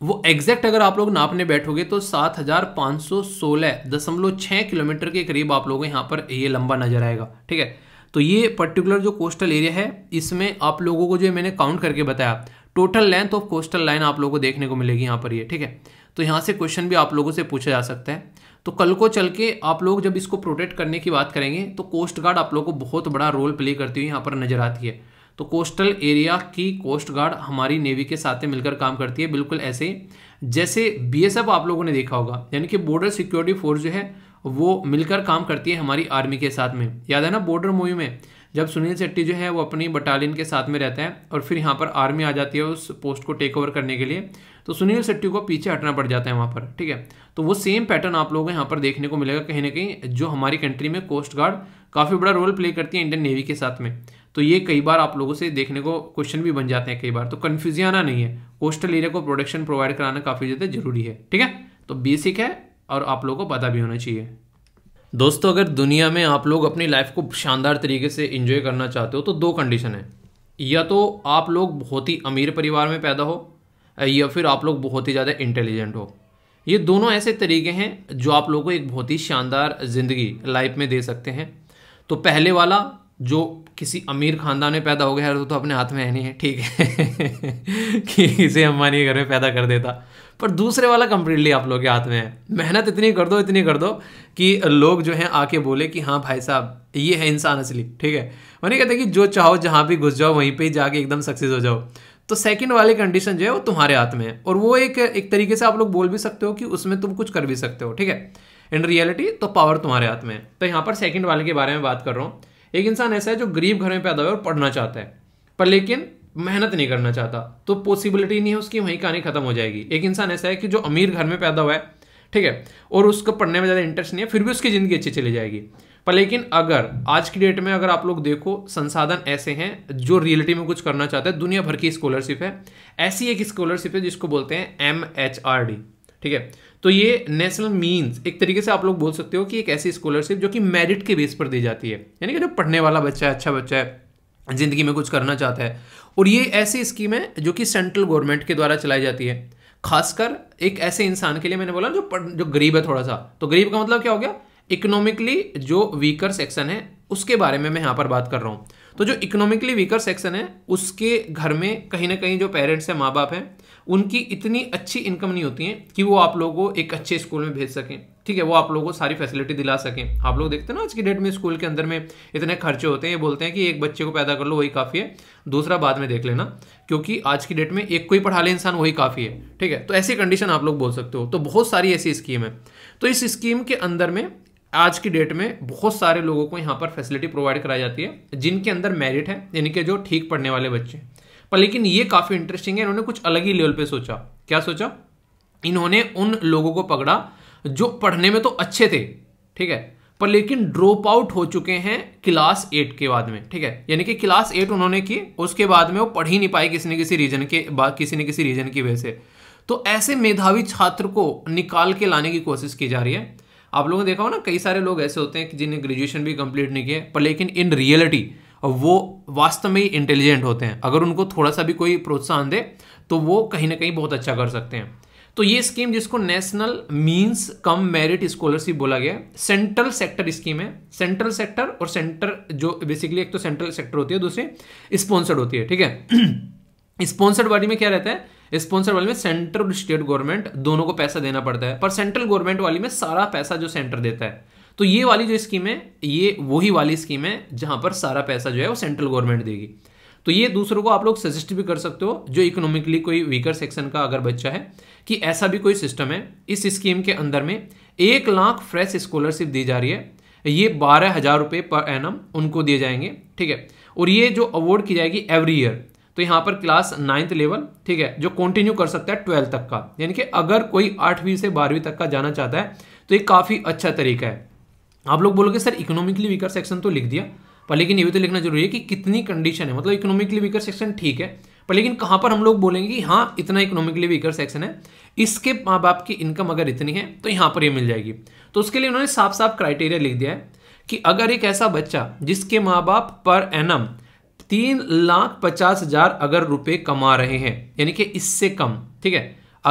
वो एग्जैक्ट अगर आप लोग नापने बैठोगे तो सात हजार पाँच सौ सोलह दशमलव छः किलोमीटर के करीब आप लोगों को यहाँ पर ये लंबा नजर आएगा ठीक है तो ये पर्टिकुलर जो कोस्टल एरिया है इसमें आप लोगों को जो मैंने काउंट करके बताया total length of coastal line आप लोगों को देखने को मिलेगी यहाँ पर ये ठीक है तो यहाँ से क्वेश्चन भी आप लोगों से पूछा जा सकता है तो कल को चल के आप लोग जब इसको प्रोटेक्ट करने की बात करेंगे तो कोस्ट गार्ड आप लोगों को बहुत बड़ा रोल प्ले करती हुई यहाँ पर नजर आती है तो कोस्टल एरिया की कोस्ट गार्ड हमारी नेवी के साथ मिलकर काम करती है बिल्कुल ऐसे ही जैसे बी आप लोगों ने देखा होगा यानी कि बॉर्डर सिक्योरिटी फोर्स जो है वो मिलकर काम करती है हमारी आर्मी के साथ में याद है ना बॉर्डर मूवी में जब सुनील शेट्टी जो है वो अपनी बटालियन के साथ में रहता है और फिर यहाँ पर आर्मी आ जाती है उस पोस्ट को टेक ओवर करने के लिए तो सुनील शेट्टी को पीछे हटना पड़ जाता है वहाँ पर ठीक है तो वो सेम पैटर्न आप लोगों को यहाँ पर देखने को मिलेगा कहीं ना कहीं जो हमारी कंट्री में कोस्ट गार्ड काफ़ी बड़ा रोल प्ले करती है इंडियन नेवी के साथ में तो ये कई बार आप लोगों से देखने को क्वेश्चन भी बन जाते हैं कई बार तो आना नहीं है कोस्टल एरिया को प्रोडक्शन प्रोवाइड कराना काफ़ी ज़्यादा जरूरी है ठीक है तो बेसिक है और आप लोगों को पता भी होना चाहिए दोस्तों अगर दुनिया में आप लोग अपनी लाइफ को शानदार तरीके से इन्जॉय करना चाहते हो तो दो कंडीशन है या तो आप लोग बहुत ही अमीर परिवार में पैदा हो या फिर आप लोग बहुत ही ज़्यादा इंटेलिजेंट हो ये दोनों ऐसे तरीके हैं जो आप लोगों को एक बहुत ही शानदार ज़िंदगी लाइफ में दे सकते हैं तो पहले वाला जो किसी अमीर ख़ानदान में पैदा हो गया है तो, तो अपने हाथ में है नहीं है ठीक है कि इसे अम्बानी घर में पैदा कर देता पर दूसरे वाला कम्प्लीटली आप लोग के हाथ में है मेहनत इतनी कर दो इतनी कर दो कि लोग जो हैं आके बोले कि हाँ भाई साहब ये है इंसान असली ठीक है मैंने कहते कि जो चाहो जहाँ भी घुस जाओ वहीं पर ही जाके एकदम सक्सेस हो जाओ तो सेकंड वाली कंडीशन जो है वो तुम्हारे हाथ में है और वो एक एक तरीके से आप लोग बोल भी सकते हो कि उसमें तुम कुछ कर भी सकते हो ठीक है इन रियलिटी तो पावर तुम्हारे हाथ में है तो यहाँ पर सेकंड वाले के बारे में बात कर रहा हूँ एक इंसान ऐसा है जो गरीब घर में पैदा हुआ और पढ़ना चाहता है पर लेकिन मेहनत नहीं करना चाहता तो पॉसिबिलिटी नहीं है उसकी वहीं कहानी खत्म हो जाएगी एक इंसान ऐसा है कि जो अमीर घर में पैदा हुआ है ठीक है और उसको पढ़ने में ज़्यादा इंटरेस्ट नहीं है फिर भी उसकी ज़िंदगी अच्छी चली जाएगी पर लेकिन अगर आज की डेट में अगर आप लोग देखो संसाधन ऐसे हैं जो रियलिटी में कुछ करना चाहते हैं दुनिया भर की स्कॉलरशिप है ऐसी एक स्कॉलरशिप है जिसको बोलते हैं एम एच आर डी ठीक है तो ये नेशनल मीन्स एक तरीके से आप लोग बोल सकते हो कि एक ऐसी स्कॉलरशिप जो कि मेरिट के बेस पर दी जाती है यानी कि जो पढ़ने वाला बच्चा है अच्छा बच्चा है ज़िंदगी में कुछ करना चाहता है और ये ऐसी स्कीम है जो कि सेंट्रल गवर्नमेंट के द्वारा चलाई जाती है खासकर एक ऐसे इंसान के लिए मैंने बोला जो जो गरीब है थोड़ा सा तो गरीब का मतलब क्या हो गया इकोनॉमिकली जो वीकर सेक्शन है उसके बारे में मैं यहाँ पर बात कर रहा हूँ तो जो इकोनॉमिकली वीकर सेक्शन है उसके घर में कहीं ना कहीं जो पेरेंट्स हैं माँ बाप हैं उनकी इतनी अच्छी इनकम नहीं होती है कि वो आप लोगों को एक अच्छे स्कूल में भेज सकें ठीक है वो आप लोगों को सारी फैसिलिटी दिला सकें आप लोग देखते हैं ना आज की डेट में स्कूल के अंदर में इतने खर्चे होते हैं ये बोलते हैं कि एक बच्चे को पैदा कर लो वही काफ़ी है दूसरा बाद में देख लेना क्योंकि आज की डेट में एक कोई पढ़ा ले इंसान वही काफ़ी है ठीक है तो ऐसी कंडीशन आप लोग बोल सकते हो तो बहुत सारी ऐसी स्कीम है तो इस स्कीम के अंदर में आज की डेट में बहुत सारे लोगों को यहाँ पर फैसिलिटी प्रोवाइड कराई जाती है जिनके अंदर मेरिट है यानी कि जो ठीक पढ़ने वाले बच्चे हैं पर लेकिन ये काफ़ी इंटरेस्टिंग है इन्होंने कुछ अलग ही लेवल पे सोचा क्या सोचा इन्होंने उन लोगों को पकड़ा जो पढ़ने में तो अच्छे थे ठीक है पर लेकिन ड्रॉप आउट हो चुके हैं क्लास एट के बाद में ठीक है यानी कि क्लास एट उन्होंने की उसके बाद में वो पढ़ ही नहीं पाए किसी न किसी रीजन के किसी न किसी रीजन की वजह से तो ऐसे मेधावी छात्र को निकाल के लाने की कोशिश की जा रही है आप लोगों ने देखा हो ना कई सारे लोग ऐसे होते हैं कि जिन्हें ग्रेजुएशन भी कंप्लीट नहीं किया पर लेकिन इन रियलिटी वो वास्तव में ही इंटेलिजेंट होते हैं अगर उनको थोड़ा सा भी कोई प्रोत्साहन दे तो वो कहीं ना कहीं बहुत अच्छा कर सकते हैं तो ये स्कीम जिसको national means cum merit scholarship बोला गया है सेंट्रल सेक्टर स्कीम है सेंट्रल सेक्टर और सेंटर जो बेसिकली एक तो सेंट्रल सेक्टर होती है दूसरी स्पॉन्सर्ड होती है ठीक है स्पॉन्सर्ड बॉडी में क्या रहता है स्पॉन्सर वाली में सेंट्रल और स्टेट गवर्नमेंट दोनों को पैसा देना पड़ता है पर सेंट्रल गवर्नमेंट वाली में सारा पैसा जो सेंटर देता है तो ये वाली जो स्कीम है ये वही वाली स्कीम है जहां पर सारा पैसा जो है वो सेंट्रल गवर्नमेंट देगी तो ये दूसरों को आप लोग सजेस्ट भी कर सकते हो जो इकोनॉमिकली कोई वीकर सेक्शन का अगर बच्चा है कि ऐसा भी कोई सिस्टम है इस स्कीम के अंदर में एक लाख फ्रेश स्कॉलरशिप दी जा रही है ये बारह हज़ार रुपये पर एनम उनको दिए जाएंगे ठीक है और ये जो अवार्ड की जाएगी एवरी ईयर तो यहाँ पर क्लास नाइन्थ लेवल ठीक है जो कंटिन्यू कर सकता है ट्वेल्थ तक का यानी कि अगर कोई आठवीं से बारहवीं तक का जाना चाहता है तो ये काफ़ी अच्छा तरीका है आप लोग बोलोगे सर इकोनॉमिकली वीकर सेक्शन तो लिख दिया पर लेकिन ये भी तो लिखना जरूरी है कि कितनी कंडीशन है मतलब इकोनॉमिकली वीकर सेक्शन ठीक है पर लेकिन कहाँ पर हम लोग बोलेंगे कि हाँ इतना इकोनॉमिकली वीकर सेक्शन है इसके माँ बाप की इनकम अगर इतनी है तो यहाँ पर ये यह मिल जाएगी तो उसके लिए उन्होंने साफ साफ क्राइटेरिया लिख दिया है कि अगर एक ऐसा बच्चा जिसके माँ बाप पर एनम तीन लाख पचास हजार अगर रुपए कमा रहे हैं यानी कि इससे कम ठीक है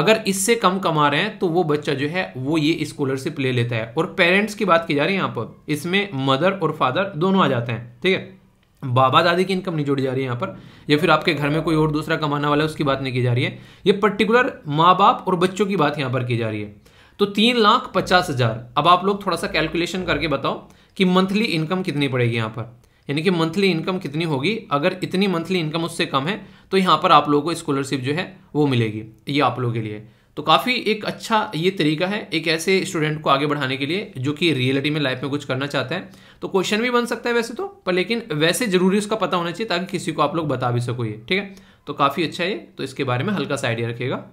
अगर इससे कम कमा रहे हैं तो वो बच्चा जो है वो ये स्कॉलरशिप ले लेता है और पेरेंट्स की बात की जा रही है यहाँ पर इसमें मदर और फादर दोनों आ जाते हैं ठीक है बाबा दादी की इनकम नहीं जोड़ी जा रही है यहाँ पर या फिर आपके घर में कोई और दूसरा कमाने वाला है उसकी बात नहीं की जा रही है ये पर्टिकुलर माँ बाप और बच्चों की बात यहाँ पर की जा रही है तो तीन लाख पचास हजार अब आप लोग थोड़ा सा कैलकुलेशन करके बताओ कि मंथली इनकम कितनी पड़ेगी यहाँ पर यानी कि मंथली इनकम कितनी होगी अगर इतनी मंथली इनकम उससे कम है तो यहाँ पर आप लोगों को स्कॉलरशिप जो है वो मिलेगी ये आप लोगों के लिए तो काफ़ी एक अच्छा ये तरीका है एक ऐसे स्टूडेंट को आगे बढ़ाने के लिए जो कि रियलिटी में लाइफ में कुछ करना चाहता है तो क्वेश्चन भी बन सकता है वैसे तो पर लेकिन वैसे जरूरी उसका पता होना चाहिए ताकि किसी को आप लोग बता भी सको ये ठीक है तो काफ़ी अच्छा है तो इसके बारे में हल्का सा आइडिया रखिएगा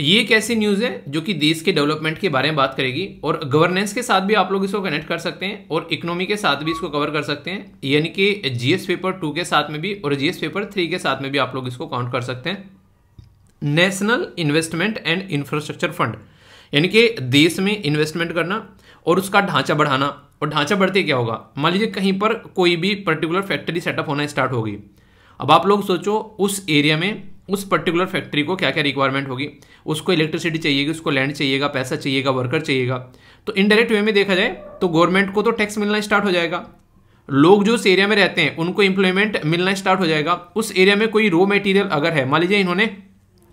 ये एक ऐसी न्यूज़ है जो कि देश के डेवलपमेंट के बारे में बात करेगी और गवर्नेंस के साथ भी आप लोग इसको कनेक्ट कर सकते हैं और इकोनॉमी के साथ भी इसको कवर कर सकते हैं यानी कि जीएस पेपर टू के साथ में भी और जीएस पेपर थ्री के साथ में भी आप लोग इसको काउंट कर सकते हैं national investment and infrastructure fund यानी कि देश में इन्वेस्टमेंट करना और उसका ढांचा बढ़ाना और ढांचा बढ़ते क्या होगा मान लीजिए कहीं पर कोई भी पर्टिकुलर फैक्ट्री सेटअप होना स्टार्ट होगी अब आप लोग सोचो उस एरिया में उस पर्टिकुलर फैक्ट्री को क्या क्या रिक्वायरमेंट होगी उसको इलेक्ट्रिसिटी चाहिएगी उसको लैंड चाहिएगा पैसा चाहिएगा वर्कर चाहिएगा तो इनडायरेक्ट वे में देखा जाए तो गवर्नमेंट को तो टैक्स मिलना स्टार्ट हो जाएगा लोग जो उस एरिया में रहते हैं उनको इम्प्लॉयमेंट मिलना स्टार्ट हो जाएगा उस एरिया में कोई रो मटेरियल अगर है मान लीजिए इन्होंने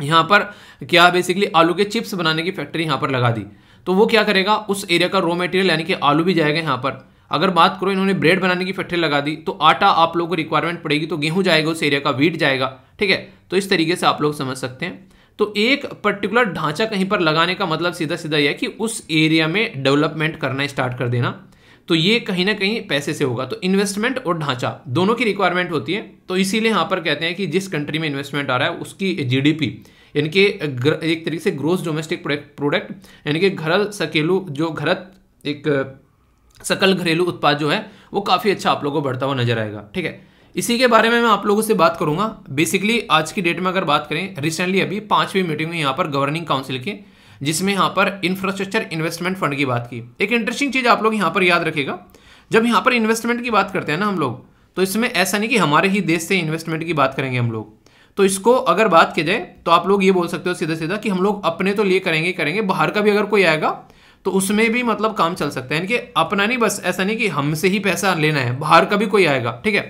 यहाँ पर क्या बेसिकली आलू के चिप्स बनाने की फैक्ट्री यहाँ पर लगा दी तो वो क्या करेगा उस एरिया का रो मटेरियल यानी कि आलू भी जाएगा यहाँ पर अगर बात करो इन्होंने ब्रेड बनाने की फैक्ट्री लगा दी तो आटा आप लोगों को रिक्वायरमेंट पड़ेगी तो गेहूं जाएगा उस एरिया का वीट जाएगा ठीक है तो इस तरीके से आप लोग समझ सकते हैं तो एक पर्टिकुलर ढांचा कहीं पर लगाने का मतलब सीधा सीधा यह है कि उस एरिया में डेवलपमेंट करना स्टार्ट कर देना तो ये कहीं ना कहीं पैसे से होगा तो इन्वेस्टमेंट और ढांचा दोनों की रिक्वायरमेंट होती है तो इसीलिए यहाँ पर कहते हैं कि जिस कंट्री में इन्वेस्टमेंट आ रहा है उसकी जीडीपी यानी कि एक तरीके से ग्रोस डोमेस्टिक प्रोडक्ट यानी कि घरल सकेलू जो घरत एक सकल घरेलू उत्पाद जो है वो काफ़ी अच्छा आप लोगों को बढ़ता हुआ नजर आएगा ठीक है इसी के बारे में मैं आप लोगों से बात करूंगा बेसिकली आज की डेट में अगर बात करें रिसेंटली अभी पांचवी मीटिंग हुई यहाँ पर गवर्निंग काउंसिल की जिसमें यहाँ पर इंफ्रास्ट्रक्चर इन्वेस्टमेंट फंड की बात की एक इंटरेस्टिंग चीज़ आप लोग यहाँ पर याद रखेगा जब यहाँ पर इन्वेस्टमेंट की बात करते हैं ना हम लोग तो इसमें ऐसा नहीं कि हमारे ही देश से इन्वेस्टमेंट की बात करेंगे हम लोग तो इसको अगर बात की जाए तो आप लोग ये बोल सकते हो सीधा सीधा कि हम लोग अपने तो लिए करेंगे करेंगे बाहर का भी अगर कोई आएगा तो उसमें भी मतलब काम चल सकता है यानी कि अपना नहीं बस ऐसा नहीं कि हमसे ही पैसा लेना है बाहर का भी कोई आएगा ठीक है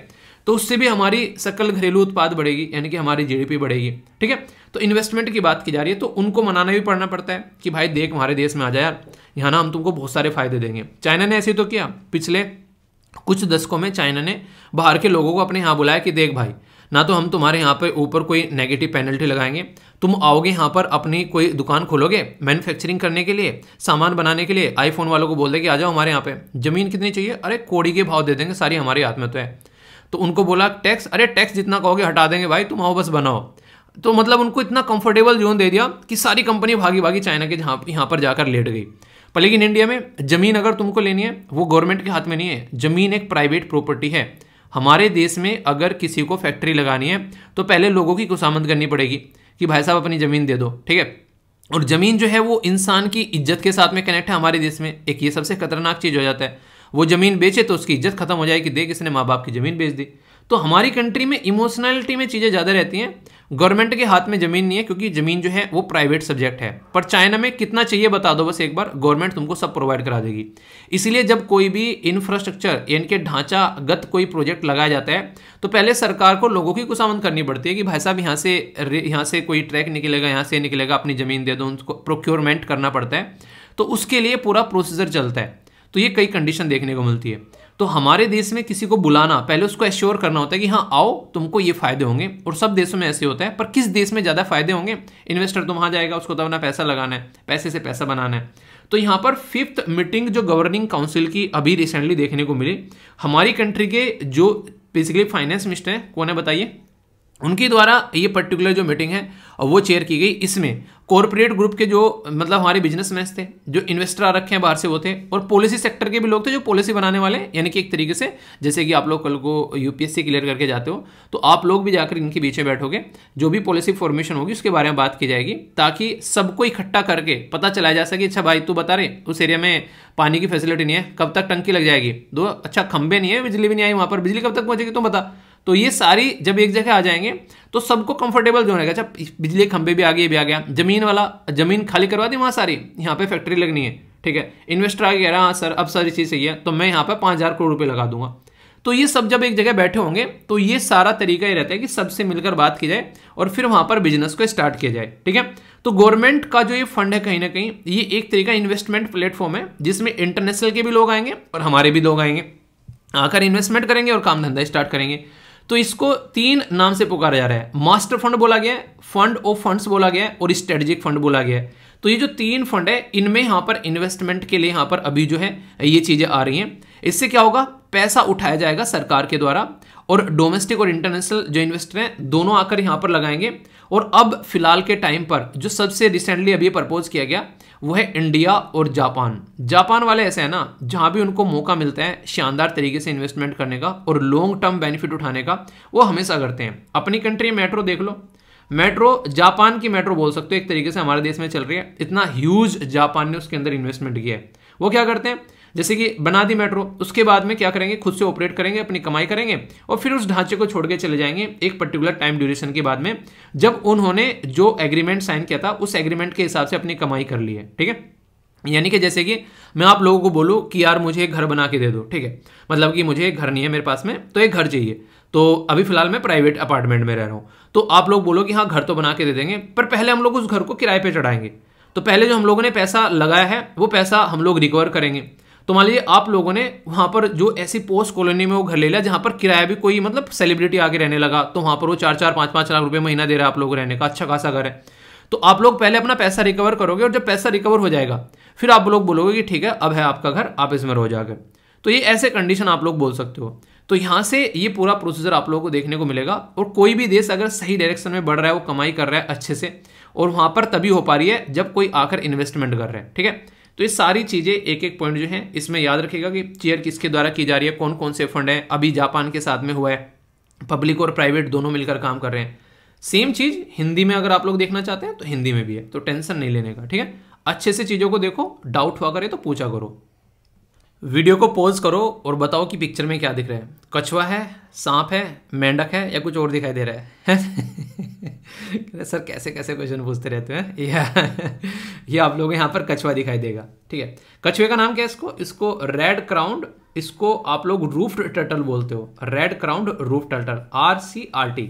तो उससे भी हमारी सकल घरेलू उत्पाद बढ़ेगी यानी कि हमारी जीडीपी बढ़ेगी ठीक है तो इन्वेस्टमेंट की बात की जा रही है तो उनको मनाना भी पड़ना पड़ता है कि भाई देख हमारे देश में आ जाए यार यहाँ ना हम तुमको बहुत सारे फायदे देंगे चाइना ने ऐसे तो किया पिछले कुछ दशकों में चाइना ने बाहर के लोगों को अपने यहाँ बुलाया कि देख भाई ना तो हम तुम्हारे यहाँ पर ऊपर कोई नेगेटिव पेनल्टी लगाएंगे तुम आओगे यहाँ पर अपनी कोई दुकान खोलोगे मैन्युफैक्चरिंग करने के लिए सामान बनाने के लिए आईफोन वालों को बोल देंगे आ जाओ हमारे यहाँ पे ज़मीन कितनी चाहिए अरे कोड़ी के भाव दे देंगे सारी हमारे हाथ में तो है तो उनको बोला टैक्स अरे टैक्स जितना कहोगे हटा देंगे भाई तुम आओ बस बनाओ तो मतलब उनको इतना कंफर्टेबल जोन दे दिया कि सारी कंपनी भागी भागी चाइना के जहाँ यहाँ पर जाकर लेट गई पर लेकिन इंडिया में ज़मीन अगर तुमको लेनी है वो गवर्नमेंट के हाथ में नहीं है ज़मीन एक प्राइवेट प्रॉपर्टी है हमारे देश में अगर किसी को फैक्ट्री लगानी है तो पहले लोगों की खुशामद करनी पड़ेगी कि भाई साहब अपनी ज़मीन दे दो ठीक है और ज़मीन जो है वो इंसान की इज्जत के साथ में कनेक्ट है हमारे देश में एक ये सबसे खतरनाक चीज़ हो जाता है वो ज़मीन बेचे तो उसकी इज्जत खत्म हो जाएगी देख इसने माँ बाप की ज़मीन बेच दी तो हमारी कंट्री में इमोशनैलिटी में चीज़ें ज़्यादा रहती हैं गवर्नमेंट के हाथ में ज़मीन नहीं है क्योंकि ज़मीन जो है वो प्राइवेट सब्जेक्ट है पर चाइना में कितना चाहिए बता दो बस एक बार गवर्नमेंट तुमको सब प्रोवाइड करा देगी इसलिए जब कोई भी इंफ्रास्ट्रक्चर यानी कि ढांचागत कोई प्रोजेक्ट लगाया जाता है तो पहले सरकार को लोगों की कुसामंद करनी पड़ती है कि भाई साहब यहाँ से यहाँ से कोई ट्रैक निकलेगा यहाँ से निकलेगा अपनी ज़मीन दे दो उनको प्रोक्योरमेंट करना पड़ता है तो उसके लिए पूरा प्रोसीजर चलता है तो ये कई कंडीशन देखने को मिलती है तो हमारे देश में किसी को बुलाना पहले उसको एश्योर करना होता है कि हाँ आओ तुमको ये फायदे होंगे और सब देशों में ऐसे होता है पर किस देश में ज़्यादा फायदे होंगे इन्वेस्टर तो वहां जाएगा उसको तो अपना पैसा लगाना है पैसे से पैसा बनाना है तो यहाँ पर फिफ्थ मीटिंग जो गवर्निंग काउंसिल की अभी रिसेंटली देखने को मिली हमारी कंट्री के जो बेसिकली फाइनेंस मिनिस्टर हैं कौन है बताइए उनके द्वारा ये पर्टिकुलर जो मीटिंग है वो चेयर की गई इसमें कॉरपोरेट ग्रुप के जो मतलब हमारे बिजनेसमैन थे जो इन्वेस्टर आ रखे हैं बाहर से वो थे और पॉलिसी सेक्टर के भी लोग थे जो पॉलिसी बनाने वाले यानी कि एक तरीके से जैसे कि आप लोग कल को यूपीएससी क्लियर करके जाते हो तो आप लोग भी जाकर इनके बीच में बैठोगे जो भी पॉलिसी फॉर्मेशन होगी उसके बारे में बात की जाएगी ताकि सबको इकट्ठा करके पता चलाया जा सके अच्छा भाई तू बता रहे उस एरिया में पानी की फैसिलिटी नहीं है कब तक टंकी लग जाएगी दो अच्छा खंबे नहीं है बिजली भी नहीं आई वहाँ पर बिजली कब तक पहुँचेगी तुम बता तो ये सारी जब एक जगह आ जाएंगे तो सबको कंफर्टेबल जोन रहेगा अच्छा बिजली खंभे भी आ गए भी आ गया जमीन वाला जमीन खाली करवा दी वहाँ सारी यहाँ पे फैक्ट्री लगनी है ठीक है इन्वेस्टर आगे कह रहा हाँ सर अब सारी चीज़ सही है तो मैं यहाँ पर पाँच हज़ार करोड़ रुपये लगा दूंगा तो ये सब जब एक जगह बैठे होंगे तो ये सारा तरीका ही रहता है कि सबसे मिलकर बात की जाए और फिर वहाँ पर बिजनेस को स्टार्ट किया जाए ठीक है तो गवर्नमेंट का जो ये फंड है कहीं ना कहीं ये एक तरीका इन्वेस्टमेंट प्लेटफॉर्म है जिसमें इंटरनेशनल के भी लोग आएंगे और हमारे भी लोग आएंगे आकर इन्वेस्टमेंट करेंगे और काम धंधा स्टार्ट करेंगे तो इसको तीन नाम से पुकारा जा रहा है मास्टर फंड बोला गया फंड ऑफ फंड्स बोला गया है और स्ट्रेटेजिक फंड बोला गया तो ये जो तीन फंड है इनमें यहां पर इन्वेस्टमेंट के लिए यहां पर अभी जो है ये चीज़ें आ रही हैं इससे क्या होगा पैसा उठाया जाएगा सरकार के द्वारा और डोमेस्टिक और इंटरनेशनल जो इन्वेस्टर हैं दोनों आकर यहाँ पर लगाएंगे और अब फिलहाल के टाइम पर जो सबसे रिसेंटली अभी प्रपोज किया गया वो है इंडिया और जापान जापान वाले ऐसे हैं ना जहाँ भी उनको मौका मिलता है शानदार तरीके से इन्वेस्टमेंट करने का और लॉन्ग टर्म बेनिफिट उठाने का वो हमेशा करते हैं अपनी कंट्री मेट्रो देख लो मेट्रो जापान की मेट्रो बोल सकते हो एक तरीके से हमारे देश में चल रही है इतना ह्यूज जापान ने उसके अंदर इन्वेस्टमेंट किया है वो क्या करते हैं जैसे कि बना दी मेट्रो उसके बाद में क्या करेंगे खुद से ऑपरेट करेंगे अपनी कमाई करेंगे और फिर उस ढांचे को छोड़ के चले जाएंगे एक पर्टिकुलर टाइम ड्यूरेशन के बाद में जब उन्होंने जो एग्रीमेंट साइन किया था उस एग्रीमेंट के हिसाब से अपनी कमाई कर ली है ठीक है यानी कि जैसे कि मैं आप लोगों को बोलूँ कि यार मुझे एक घर बना के दे दो ठीक है मतलब कि मुझे एक घर नहीं है मेरे पास में तो एक घर चाहिए तो अभी फिलहाल मैं प्राइवेट अपार्टमेंट में रह रहा हूँ तो आप लोग बोलो कि हाँ घर तो बना के दे देंगे पर पहले हम लोग उस घर को किराए पर चढ़ाएंगे तो पहले जो हम लोगों ने पैसा लगाया है वो पैसा हम लोग रिकवर करेंगे तो मान लीजिए आप लोगों ने वहाँ पर जो ऐसी पोस्ट कॉलोनी में वो घर ले लिया जहाँ पर किराया भी कोई मतलब सेलिब्रिटी आगे रहने लगा तो वहाँ पर वो चार चार पाँच पाँच लाख रुपये महीना दे रहा है आप लोग रहने का अच्छा खासा घर है तो आप लोग पहले अपना पैसा रिकवर करोगे और जब पैसा रिकवर हो जाएगा फिर आप लोग बोलोगे कि ठीक है अब है आपका घर आप इसमें रहो जाकर तो ये ऐसे कंडीशन आप लोग बोल सकते हो तो यहाँ से ये पूरा प्रोसीजर आप लोगों को देखने को मिलेगा और कोई भी देश अगर सही डायरेक्शन में बढ़ रहा है वो कमाई कर रहा है अच्छे से और वहाँ पर तभी हो पा रही है जब कोई आकर इन्वेस्टमेंट कर रहा है ठीक है तो ये सारी चीज़ें एक एक पॉइंट जो है इसमें याद रखेगा कि चेयर किसके द्वारा की जा रही है कौन कौन से फंड है अभी जापान के साथ में हुआ है पब्लिक और प्राइवेट दोनों मिलकर काम कर रहे हैं सेम चीज़ हिंदी में अगर आप लोग देखना चाहते हैं तो हिंदी में भी है तो टेंशन नहीं लेने का ठीक है अच्छे से चीज़ों को देखो डाउट हुआ करे तो पूछा करो वीडियो को पॉज करो और बताओ कि पिक्चर में क्या दिख रहा है कछुआ है सांप है मेंढक है या कुछ और दिखाई दे रहा है सर कैसे कैसे क्वेश्चन पूछते रहते हैं ये आप लोग यहाँ पर कछुआ दिखाई देगा ठीक है कछुए का नाम क्या है इसको इसको रेड क्राउंड इसको आप लोग रूफ टर्टल बोलते हो red crowned roof turtle R C R T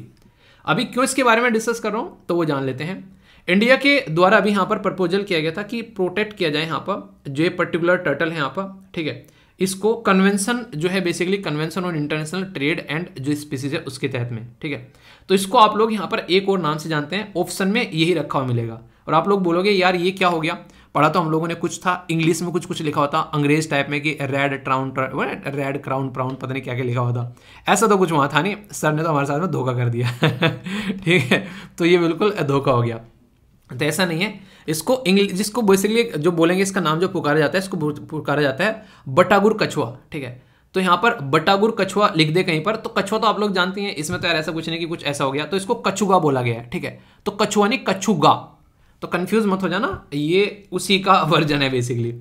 अभी क्यों इसके बारे में डिस्कस कर रहा हूँ तो वो जान लेते हैं इंडिया के द्वारा अभी यहाँ पर प्रपोजल किया गया था कि प्रोटेक्ट किया जाए यहाँ पर जो पर्टिकुलर टर्टल है यहाँ पर ठीक है इसको कन्वेंशन जो है basically convention on international trade and जो स्पीसीज है उसके तहत में ठीक है तो इसको आप लोग यहाँ पर एक और नाम से जानते हैं ऑप्शन में यही रखा हुआ मिलेगा और आप लोग बोलोगे यार ये क्या हो गया पढ़ा तो हम लोगों ने कुछ था इंग्लिश में कुछ कुछ लिखा होता अंग्रेज टाइप में कि red crown red crown crown पता नहीं क्या क्या लिखा होता ऐसा तो कुछ वहाँ था नहीं सर ने तो हमारे साथ में धोखा कर दिया ठीक है तो ये बिल्कुल धोखा हो गया तो ऐसा नहीं है इसको इंग्लिश जिसको बेसिकली जो बोलेंगे इसका नाम जो पुकारा जाता है इसको पुकारा जाता है बटागुर कछुआ ठीक है तो यहाँ पर बटागुर कछुआ लिख दे कहीं पर तो कछुआ तो आप लोग जानते हैं इसमें तो यार ऐसा कुछ नहीं कि कुछ ऐसा हो गया तो इसको कछुगा बोला गया है ठीक है तो कछुआ नहीं कछुगा तो कंफ्यूज मत हो जाना ये उसी का वर्जन है बेसिकली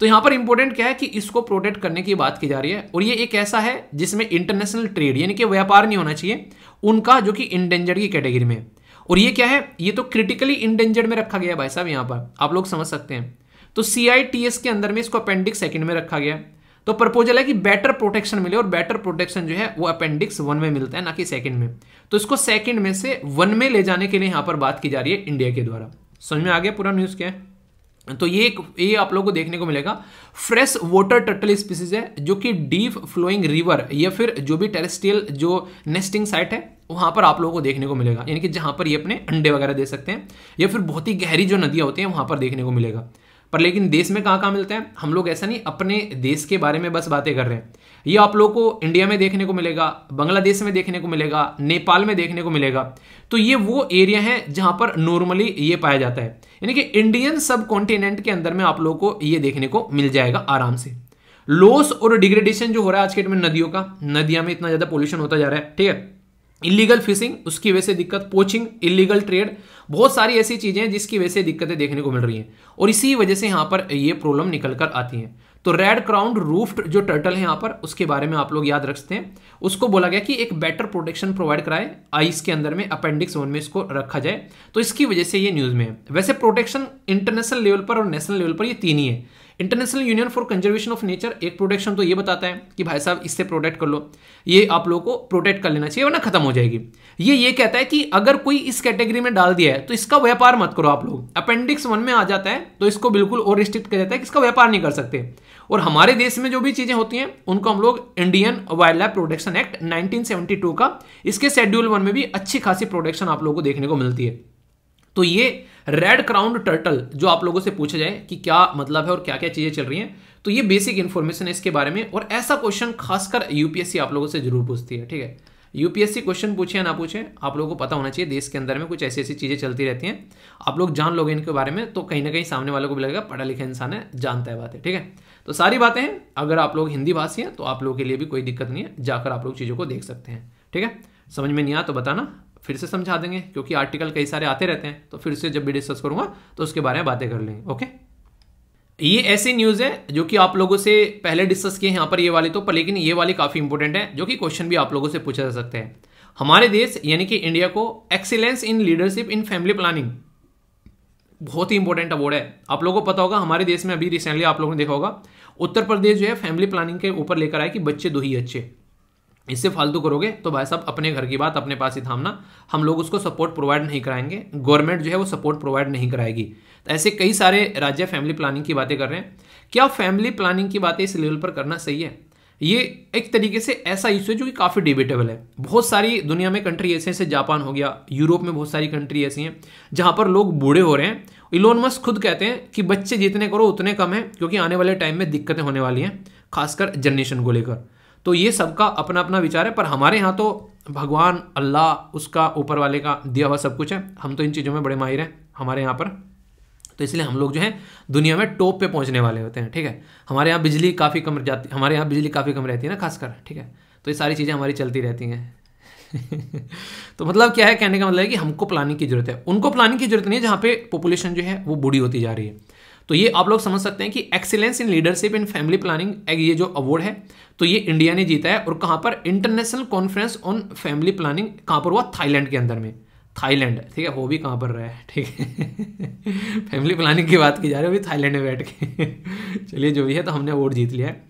तो यहाँ पर इंपॉर्टेंट क्या है कि इसको प्रोटेक्ट करने की बात की जा रही है और ये एक ऐसा है जिसमें इंटरनेशनल ट्रेड यानी कि व्यापार नहीं होना चाहिए उनका जो कि इंडेंजर की कैटेगरी में और ये क्या है ये तो क्रिटिकली इंडेंजर्ड में रखा गया भाई साहब यहां पर आप लोग समझ सकते हैं तो सी के अंदर में इसको अपेंडिक्स सेकंड में रखा गया तो प्रपोजल है कि बेटर प्रोटेक्शन मिले और बेटर प्रोटेक्शन जो है वो अपेंडिक्स वन में मिलता है ना कि सेकंड में तो इसको सेकंड में से वन में ले जाने के लिए यहां पर बात की जा रही है इंडिया के द्वारा समझ में आ गया पूरा न्यूज़ क्या है तो ये ये आप लोगों को देखने को मिलेगा फ्रेश वाटर टर्टल स्पीसीज है जो कि डीप फ्लोइंग रिवर या फिर जो भी टेरेस्ट्रियल जो नेस्टिंग साइट है वहां पर आप लोगों को देखने को मिलेगा यानी कि जहां पर ये अपने अंडे वगैरह दे सकते हैं या फिर बहुत ही गहरी जो नदियां होती हैं वहां पर देखने को मिलेगा पर लेकिन देश में कहाँ कहाँ मिलते हैं हम लोग ऐसा नहीं अपने देश के बारे में बस बातें कर रहे हैं ये आप लोग को इंडिया में देखने को मिलेगा बांग्लादेश में देखने को मिलेगा नेपाल में देखने को मिलेगा तो ये वो एरिया है जहाँ पर नॉर्मली ये पाया जाता है यानी कि इंडियन सब कॉन्टिनेंट के अंदर में आप लोगों को ये देखने को मिल जाएगा आराम से लॉस और डिग्रेडेशन जो हो रहा है आज के डेट में नदियों का नदियां में इतना ज्यादा पोल्यूशन होता जा रहा है ठीक है इलीगल फिशिंग उसकी वजह से दिक्कत पोचिंग इलीगल ट्रेड बहुत सारी ऐसी चीज़ें जिसकी वजह से दिक्कतें देखने को मिल रही हैं और इसी वजह से यहाँ पर ये प्रॉब्लम निकल कर आती हैं तो रेड क्राउंड रूफ्ड जो टर्टल है यहाँ पर उसके बारे में आप लोग याद रखते हैं उसको बोला गया कि एक बेटर प्रोटेक्शन प्रोवाइड कराए आइस के अंदर में अपेंडिक्स वन में इसको रखा जाए तो इसकी वजह से ये न्यूज़ में है वैसे प्रोटेक्शन इंटरनेशनल लेवल पर और नेशनल लेवल पर ये तीन ही है international union for conservation of nature एक प्रोटेक्शन तो ये बताता है कि भाई साहब इससे प्रोटेक्ट कर लो ये आप लोगों को प्रोटेक्ट कर लेना चाहिए वरना खत्म हो जाएगी ये ये कहता है कि अगर कोई इस कैटेगरी में डाल दिया है तो इसका व्यापार मत करो आप लोग अपेंडिक्स वन में आ जाता है तो इसको बिल्कुल और रिस्ट्रिक्ट किया जाता है कि इसका व्यापार नहीं कर सकते और हमारे देश में जो भी चीज़ें होती हैं उनको हम लोग Indian wildlife protection act 1972 का इसके शेड्यूल वन में भी अच्छी खासी प्रोटेक्शन आप लोगों को देखने को मिलती है तो ये रेड क्राउंड टर्टल जो आप लोगों से पूछा जाए कि क्या मतलब है और क्या क्या चीज़ें चल रही हैं तो ये बेसिक इन्फॉर्मेशन है इसके बारे में और ऐसा क्वेश्चन खासकर यूपीएससी आप लोगों से जरूर पूछती है ठीक है यूपीएससी क्वेश्चन पूछे या ना पूछे आप लोगों को पता होना चाहिए देश के अंदर में कुछ ऐसी ऐसी चीज़ें चलती रहती हैं आप लोग जान लोगे इनके बारे में तो कहीं ना कहीं सामने वालों को भी लगेगा पढ़ा लिखा इंसान है जानता है बातें ठीक है तो सारी बातें हैं अगर आप लोग हिंदी भाषी हैं तो आप लोगों के लिए भी कोई दिक्कत नहीं है जाकर आप लोग चीज़ों को देख सकते हैं ठीक है समझ में नहीं आया तो बताना फिर से समझा देंगे क्योंकि आर्टिकल कई सारे आते रहते हैं तो फिर से जब भी डिस्कस करूंगा तो उसके बारे में बातें कर लेंगे ओके ये ऐसी न्यूज़ है जो कि आप लोगों से पहले डिस्कस किए यहां पर ये वाली तो पर लेकिन ये वाली काफ़ी इंपॉर्टेंट है जो कि क्वेश्चन भी आप लोगों से पूछा जा सकते हैं हमारे देश यानी कि इंडिया को excellence in leadership in family planning बहुत ही इंपॉर्टेंट अवार्ड है आप लोगों को पता होगा हमारे देश में अभी रिसेंटली आप लोगों ने देखा होगा उत्तर प्रदेश जो है फैमिली प्लानिंग के ऊपर लेकर आए कि बच्चे दो ही अच्छे इससे फालतू करोगे तो भाई साहब अपने घर की बात अपने पास ही थामना हम लोग उसको सपोर्ट प्रोवाइड नहीं कराएंगे गवर्नमेंट जो है वो सपोर्ट प्रोवाइड नहीं कराएगी तो ऐसे कई सारे राज्य फैमिली प्लानिंग की बातें कर रहे हैं क्या फैमिली प्लानिंग की बातें इस लेवल पर करना सही है ये एक तरीके से ऐसा इशू है जो कि काफ़ी डिबेटेबल है बहुत सारी दुनिया में कंट्री ऐसे जैसे जापान हो गया यूरोप में बहुत सारी कंट्री ऐसी हैं जहाँ पर लोग बूढ़े हो रहे हैं इलोन मस्क खुद कहते हैं कि बच्चे जितने करो उतने कम हैं क्योंकि आने वाले टाइम में दिक्कतें होने वाली हैं खासकर जनरेशन को लेकर तो ये सबका अपना अपना विचार है पर हमारे यहाँ तो भगवान अल्लाह उसका ऊपर वाले का दिया हुआ सब कुछ है हम तो इन चीज़ों में बड़े माहिर हैं हमारे यहाँ पर तो इसलिए हम लोग जो है दुनिया में टॉप पे पहुंचने वाले होते हैं ठीक है हमारे यहाँ बिजली काफ़ी कम जाती हमारे यहाँ बिजली काफ़ी कम रहती है ना खासकर ठीक है तो ये सारी चीज़ें हमारी चलती रहती हैं तो मतलब क्या है कहने का मतलब है कि हमको प्लानिंग की जरूरत है उनको प्लानिंग की जरूरत नहीं है जहाँ पे पॉपुलेशन जो है वो बूढ़ी होती जा रही है तो ये आप लोग समझ सकते हैं कि excellence in leadership in family planning ये जो अवार्ड है तो ये इंडिया ने जीता है और कहां पर international conference on family planning कहां पर हुआ थाईलैंड के अंदर में थाईलैंड ठीक है वो भी कहां पर रहा है ठीक है फैमिली प्लानिंग की बात की जा रही है अभी थाईलैंड में बैठ के चलिए जो भी है तो हमने अवार्ड जीत लिया है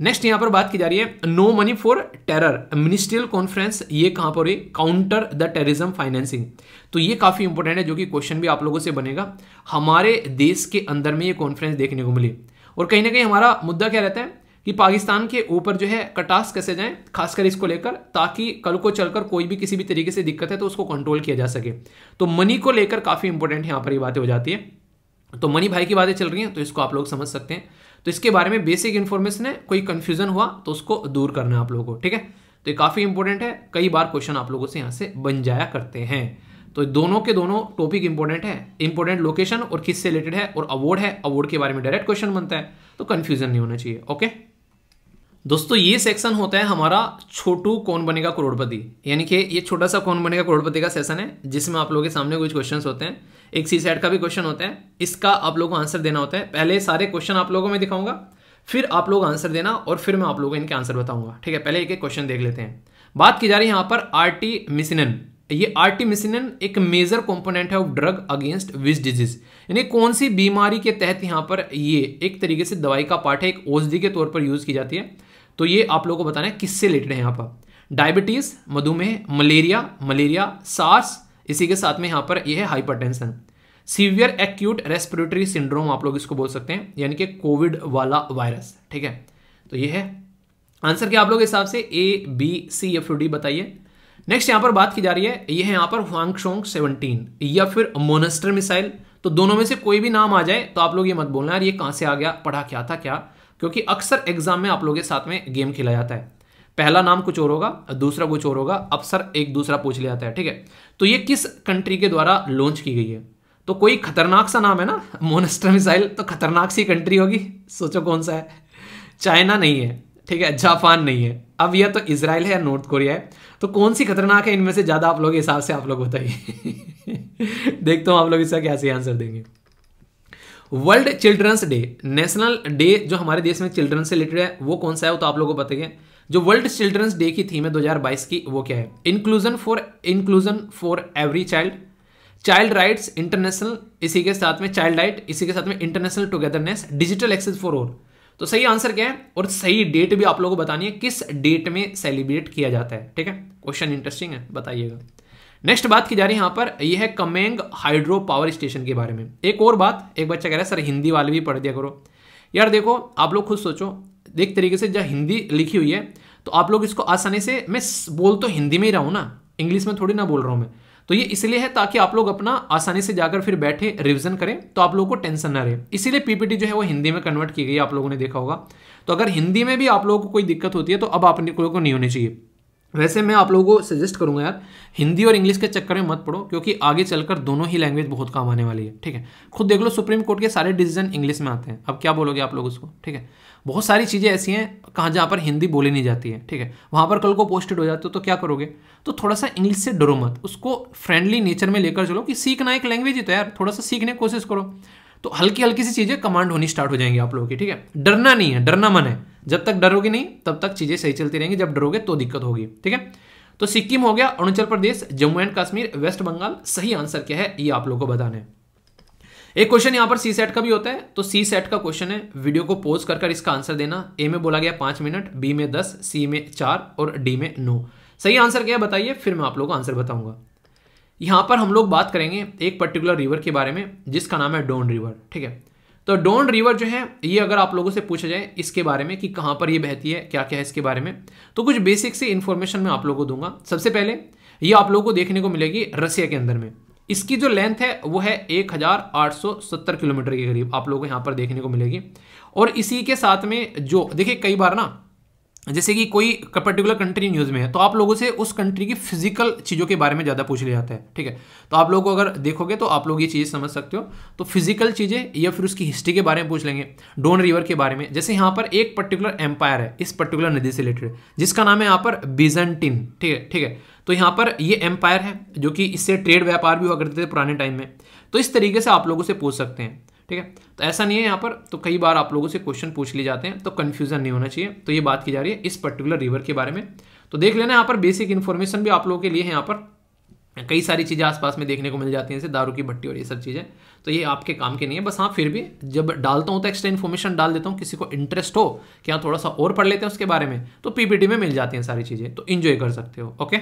नेक्स्ट यहां पर बात की जा रही है no money for terror ministerial conference ये कहां पर हुई काउंटर द टेररिज्म फाइनेंसिंग तो ये काफी इंपॉर्टेंट है जो कि क्वेश्चन भी आप लोगों से बनेगा हमारे देश के अंदर में ये कॉन्फ्रेंस देखने को मिली और कहीं ना कहीं हमारा मुद्दा क्या रहता है कि पाकिस्तान के ऊपर जो है कटास कैसे जाए खासकर इसको लेकर ताकि कल को चलकर कोई भी किसी भी तरीके से दिक्कत है तो उसको कंट्रोल किया जा सके तो मनी को लेकर काफ़ी इंपॉर्टेंट यहां पर ये बातें हो जाती है तो मनी भाई की बातें चल रही हैं तो इसको आप लोग समझ सकते हैं तो इसके बारे में बेसिक इन्फॉर्मेशन है कोई कन्फ्यूजन हुआ तो उसको दूर करना आप लोगों को ठीक है तो ये काफ़ी इंपॉर्टेंट है कई बार क्वेश्चन आप लोगों से यहाँ से बन जाया करते हैं तो दोनों के दोनों टॉपिक इंपॉर्टेंट है इंपॉर्टेंट लोकेशन और किससे रिलेटेड है और अवार्ड है अवार्ड के बारे में डायरेक्ट क्वेश्चन बनता है तो कंफ्यूजन नहीं होना चाहिए ओके दोस्तों ये सेक्शन होता है हमारा छोटू कौन बनेगा करोड़पति यानी कि ये छोटा सा कौन बनेगा करोड़पति का सेशन है जिसमें आप लोगों के सामने कुछ क्वेश्चन होते हैं एक सी सेट का भी क्वेश्चन होता है इसका आप लोगों को आंसर देना होता है पहले सारे क्वेश्चन आप लोगों को मैं दिखाऊंगा फिर आप लोग आंसर देना और फिर मैं आप लोगों को इनके आंसर बताऊंगा ठीक है पहले एक एक क्वेश्चन देख लेते हैं बात की जा रही है यहाँ पर आर टी मिसिनन ये टी एक मेजर कॉम्पोनेंट है of drug against which disease यानी कौन सी बीमारी के तहत यहाँ पर ये एक तरीके से दवाई का पार्ट है एक औषधि के तौर पर यूज की जाती है तो ये आप लोगों को बताना है किससे रिलेटेड है यहाँ पर डायबिटीज़ मधुमेह मलेरिया मलेरिया सास इसी के साथ में यहाँ पर यह है tension severe acute respiratory syndrome आप लोग इसको बोल सकते हैं यानी कि कोविड वाला वायरस ठीक है तो ये है आंसर क्या आप लोग हिसाब से ए बी सी या फिर डी बताइए नेक्स्ट यहाँ पर बात की जा रही है ये है यहाँ पर हुआंगशोंग सेवनटीन या फिर मोनस्टर मिसाइल तो दोनों में से कोई भी नाम आ जाए तो आप लोग ये मत बोलना यार ये कहाँ से आ गया पढ़ा क्या था क्या क्योंकि अक्सर एग्जाम में आप लोगों के साथ में गेम खेला जाता है पहला नाम कुछ और होगा दूसरा कुछ और होगा अक्सर एक दूसरा पूछ लिया जाता है ठीक है तो ये किस कंट्री के द्वारा लॉन्च की गई है तो कोई खतरनाक सा नाम है ना मोनस्टर मिसाइल तो खतरनाक सी कंट्री होगी सोचो कौन सा है चाइना नहीं है ठीक है जापान नहीं है अब यह तो इसराइल है या नॉर्थ कोरिया है तो कौन सी खतरनाक है इनमें से ज़्यादा आप लोग हिसाब से आप लोग बताइए देखता हूँ आप लोग इसका कैसे आंसर देंगे world children's day national day जो हमारे देश में चिल्ड्रन से रिलेटेड है वो कौन सा है वो तो आप लोगों को बताइए जो वर्ल्ड चिल्ड्रंस डे की थीम है 2022 की वो क्या है inclusion for inclusion for every child child rights international इसी के साथ में चाइल्ड राइट इसी के साथ में international togetherness digital access for all तो सही आंसर क्या है और सही डेट भी आप लोगों को बतानी है किस डेट में सेलिब्रेट किया जाता है ठीक है क्वेश्चन इंटरेस्टिंग है बताइएगा नेक्स्ट बात की जा रही है यहाँ पर यह है कमेंग हाइड्रो पावर स्टेशन के बारे में एक और बात एक बच्चा कह रहा है सर हिंदी वाले भी पढ़ दिया करो यार देखो आप लोग खुद सोचो एक तरीके से जब हिंदी लिखी हुई है तो आप लोग इसको आसानी से मैं बोल तो हिंदी में ही रहा हूँ ना इंग्लिश में थोड़ी ना बोल रहा हूँ मैं तो ये इसलिए है ताकि आप लोग अपना आसानी से जाकर फिर बैठे रिविजन करें तो आप लोगों को टेंशन ना रहे इसीलिए पीपीटी जो है वो हिंदी में कन्वर्ट की गई आप लोगों ने देखा होगा तो अगर हिंदी में भी आप लोगों को कोई दिक्कत होती है तो अब आप लोगों को नहीं होनी चाहिए वैसे मैं आप लोगों को सजेस्ट करूंगा यार हिंदी और इंग्लिश के चक्कर में मत पढ़ो क्योंकि आगे चलकर दोनों ही लैंग्वेज बहुत काम आने वाली है ठीक है खुद देख लो सुप्रीम कोर्ट के सारे डिसीजन इंग्लिश में आते हैं अब क्या बोलोगे आप लोग उसको ठीक है बहुत सारी चीज़ें ऐसी हैं कहाँ जहाँ पर हिंदी बोली नहीं जाती है ठीक है वहाँ पर कल को पोस्टेड हो जाते हो तो क्या करोगे तो थोड़ा सा इंग्लिश से डरो मत उसको फ्रेंडली नेचर में लेकर चलो कि सीखना एक लैंग्वेज ही तो यार थोड़ा सा सीखने की कोशिश करो तो हल्की हल्की सी चीज़ें कमांड होनी स्टार्ट हो जाएंगी आप लोगों की ठीक है डरना नहीं है डरना मन है जब तक डरोगे नहीं तब तक चीज़ें सही चलती रहेंगी जब डरोगे तो दिक्कत होगी ठीक है तो सिक्किम हो गया अरुणाचल प्रदेश जम्मू एंड कश्मीर वेस्ट बंगाल सही आंसर क्या है ये आप लोगों को बताने एक क्वेश्चन यहां पर सी सेट का भी होता है तो सी सेट का क्वेश्चन है वीडियो को पोज कर कर इसका आंसर देना ए में बोला गया पांच मिनट बी में दस सी में चार और डी में नौ सही आंसर क्या है बताइए फिर मैं आप लोगों को आंसर बताऊंगा यहाँ पर हम लोग बात करेंगे एक पर्टिकुलर रिवर के बारे में जिसका नाम है डोन रिवर ठीक है तो डोन रिवर जो है ये अगर आप लोगों से पूछा जाए इसके बारे में कि कहाँ पर ये बहती है क्या क्या है इसके बारे में तो कुछ बेसिक सी इन्फॉर्मेशन मैं आप लोगों को दूंगा सबसे पहले ये आप लोगों को देखने को मिलेगी रसिया के अंदर में इसकी जो लेंथ है वो है 1870 किलोमीटर के करीब आप लोगों को यहाँ पर देखने को मिलेगी और इसी के साथ में जो देखिए कई बार ना जैसे कि कोई पर्टिकुलर कंट्री न्यूज़ में है तो आप लोगों से उस कंट्री की फिजिकल चीज़ों के बारे में ज़्यादा पूछ लिया जाता है ठीक है तो आप लोगों को अगर देखोगे तो आप लोग ये चीज़ समझ सकते हो तो फिजिकल चीज़ें या फिर उसकी हिस्ट्री के बारे में पूछ लेंगे डोन रिवर के बारे में जैसे यहाँ पर एक पर्टिकुलर एम्पायर है इस पर्टिकुलर नदी से रिलेटेड जिसका नाम है यहाँ पर बिजनटिन ठीक है ठीक है तो यहाँ पर ये एम्पायर है जो कि इससे ट्रेड व्यापार भी हुआ करते थे पुराने टाइम में तो इस तरीके से आप लोगों से पूछ सकते हैं ठीक है तो ऐसा नहीं है यहाँ पर तो कई बार आप लोगों से क्वेश्चन पूछ लिए जाते हैं तो कन्फ्यूजन नहीं होना चाहिए तो ये बात की जा रही है इस पर्टिकुलर रिवर के बारे में तो देख लेना यहाँ पर बेसिक इन्फॉर्मेशन भी आप लोगों के लिए है यहाँ पर कई सारी चीज़ें आसपास में देखने को मिल जाती हैं जैसे दारू की भट्टी और ये सब चीज़ें तो ये आपके काम के नहीं है बस हाँ फिर भी जब डालता हूँ तो एक्स्ट्रा इन्फॉर्मेशन डाल देता हूँ किसी को इंटरेस्ट हो कि हाँ थोड़ा सा और पढ़ लेते हैं उसके बारे में तो पीपीटी में मिल जाती हैं सारी चीज़ें तो इन्जॉय कर सकते हो ओके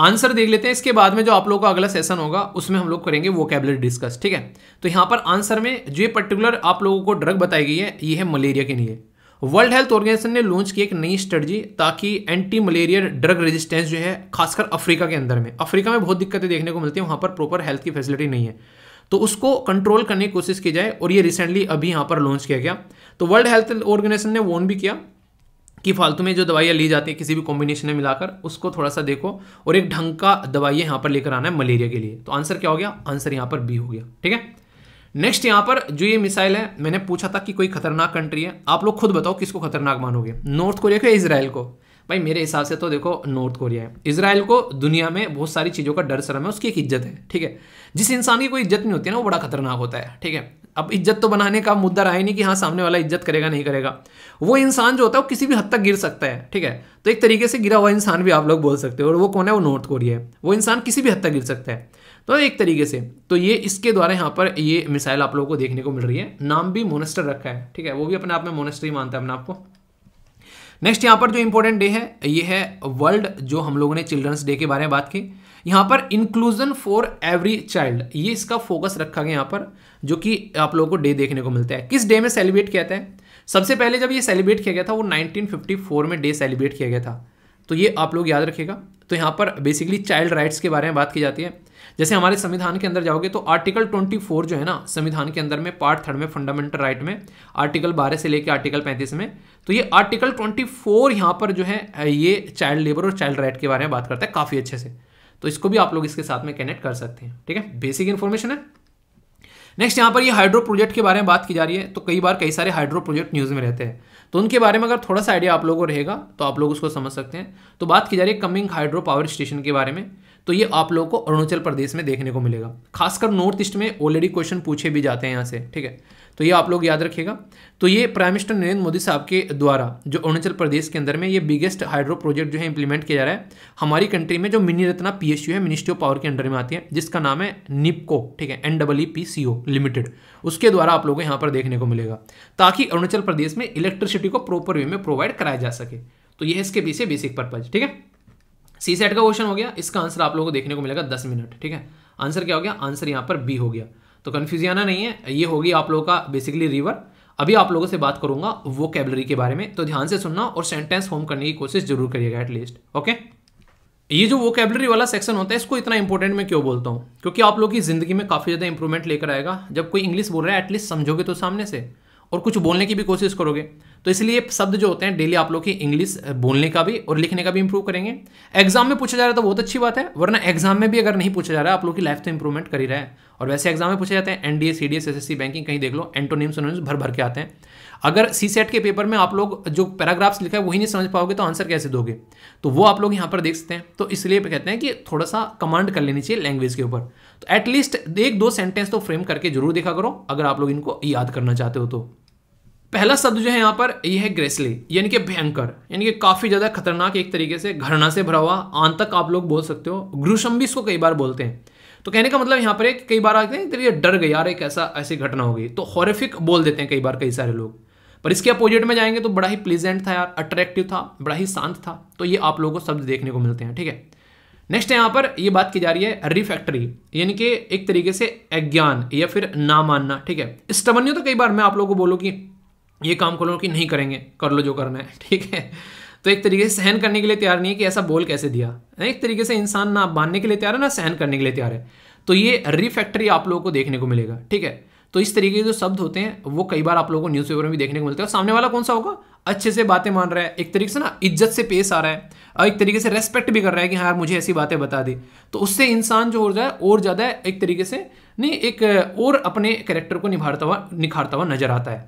आंसर देख लेते हैं इसके बाद में जो आप लोगों का अगला सेशन होगा उसमें हम लोग करेंगे वो डिस्कस ठीक है तो यहाँ पर आंसर में जो पर्टिकुलर आप लोगों को ड्रग बताई गई है ये है मलेरिया के लिए वर्ल्ड हेल्थ ऑर्गेनाइजेशन ने लॉन्च की एक नई स्ट्रेटजी ताकि एंटी मलेरिया ड्रग रेजिस्टेंस जो है खासकर अफ्रीका के अंदर में अफ्रीका में बहुत दिक्कतें देखने को मिलती है वहाँ पर प्रॉपर हेल्थ की फैसिलिटी नहीं है तो उसको कंट्रोल करने की कोशिश की जाए और ये रिसेंटली अभी यहाँ पर लॉन्च किया गया तो वर्ल्ड हेल्थ ऑर्गेनाइजेशन ने वॉन भी किया कि फालतू में जो दवाइयाँ ली जाती हैं किसी भी कॉम्बिनेशन में मिलाकर उसको थोड़ा सा देखो और एक ढंग का दवाइयाँ यहाँ पर लेकर आना है मलेरिया के लिए तो आंसर क्या हो गया आंसर यहाँ पर बी हो गया ठीक है नेक्स्ट यहाँ पर जो ये मिसाइल है मैंने पूछा था कि कोई खतरनाक कंट्री है आप लोग खुद बताओ किसको खतरनाक मानोगे नॉर्थ कोरिया को या इसराइल को भाई मेरे हिसाब से तो देखो नॉर्थ कोरिया है इसराइल को दुनिया में बहुत सारी चीज़ों का डर शर्म है उसकी एक इज्जत है ठीक है जिस इंसान की कोई इज्जत नहीं होती है ना वो बड़ा खतरनाक होता है ठीक है अब इज्जत तो बनाने का मुद्दा रहा ही नहीं कि हाँ सामने वाला इज्जत करेगा नहीं करेगा वो इंसान जो होता है वो किसी भी हद तक गिर सकता है ठीक है तो एक तरीके से गिरा हुआ इंसान भी आप लोग बोल सकते हो और वो कौन है वो नॉर्थ कोरिया है वो इंसान किसी भी हद तक गिर सकता है तो एक तरीके से तो ये इसके द्वारा यहाँ पर ये मिसाइल आप लोगों को देखने को मिल रही है नाम भी मोनेस्टर रखा है ठीक है वो भी अपने आप में मोनेस्टर ही मानता है अपने आपको नेक्स्ट यहाँ पर जो इंपॉर्टेंट डे है ये है वर्ल्ड जो हम लोगों ने चिल्ड्रंस डे के बारे में बात की यहाँ पर इंक्लूजन फॉर एवरी चाइल्ड ये इसका फोकस रखा गया यहाँ पर जो कि आप लोगों को डे देखने को मिलता है किस डे में सेलिब्रेट किया जाता है सबसे पहले जब ये सेलिब्रेट किया गया था वो 1954 में डे सेलिब्रेट किया गया था तो ये आप लोग याद रखिएगा तो यहाँ पर बेसिकली चाइल्ड राइट्स के बारे में बात की जाती है जैसे हमारे संविधान के अंदर जाओगे तो आर्टिकल 24 जो है ना संविधान के अंदर में पार्ट थर्ड में फंडामेंटल राइट में आर्टिकल 12 से लेकर आर्टिकल 35 में तो ये आर्टिकल 24 यहाँ पर जो है ये चाइल्ड लेबर और चाइल्ड राइट के बारे में बात करता है काफ़ी अच्छे से तो इसको भी आप लोग इसके साथ में कनेक्ट कर सकते हैं ठीक है बेसिक इन्फॉर्मेशन है नेक्स्ट यहाँ पर ये हाइड्रो प्रोजेक्ट के बारे में बात की जा रही है तो कई बार कई सारे हाइड्रो प्रोजेक्ट न्यूज़ में रहते हैं तो उनके बारे में अगर थोड़ा सा आइडिया आप लोगों को रहेगा तो आप लोग उसको समझ सकते हैं तो बात की जा रही है कमिंग हाइड्रो पावर स्टेशन के बारे में तो ये आप लोगों को अरुणाचल प्रदेश में देखने को मिलेगा खासकर नॉर्थ ईस्ट में ऑलरेडी क्वेश्चन पूछे भी जाते हैं यहाँ से ठीक है तो ये आप लोग याद रखिएगा तो ये प्राइम मिनिस्टर नरेंद्र मोदी साहब के द्वारा जो अरुणाचल प्रदेश के अंदर में ये बिगेस्ट हाइड्रो प्रोजेक्ट जो है इंप्लीमेंट किया जा रहा है हमारी कंट्री में जो मिनी रत्ना पी है मिनिस्ट्री ऑफ पावर के अंडर में आती है जिसका नाम है निपको ठीक है N double P C O limited उसके द्वारा आप लोगों को यहाँ पर देखने को मिलेगा ताकि अरुणाचल प्रदेश में इलेक्ट्रिसिटी को प्रॉपर वे में प्रोवाइड कराया जा सके तो ये इसके पीछे बेसिक पर्पज ठीक है सी सेट का क्वेश्चन हो गया इसका आंसर आप लोगों को देखने को मिलेगा दस मिनट ठीक है आंसर क्या हो गया आंसर यहाँ पर बी हो गया तो कन्फ्यूज आना नहीं है ये होगी आप लोगों का बेसिकली रिवर अभी आप लोगों से बात करूंगा वो कैबलरी के बारे में तो ध्यान से सुनना और सेंटेंस फॉर्म करने की कोशिश जरूर करिएगा एटलीस्ट ओके ये जो वो कैबलरी वाला सेक्शन होता है इसको इतना इंपॉर्टेंट मैं क्यों बोलता हूँ क्योंकि आप लोग की जिंदगी में काफ़ी ज़्यादा इंप्रूवमेंट लेकर आएगा जब कोई इंग्लिश बोल रहा है एटलीस्ट समझोगे तो सामने से और कुछ बोलने की भी कोशिश करोगे तो इसलिए शब्द जो होते हैं डेली आप लोग की इंग्लिश बोलने का भी और लिखने का भी इंप्रूव करेंगे एग्जाम में पूछा जा रहा है तो बहुत अच्छी बात है वरना एग्जाम में भी अगर नहीं पूछा जा रहा है आप लोग की लाइफ तो इंप्रूवमेंट कर ही रहा है और वैसे एग्जाम में पूछे जाते हैं एनडीए सीडीएस एसएससी बैंकिंग कहीं देख लो एंटोनिम्स उन्होंने भर भर के आते हैं अगर सी सेट के पेपर में आप लोग जो पैराग्राफ्स लिखा है वही नहीं समझ पाओगे तो आंसर कैसे दोगे तो वो आप लोग यहाँ पर देख सकते हैं तो इसलिए कहते हैं कि थोड़ा सा कमांड कर लेनी चाहिए लैंग्वेज के ऊपर तो एटलीस्ट एक दो सेंटेंस तो फ्रेम करके जरूर देखा करो अगर आप लोग इनको याद करना चाहते हो तो पहला शब्द जो है यहाँ पर यह है ग्रेसली यानी कि भयंकर यानी कि काफ़ी ज़्यादा खतरनाक एक तरीके से घरना से भरा हुआ आंतक आप लोग बोल सकते हो ग्रुशम भी इसको कई बार बोलते हैं तो कहने का मतलब यहाँ पर एक कई बार आते हैं तेरे डर गए यार एक ऐसा ऐसी घटना हो गई तो हॉरिफिक बोल देते हैं कई बार कई सारे लोग पर इसके अपोजिट में जाएंगे तो बड़ा ही प्लीजेंट था यार अट्रैक्टिव था बड़ा ही शांत था तो ये आप लोगों को शब्द देखने को मिलते हैं ठीक है नेक्स्ट यहाँ पर ये बात की जा रही है रिफैक्टरी यानी कि एक तरीके से अज्ञान या फिर ना मानना ठीक है स्टबनियो तो कई बार मैं आप लोगों को बोलूँ कि ये काम करो कि नहीं करेंगे कर लो जो करना है ठीक है तो एक तरीके से सहन करने के लिए तैयार नहीं है कि ऐसा बोल कैसे दिया एक तरीके से इंसान ना मानने के लिए तैयार है ना सहन करने के लिए तैयार है तो ये रिफैक्टरी आप लोगों को देखने को मिलेगा ठीक है तो इस तरीके के जो शब्द होते हैं वो कई बार आप लोगों को न्यूज़पेपर में भी देखने को मिलते हैं और सामने वाला कौन सा होगा अच्छे से बातें मान रहा है एक तरीके से ना इज्जत से पेश आ रहा है और एक तरीके से रेस्पेक्ट भी कर रहा है कि हाँ यार मुझे ऐसी बातें बता दी तो उससे इंसान जो हो जाए और ज़्यादा एक तरीके से नहीं एक और अपने करेक्टर को निभाता हुआ निखारता हुआ नजर आता है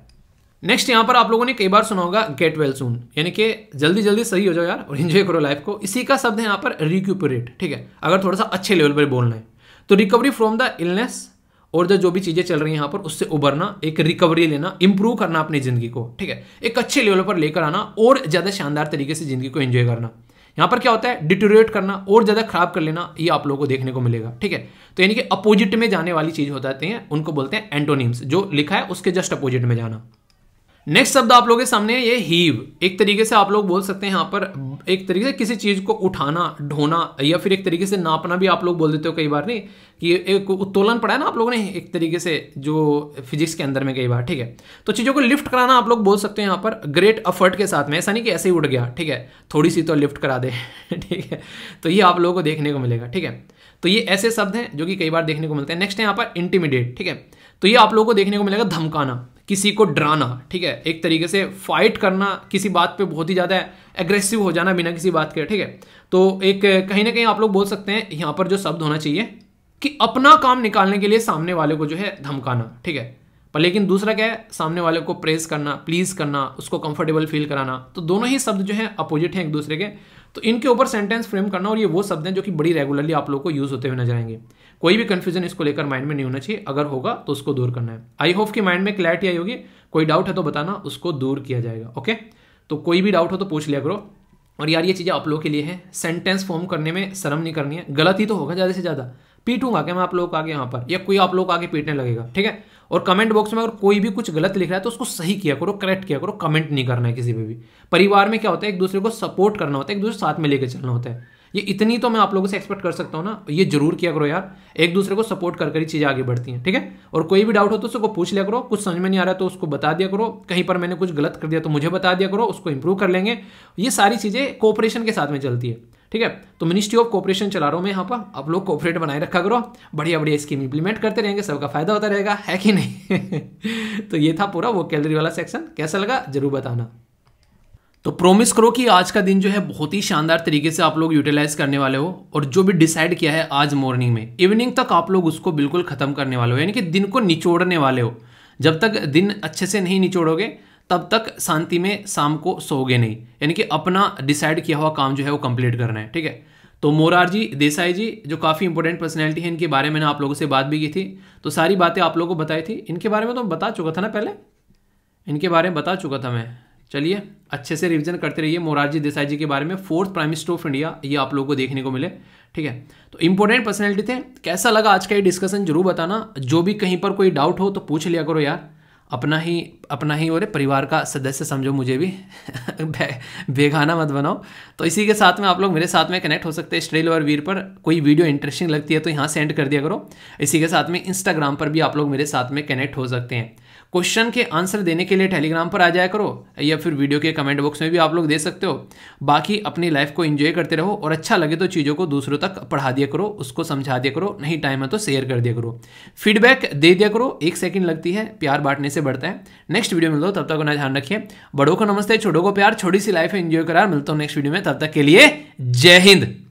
नेक्स्ट यहाँ पर आप लोगों ने कई बार सुना होगा गेट वेल सून यानी कि जल्दी जल्दी सही हो जाओ यार और इन्जॉय करो लाइफ को इसी का शब्द है यहाँ पर रिक्यूपरेट ठीक है अगर थोड़ा सा अच्छे लेवल पर बोलना है तो रिकवरी फ्रॉम द इलनेस और जो जो भी चीज़ें चल रही हैं यहाँ पर उससे उभरना एक रिकवरी लेना इंप्रूव करना अपनी ज़िंदगी को ठीक है एक अच्छे लेवल पर लेकर आना और ज़्यादा शानदार तरीके से ज़िंदगी को एंजॉय करना यहाँ पर क्या होता है डिटोरेट करना और ज़्यादा खराब कर लेना ये आप लोगों को देखने को मिलेगा ठीक है तो यानी कि अपोजिट में जाने वाली चीज़ हो जाती है तो उनको बोलते हैं एंटोनिम्स जो लिखा है उसके जस्ट अपोजिट में जाना नेक्स्ट शब्द आप लोगों के सामने ये हीव एक तरीके से आप लोग बोल सकते हैं यहाँ पर एक तरीके से किसी चीज़ को उठाना ढोना या फिर एक तरीके से नापना भी आप लोग बोल देते हो कई बार नहीं कि एक उत्तोलन पड़ा है ना आप लोगों ने एक तरीके से जो फिजिक्स के अंदर में कई बार ठीक है तो चीज़ों को लिफ्ट कराना आप लोग बोल सकते हैं यहाँ पर ग्रेट अफर्ट के साथ में ऐसा नहीं कि ऐसे ही उठ गया ठीक है थोड़ी सी तो लिफ्ट करा दे ठीक है तो ये आप लोगों को देखने को मिलेगा ठीक है तो ये ऐसे शब्द हैं जो कि कई बार देखने को मिलते हैं नेक्स्ट है यहाँ पर इंटीमीडिएट ठीक है तो ये आप लोगों को देखने को मिलेगा धमकाना किसी को डराना ठीक है एक तरीके से फाइट करना किसी बात पे बहुत ही ज़्यादा एग्रेसिव हो जाना बिना किसी बात के ठीक है तो एक कहीं ना कहीं आप लोग बोल सकते हैं यहाँ पर जो शब्द होना चाहिए कि अपना काम निकालने के लिए सामने वाले को जो है धमकाना ठीक है पर लेकिन दूसरा क्या है सामने वाले को प्रेस करना प्लीज़ करना उसको कंफर्टेबल फील कराना तो दोनों ही शब्द जो है अपोजिट हैं एक दूसरे के तो इनके ऊपर सेंटेंस फ्रेम करना और ये वो शब्द हैं जो कि बड़ी रेगुलरली आप लोग को यूज़ होते हुए नजर आएंगे कोई भी कंफ्यूजन इसको लेकर माइंड में नहीं होना चाहिए अगर होगा तो उसको दूर करना है आई होप कि माइंड में क्लैरिटी आई होगी कोई डाउट है तो बताना उसको दूर किया जाएगा ओके तो कोई भी डाउट हो तो पूछ लिया करो और यार ये चीज़ें आप लोगों के लिए है सेंटेंस फॉर्म करने में शर्म नहीं करनी है ही तो होगा ज़्यादा से ज़्यादा पीटूंगा क्या मैं आप लोग को आगे यहाँ पर या कोई आप लोग आगे पीटने लगेगा ठीक है और कमेंट बॉक्स में अगर कोई भी कुछ गलत लिख रहा है तो उसको सही किया करो करेक्ट किया करो कमेंट नहीं करना है किसी पे भी परिवार में क्या होता है एक दूसरे को सपोर्ट करना होता है एक दूसरे साथ में लेकर चलना होता है ये इतनी तो मैं आप लोगों से एक्सपेक्ट कर सकता हूँ ना ये जरूर किया करो यार एक दूसरे को सपोर्ट कर कर ही चीज़ें आगे बढ़ती हैं ठीक है और कोई भी डाउट हो तो उसको पूछ लिया करो कुछ समझ में नहीं आ रहा तो उसको बता दिया करो कहीं पर मैंने कुछ गलत कर दिया तो मुझे बता दिया करो उसको इंप्रूव कर लेंगे ये सारी चीज़ें कोऑपरेशन के साथ में चलती है ठीक है तो मिनिस्ट्री ऑफ कॉपरेशन चला रहा हूँ मैं यहाँ पर आप लोग कॉपरेट बनाए रखा करो बढ़िया बढ़िया स्कीम इंप्लीमेंट करते रहेंगे सबका फायदा होता रहेगा है कि नहीं तो ये था पूरा वो कैलरी वाला सेक्शन कैसा लगा जरूर बताना तो प्रोमिस करो कि आज का दिन जो है बहुत ही शानदार तरीके से आप लोग यूटिलाइज करने वाले हो और जो भी डिसाइड किया है आज मॉर्निंग में इवनिंग तक आप लोग उसको बिल्कुल ख़त्म करने वाले हो यानी कि दिन को निचोड़ने वाले हो जब तक दिन अच्छे से नहीं निचोड़ोगे तब तक शांति में शाम को सोगे नहीं यानी कि अपना डिसाइड किया हुआ काम जो है वो कंप्लीट करना है ठीक है तो मोरारजी देसाई जी जो काफ़ी इंपॉर्टेंट पर्सनैलिटी है इनके बारे में आप लोगों से बात भी की थी तो सारी बातें आप लोगों को बताई थी इनके बारे में तो बता चुका था ना पहले इनके बारे में बता चुका था मैं चलिए अच्छे से रिविजन करते रहिए मोरारजी देसाई जी के बारे में fourth prime minister of India ये आप लोगों को देखने को मिले ठीक है तो इंपॉर्टेंट पर्सनैलिटी थे कैसा लगा आज का ये डिस्कशन जरूर बताना जो भी कहीं पर कोई डाउट हो तो पूछ लिया करो यार अपना ही अपना ही और परिवार का सदस्य समझो मुझे भी बेघाना मत बनाओ तो इसी के साथ में आप लोग मेरे साथ में कनेक्ट हो सकते हैं स्ट्रेल और वीर पर कोई वीडियो इंटरेस्टिंग लगती है तो यहाँ सेंड कर दिया करो इसी के साथ में इंस्टाग्राम पर भी आप लोग मेरे साथ में कनेक्ट हो सकते हैं क्वेश्चन के आंसर देने के लिए टेलीग्राम पर आ जाया करो या फिर वीडियो के कमेंट बॉक्स में भी आप लोग दे सकते हो बाकी अपनी लाइफ को इन्जॉय करते रहो और अच्छा लगे तो चीज़ों को दूसरों तक पढ़ा दिया करो उसको समझा दिया करो नहीं टाइम है तो शेयर कर दिया करो फीडबैक दे दिया करो एक सेकेंड लगती है प्यार बांटने से बढ़ता है नेक्स्ट वीडियो मिलो तब तक अपना ध्यान रखिए बड़ों को नमस्ते छोटों को प्यार छोटी सी लाइफ एंजॉय करा मिलता हूँ नेक्स्ट वीडियो में तब तक के लिए जय हिंद